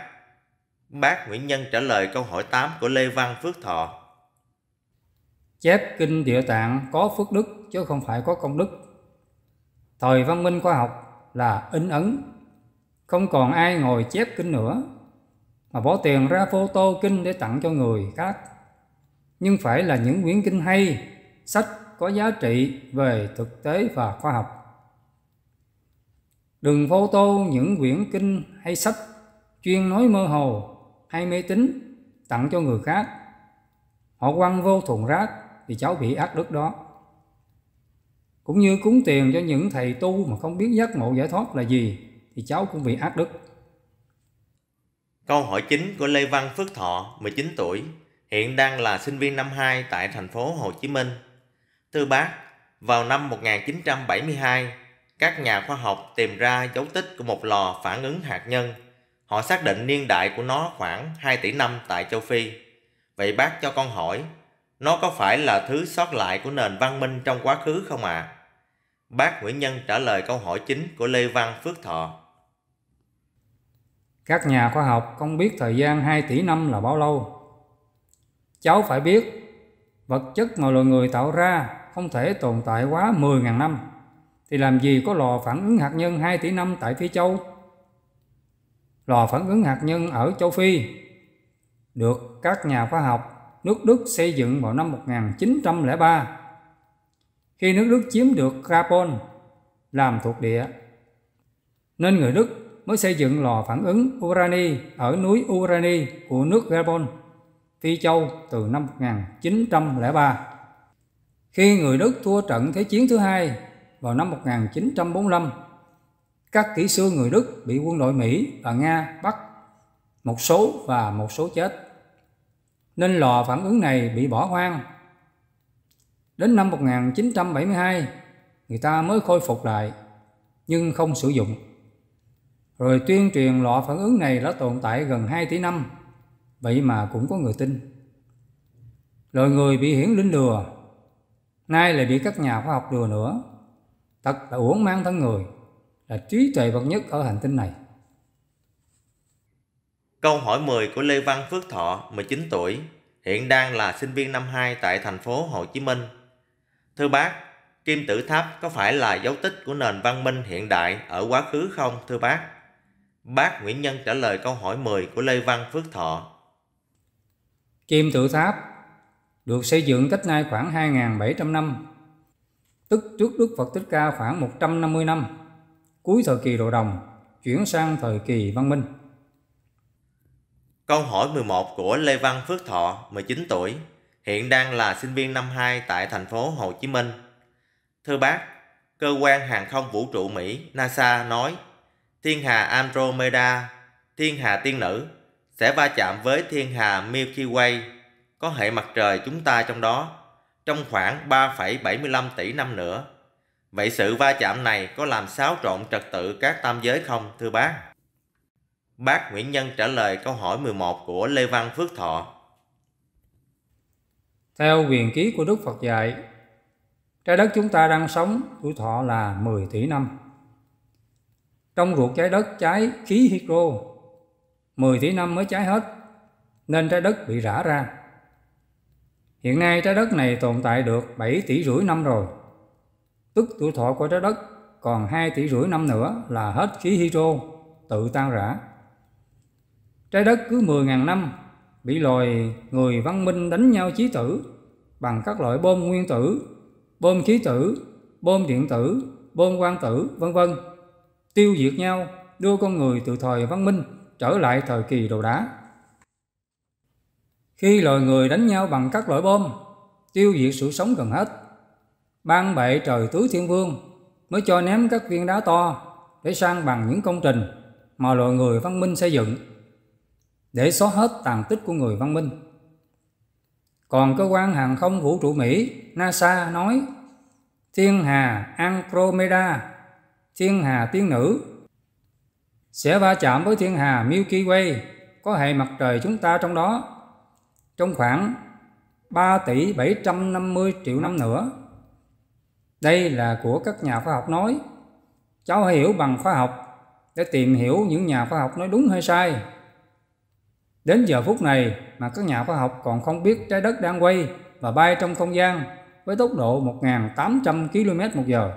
Bác Nguyễn Nhân trả lời câu hỏi 8 của Lê Văn Phước Thọ. Chép kinh địa tạng có phước đức chứ không phải có công đức. Thời văn minh khoa học là in ấn, không còn ai ngồi chép kinh nữa mà bỏ tiền ra photo kinh để tặng cho người khác. Nhưng phải là những quyển kinh hay, sách có giá trị về thực tế và khoa học. Đừng photo những quyển kinh hay sách chuyên nói mơ hồ hay mê tín tặng cho người khác. Họ quăng vô thùng rác thì cháu bị ác đức đó. Cũng như cúng tiền cho những thầy tu mà không biết giác ngộ giải thoát là gì thì cháu cũng bị ác đức. Câu hỏi chính của Lê Văn Phước Thọ, 19 tuổi, hiện đang là sinh viên năm 2 tại thành phố Hồ Chí Minh. Thưa bác, vào năm 1972, các nhà khoa học tìm ra dấu tích của một lò phản ứng hạt nhân. Họ xác định niên đại của nó khoảng 2 tỷ năm tại châu Phi. Vậy bác cho con hỏi, nó có phải là thứ sót lại của nền văn minh trong quá khứ không ạ? À? Bác Nguyễn Nhân trả lời câu hỏi chính của Lê Văn Phước Thọ. Các nhà khoa học không biết thời gian 2 tỷ năm là bao lâu. Cháu phải biết, vật chất mà loài người tạo ra không thể tồn tại quá 10.000 năm, thì làm gì có lò phản ứng hạt nhân 2 tỷ năm tại phía Châu? Lò phản ứng hạt nhân ở châu Phi được các nhà khoa học nước Đức xây dựng vào năm 1903 khi nước Đức chiếm được Gabon làm thuộc địa nên người Đức mới xây dựng lò phản ứng urani ở núi Urani của nước Gabon, Phi Châu từ năm 1903. Khi người Đức thua trận Thế chiến thứ hai vào năm 1945, các kỹ sư người Đức bị quân đội Mỹ và Nga bắt, một số và một số chết. Nên lò phản ứng này bị bỏ hoang. Đến năm 1972, người ta mới khôi phục lại, nhưng không sử dụng rồi tuyên truyền lọ phản ứng này đã tồn tại gần 2 tỷ năm, vậy mà cũng có người tin. Loài người bị hiển linh lừa, nay lại bị các nhà khoa học lừa nữa. Thật là uổng mang thân người, là trí tuệ bậc nhất ở hành tinh này. Câu hỏi 10 của Lê Văn Phước Thọ, 19 tuổi, hiện đang là sinh viên năm 2 tại thành phố Hồ Chí Minh. Thưa bác, kim tự tháp có phải là dấu tích của nền văn minh hiện đại ở quá khứ không thưa bác? Bác Nguyễn Nhân trả lời câu hỏi 10 của Lê Văn Phước Thọ. Kim tự tháp được xây dựng cách nay khoảng 2.700 năm, tức trước Đức Phật Thích Ca khoảng 150 năm, cuối thời kỳ đồ đồng, chuyển sang thời kỳ văn minh. Câu hỏi 11 của Lê Văn Phước Thọ, 19 tuổi, hiện đang là sinh viên năm 2 tại thành phố Hồ Chí Minh. Thưa bác, cơ quan hàng không vũ trụ Mỹ NASA nói thiên hà Andromeda, thiên hà tiên nữ sẽ va chạm với thiên hà Milky Way, có hệ mặt trời chúng ta trong đó, trong khoảng 3,75 tỷ năm nữa. Vậy sự va chạm này có làm xáo trộn trật tự các tam giới không, thưa bác? Bác Nguyễn Nhân trả lời câu hỏi 11 của Lê Văn Phước Thọ. Theo quyền ký của Đức Phật dạy, trái đất chúng ta đang sống tuổi thọ là 10 tỷ năm trong ruột trái đất trái khí hydro 10 tỷ năm mới trái hết nên trái đất bị rã ra hiện nay trái đất này tồn tại được 7 tỷ rưỡi năm rồi tức tuổi thọ của trái đất còn 2 tỷ rưỡi năm nữa là hết khí hydro tự tan rã trái đất cứ 10.000 năm bị loài người văn minh đánh nhau chí tử bằng các loại bom nguyên tử bom khí tử bom điện tử bom quang tử vân vân tiêu diệt nhau, đưa con người từ thời văn minh trở lại thời kỳ đồ đá. Khi loài người đánh nhau bằng các loại bom, tiêu diệt sự sống gần hết, ban bệ trời tứ thiên vương mới cho ném các viên đá to để sang bằng những công trình mà loài người văn minh xây dựng để xóa hết tàn tích của người văn minh. Còn cơ quan hàng không vũ trụ Mỹ NASA nói thiên hà Andromeda thiên hà tiên nữ sẽ va chạm với thiên hà Milky Way có hệ mặt trời chúng ta trong đó trong khoảng 3 tỷ 750 triệu năm nữa. Đây là của các nhà khoa học nói. Cháu hiểu bằng khoa học để tìm hiểu những nhà khoa học nói đúng hay sai. Đến giờ phút này mà các nhà khoa học còn không biết trái đất đang quay và bay trong không gian với tốc độ 1.800 km một giờ.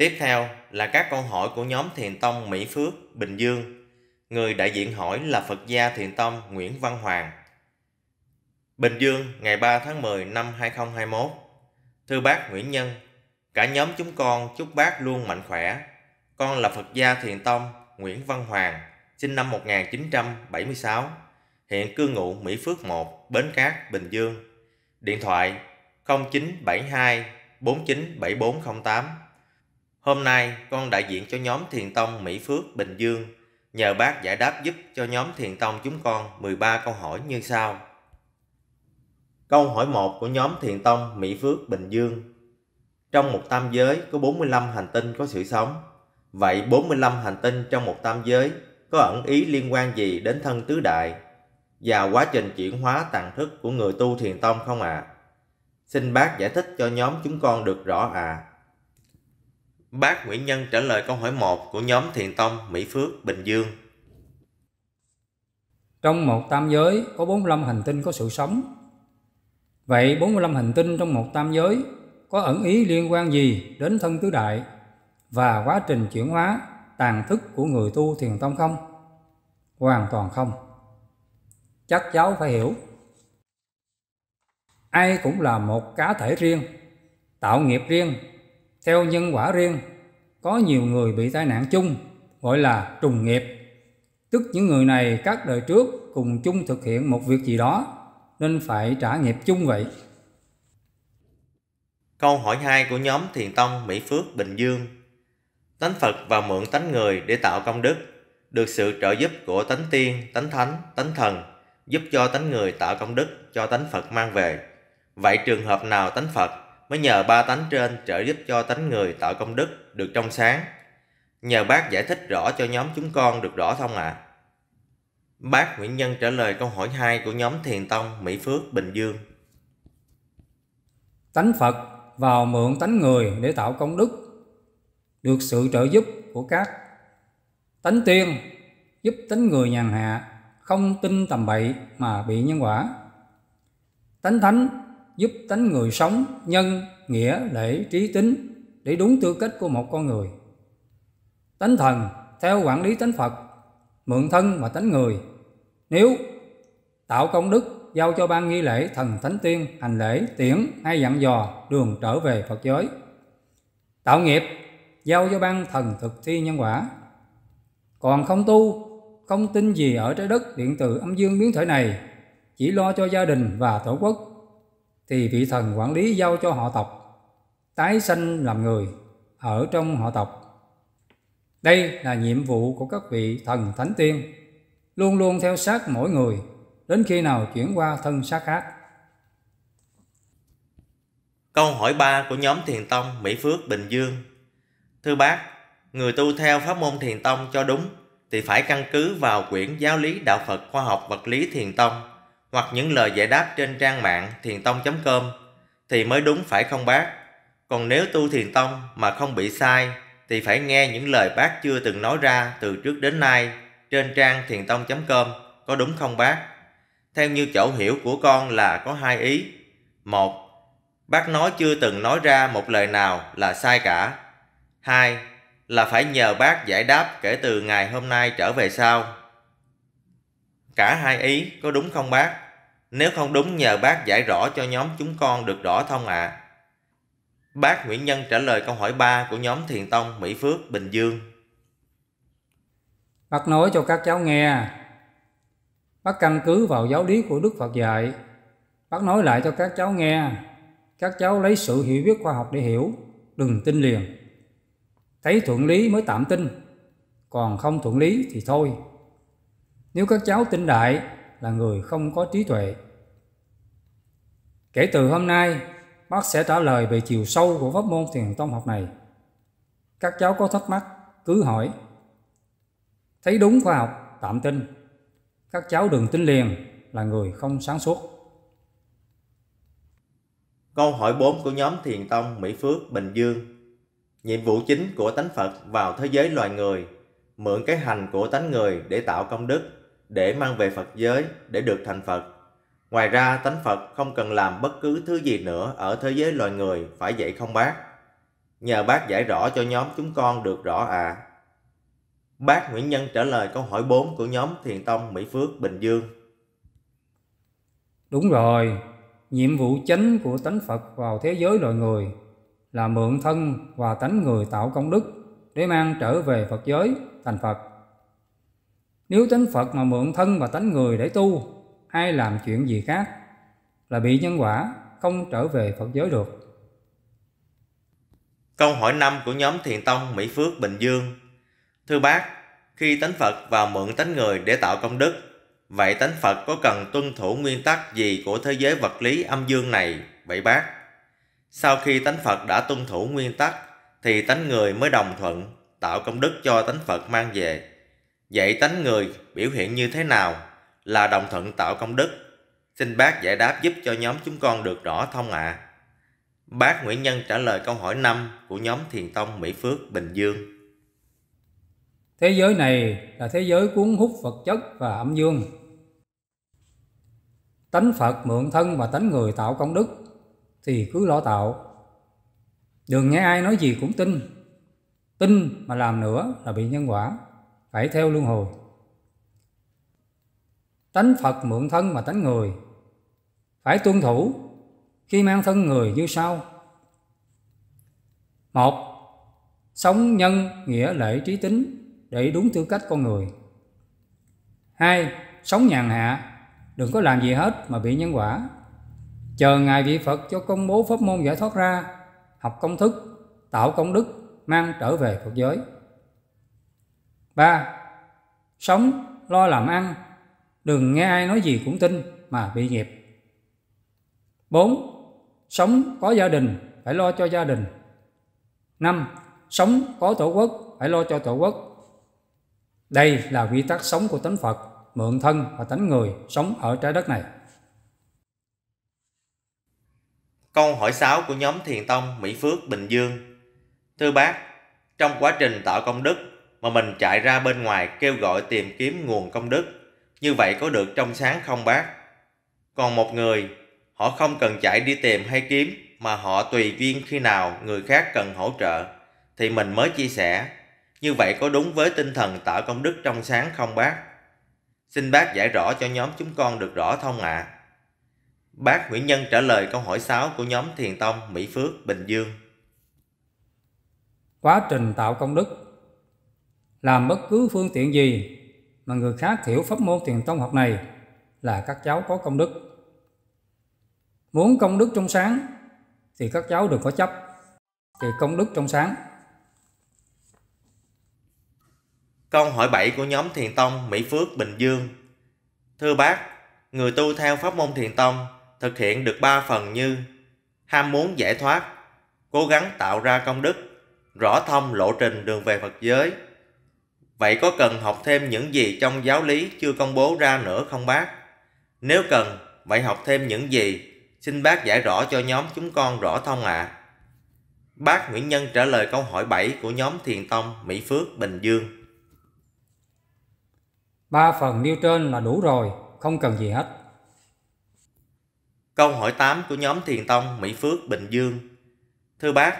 Tiếp theo là các câu hỏi của nhóm Thiền Tông Mỹ Phước, Bình Dương. Người đại diện hỏi là Phật gia Thiền Tông Nguyễn Văn Hoàng. Bình Dương, ngày 3 tháng 10 năm 2021. Thưa bác Nguyễn Nhân, cả nhóm chúng con chúc bác luôn mạnh khỏe. Con là Phật gia Thiền Tông Nguyễn Văn Hoàng, sinh năm 1976, hiện cư ngụ Mỹ Phước 1, Bến Cát, Bình Dương. Điện thoại 0972 497408 Hôm nay, con đại diện cho nhóm Thiền Tông Mỹ Phước Bình Dương nhờ bác giải đáp giúp cho nhóm Thiền Tông chúng con 13 câu hỏi như sau. Câu hỏi 1 của nhóm Thiền Tông Mỹ Phước Bình Dương Trong một tam giới có 45 hành tinh có sự sống. Vậy 45 hành tinh trong một tam giới có ẩn ý liên quan gì đến thân tứ đại và quá trình chuyển hóa tàn thức của người tu Thiền Tông không ạ? À? Xin bác giải thích cho nhóm chúng con được rõ ạ. À. Bác Nguyễn Nhân trả lời câu hỏi 1 của nhóm Thiền Tông Mỹ Phước, Bình Dương. Trong một tam giới có 45 hành tinh có sự sống. Vậy 45 hành tinh trong một tam giới có ẩn ý liên quan gì đến thân tứ đại và quá trình chuyển hóa tàn thức của người tu thiền tông không? Hoàn toàn không. Chắc cháu phải hiểu. Ai cũng là một cá thể riêng, tạo nghiệp riêng theo nhân quả riêng, có nhiều người bị tai nạn chung, gọi là trùng nghiệp. Tức những người này các đời trước cùng chung thực hiện một việc gì đó, nên phải trả nghiệp chung vậy. Câu hỏi hai của nhóm Thiền Tông Mỹ Phước Bình Dương Tánh Phật và mượn tánh người để tạo công đức, được sự trợ giúp của tánh tiên, tánh thánh, tánh thần, giúp cho tánh người tạo công đức cho tánh Phật mang về. Vậy trường hợp nào tánh Phật mới nhờ ba tánh trên trợ giúp cho tánh người tạo công đức được trong sáng. Nhờ bác giải thích rõ cho nhóm chúng con được rõ không ạ? À? Bác Nguyễn Nhân trả lời câu hỏi 2 của nhóm Thiền Tông Mỹ Phước Bình Dương. Tánh Phật vào mượn tánh người để tạo công đức, được sự trợ giúp của các tánh tiên giúp tánh người nhàn hạ, không tin tầm bậy mà bị nhân quả. Tánh thánh giúp tánh người sống nhân nghĩa lễ trí tính để đúng tư cách của một con người tánh thần theo quản lý tánh phật mượn thân và tánh người nếu tạo công đức giao cho ban nghi lễ thần thánh tiên hành lễ tiễn hay dặn dò đường trở về phật giới tạo nghiệp giao cho ban thần thực thi nhân quả còn không tu không tin gì ở trái đất điện tử âm dương biến thể này chỉ lo cho gia đình và tổ quốc thì vị thần quản lý giao cho họ tộc tái sanh làm người ở trong họ tộc. Đây là nhiệm vụ của các vị thần thánh tiên, luôn luôn theo sát mỗi người đến khi nào chuyển qua thân xác khác. Câu hỏi ba của nhóm Thiền Tông Mỹ Phước Bình Dương. Thưa bác, người tu theo pháp môn Thiền Tông cho đúng thì phải căn cứ vào quyển Giáo lý Đạo Phật Khoa học Vật lý Thiền Tông hoặc những lời giải đáp trên trang mạng thiền tông.com thì mới đúng phải không bác? Còn nếu tu thiền tông mà không bị sai thì phải nghe những lời bác chưa từng nói ra từ trước đến nay trên trang thiền tông.com có đúng không bác? Theo như chỗ hiểu của con là có hai ý. Một, bác nói chưa từng nói ra một lời nào là sai cả. Hai, là phải nhờ bác giải đáp kể từ ngày hôm nay trở về sau. Cả hai ý có đúng không bác? Nếu không đúng nhờ bác giải rõ cho nhóm chúng con được rõ thông ạ. À? Bác Nguyễn Nhân trả lời câu hỏi 3 của nhóm Thiền Tông Mỹ Phước Bình Dương. Bác nói cho các cháu nghe. Bác căn cứ vào giáo lý của Đức Phật dạy. Bác nói lại cho các cháu nghe. Các cháu lấy sự hiểu biết khoa học để hiểu, đừng tin liền. Thấy thuận lý mới tạm tin, còn không thuận lý thì thôi nếu các cháu tỉnh đại là người không có trí tuệ. Kể từ hôm nay, bác sẽ trả lời về chiều sâu của pháp môn thiền tông học này. Các cháu có thắc mắc cứ hỏi. Thấy đúng khoa học tạm tin. Các cháu đừng tin liền là người không sáng suốt. Câu hỏi 4 của nhóm Thiền Tông Mỹ Phước Bình Dương Nhiệm vụ chính của tánh Phật vào thế giới loài người Mượn cái hành của tánh người để tạo công đức để mang về Phật giới để được thành Phật. Ngoài ra, tánh Phật không cần làm bất cứ thứ gì nữa ở thế giới loài người, phải vậy không bác? Nhờ bác giải rõ cho nhóm chúng con được rõ À. Bác Nguyễn Nhân trả lời câu hỏi 4 của nhóm Thiền Tông Mỹ Phước Bình Dương. Đúng rồi, nhiệm vụ chính của tánh Phật vào thế giới loài người là mượn thân và tánh người tạo công đức để mang trở về Phật giới thành Phật. Nếu tánh Phật mà mượn thân và tánh người để tu hay làm chuyện gì khác là bị nhân quả không trở về Phật giới được. Câu hỏi 5 của nhóm Thiền Tông Mỹ Phước Bình Dương Thưa bác, khi tánh Phật và mượn tánh người để tạo công đức, vậy tánh Phật có cần tuân thủ nguyên tắc gì của thế giới vật lý âm dương này vậy bác? Sau khi tánh Phật đã tuân thủ nguyên tắc thì tánh người mới đồng thuận tạo công đức cho tánh Phật mang về. Vậy tánh người biểu hiện như thế nào là đồng thuận tạo công đức? Xin bác giải đáp giúp cho nhóm chúng con được rõ thông ạ. À. Bác Nguyễn Nhân trả lời câu hỏi 5 của nhóm Thiền Tông Mỹ Phước Bình Dương. Thế giới này là thế giới cuốn hút vật chất và âm dương. Tánh Phật mượn thân và tánh người tạo công đức thì cứ lo tạo. Đừng nghe ai nói gì cũng tin. Tin mà làm nữa là bị nhân quả phải theo luân hồi tánh phật mượn thân mà tánh người phải tuân thủ khi mang thân người như sau một sống nhân nghĩa lễ trí tính để đúng tư cách con người hai sống nhàn hạ đừng có làm gì hết mà bị nhân quả chờ ngài vị phật cho công bố pháp môn giải thoát ra học công thức tạo công đức mang trở về phật giới ba Sống, lo làm ăn, đừng nghe ai nói gì cũng tin mà bị nghiệp. bốn Sống có gia đình, phải lo cho gia đình. năm Sống có tổ quốc, phải lo cho tổ quốc. Đây là quy tắc sống của tánh Phật, mượn thân và tánh người sống ở trái đất này. Câu hỏi 6 của nhóm Thiền Tông Mỹ Phước Bình Dương Thưa bác, trong quá trình tạo công đức mà mình chạy ra bên ngoài kêu gọi tìm kiếm nguồn công đức. Như vậy có được trong sáng không bác? Còn một người, họ không cần chạy đi tìm hay kiếm mà họ tùy duyên khi nào người khác cần hỗ trợ thì mình mới chia sẻ. Như vậy có đúng với tinh thần tạo công đức trong sáng không bác? Xin bác giải rõ cho nhóm chúng con được rõ thông ạ. À? Bác Nguyễn Nhân trả lời câu hỏi 6 của nhóm Thiền Tông Mỹ Phước, Bình Dương. Quá trình tạo công đức làm bất cứ phương tiện gì mà người khác hiểu pháp môn thiền tông học này là các cháu có công đức. Muốn công đức trong sáng thì các cháu đừng có chấp thì công đức trong sáng. Câu hỏi 7 của nhóm Thiền Tông Mỹ Phước Bình Dương Thưa bác, người tu theo pháp môn Thiền Tông thực hiện được 3 phần như ham muốn giải thoát, cố gắng tạo ra công đức, rõ thông lộ trình đường về Phật giới – Vậy có cần học thêm những gì trong giáo lý chưa công bố ra nữa không bác? Nếu cần, vậy học thêm những gì? Xin bác giải rõ cho nhóm chúng con rõ thông ạ. À. Bác Nguyễn Nhân trả lời câu hỏi 7 của nhóm Thiền Tông Mỹ Phước Bình Dương. Ba phần nêu trên là đủ rồi, không cần gì hết. Câu hỏi 8 của nhóm Thiền Tông Mỹ Phước Bình Dương. Thưa bác,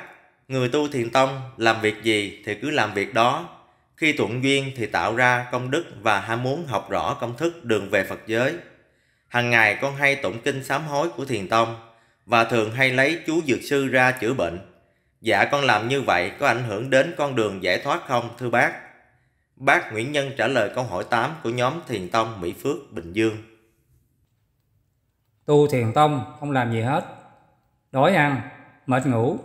người tu Thiền Tông làm việc gì thì cứ làm việc đó, khi thuận duyên thì tạo ra công đức và ham muốn học rõ công thức đường về Phật giới. Hằng ngày con hay tụng kinh sám hối của Thiền Tông và thường hay lấy chú Dược Sư ra chữa bệnh. Dạ con làm như vậy có ảnh hưởng đến con đường giải thoát không thưa bác? Bác Nguyễn Nhân trả lời câu hỏi 8 của nhóm Thiền Tông Mỹ Phước Bình Dương. Tu Thiền Tông không làm gì hết. Đói ăn, mệt ngủ,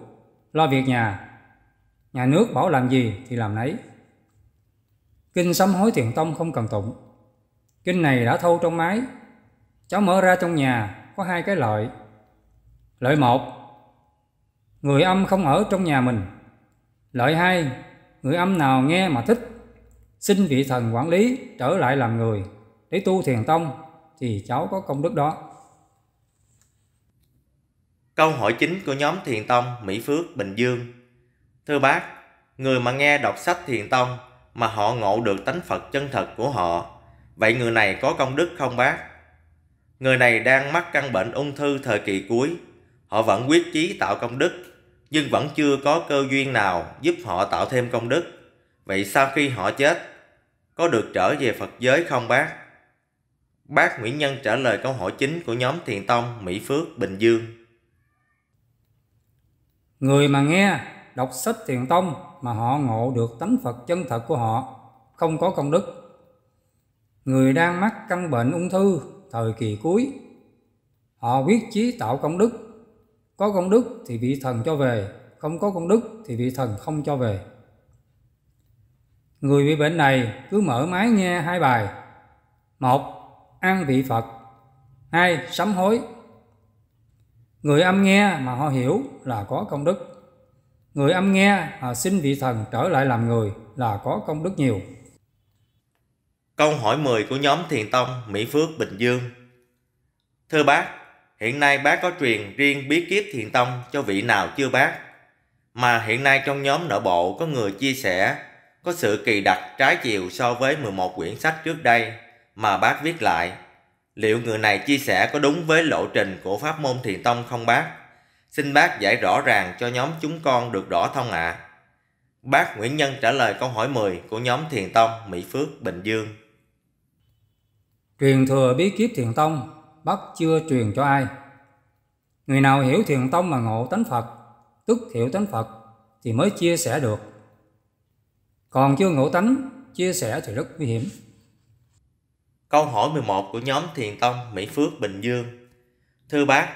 lo việc nhà. Nhà nước bảo làm gì thì làm nấy. Kinh sám hối thiền tông không cần tụng. Kinh này đã thâu trong máy. Cháu mở ra trong nhà có hai cái lợi. Lợi một, người âm không ở trong nhà mình. Lợi hai, người âm nào nghe mà thích, xin vị thần quản lý trở lại làm người để tu thiền tông thì cháu có công đức đó. Câu hỏi chính của nhóm Thiền Tông Mỹ Phước Bình Dương Thưa bác, người mà nghe đọc sách Thiền Tông mà họ ngộ được tánh Phật chân thật của họ. Vậy người này có công đức không bác? Người này đang mắc căn bệnh ung thư thời kỳ cuối, họ vẫn quyết chí tạo công đức, nhưng vẫn chưa có cơ duyên nào giúp họ tạo thêm công đức. Vậy sau khi họ chết, có được trở về Phật giới không bác? Bác Nguyễn Nhân trả lời câu hỏi chính của nhóm Thiền Tông Mỹ Phước Bình Dương. Người mà nghe đọc sách Thiền Tông mà họ ngộ được tánh Phật chân thật của họ, không có công đức. Người đang mắc căn bệnh ung thư thời kỳ cuối, họ quyết chí tạo công đức. Có công đức thì vị thần cho về, không có công đức thì vị thần không cho về. Người bị bệnh này cứ mở máy nghe hai bài. Một, an vị Phật. Hai, sám hối. Người âm nghe mà họ hiểu là có công đức Người âm nghe à, xin vị thần trở lại làm người là có công đức nhiều. Câu hỏi 10 của nhóm Thiền Tông Mỹ Phước Bình Dương Thưa bác, hiện nay bác có truyền riêng bí kiếp Thiền Tông cho vị nào chưa bác? Mà hiện nay trong nhóm nội bộ có người chia sẻ có sự kỳ đặc trái chiều so với 11 quyển sách trước đây mà bác viết lại. Liệu người này chia sẻ có đúng với lộ trình của pháp môn Thiền Tông không bác? Xin bác giải rõ ràng cho nhóm chúng con được rõ thông ạ. À. Bác Nguyễn Nhân trả lời câu hỏi 10 của nhóm Thiền Tông Mỹ Phước Bình Dương. Truyền thừa bí kíp Thiền Tông, bác chưa truyền cho ai. Người nào hiểu Thiền Tông mà ngộ tánh Phật, tức hiểu tánh Phật thì mới chia sẻ được. Còn chưa ngộ tánh, chia sẻ thì rất nguy hiểm. Câu hỏi 11 của nhóm Thiền Tông Mỹ Phước Bình Dương. Thưa bác,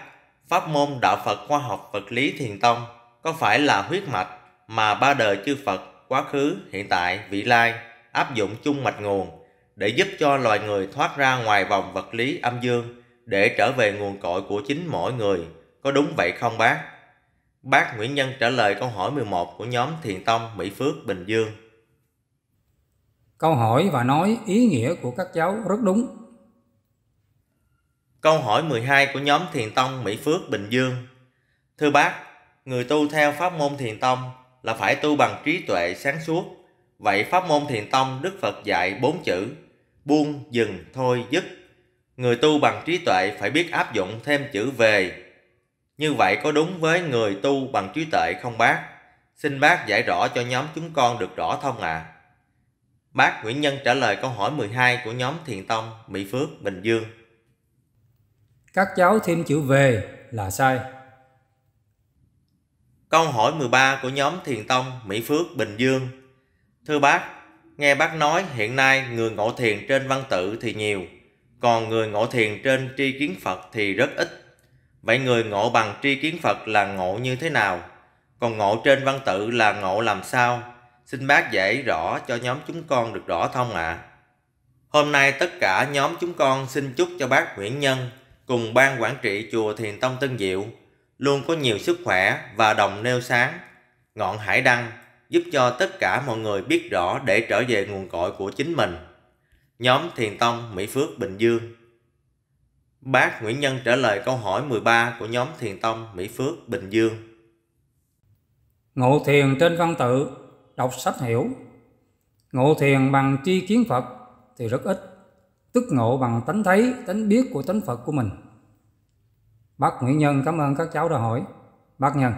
Pháp môn đạo Phật khoa học vật lý thiền tông có phải là huyết mạch mà ba đời chư Phật quá khứ, hiện tại, vị lai áp dụng chung mạch nguồn để giúp cho loài người thoát ra ngoài vòng vật lý âm dương để trở về nguồn cội của chính mỗi người. Có đúng vậy không bác? Bác Nguyễn Nhân trả lời câu hỏi 11 của nhóm Thiền Tông Mỹ Phước Bình Dương. Câu hỏi và nói ý nghĩa của các cháu rất đúng. Câu hỏi 12 của nhóm Thiền Tông Mỹ Phước Bình Dương Thưa bác, người tu theo pháp môn Thiền Tông là phải tu bằng trí tuệ sáng suốt. Vậy pháp môn Thiền Tông Đức Phật dạy bốn chữ buông, dừng, thôi, dứt. Người tu bằng trí tuệ phải biết áp dụng thêm chữ về. Như vậy có đúng với người tu bằng trí tuệ không bác? Xin bác giải rõ cho nhóm chúng con được rõ thông ạ. À? Bác Nguyễn Nhân trả lời câu hỏi 12 của nhóm Thiền Tông Mỹ Phước Bình Dương các cháu thêm chữ về là sai. Câu hỏi 13 của nhóm Thiền Tông Mỹ Phước Bình Dương. Thưa bác, nghe bác nói hiện nay người ngộ thiền trên văn tự thì nhiều, còn người ngộ thiền trên tri kiến Phật thì rất ít. Vậy người ngộ bằng tri kiến Phật là ngộ như thế nào? Còn ngộ trên văn tự là ngộ làm sao? Xin bác giải rõ cho nhóm chúng con được rõ thông ạ. À. Hôm nay tất cả nhóm chúng con xin chúc cho bác Nguyễn Nhân cùng ban quản trị chùa Thiền Tông Tân Diệu luôn có nhiều sức khỏe và đồng nêu sáng, ngọn hải đăng giúp cho tất cả mọi người biết rõ để trở về nguồn cội của chính mình. Nhóm Thiền Tông Mỹ Phước Bình Dương Bác Nguyễn Nhân trả lời câu hỏi 13 của nhóm Thiền Tông Mỹ Phước Bình Dương Ngộ thiền trên văn tự, đọc sách hiểu Ngộ thiền bằng tri kiến Phật thì rất ít tức ngộ bằng tánh thấy, tánh biết của tánh Phật của mình. Bác Nguyễn Nhân cảm ơn các cháu đã hỏi. Bác Nhân.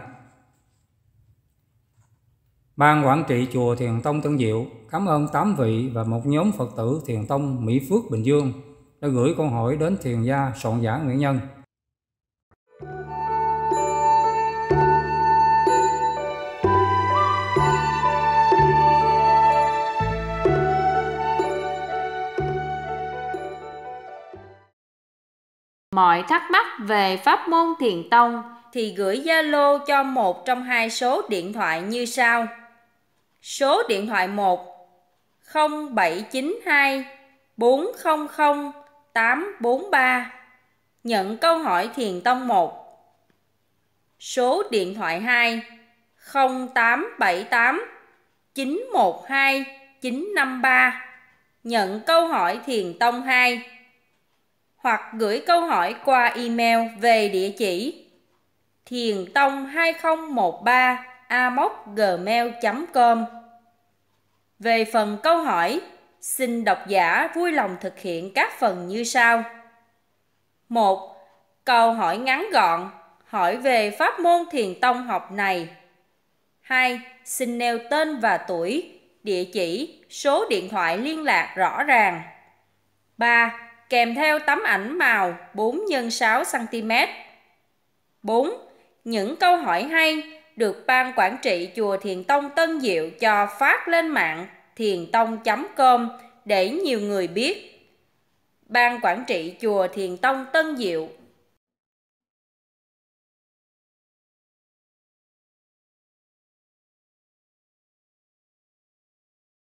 Ban quản trị chùa Thiền Tông Tân Diệu cảm ơn tám vị và một nhóm Phật tử Thiền Tông Mỹ Phước Bình Dương đã gửi câu hỏi đến Thiền gia soạn giả Nguyễn Nhân. Mọi thắc mắc về pháp môn thiền tông thì gửi Zalo cho một trong hai số điện thoại như sau. Số điện thoại 1 0792 400 843 Nhận câu hỏi thiền tông 1 Số điện thoại 2 0878 912 953 Nhận câu hỏi thiền tông 2 hoặc gửi câu hỏi qua email về địa chỉ thiền tông 2013 gmail.com Về phần câu hỏi, xin độc giả vui lòng thực hiện các phần như sau. 1. Câu hỏi ngắn gọn, hỏi về pháp môn thiền tông học này. 2. Xin nêu tên và tuổi, địa chỉ, số điện thoại liên lạc rõ ràng. 3 kèm theo tấm ảnh màu 4 x 6 cm. 4. Những câu hỏi hay được ban quản trị chùa Thiền Tông Tân Diệu cho phát lên mạng thiền tông.com để nhiều người biết. Ban quản trị chùa Thiền Tông Tân Diệu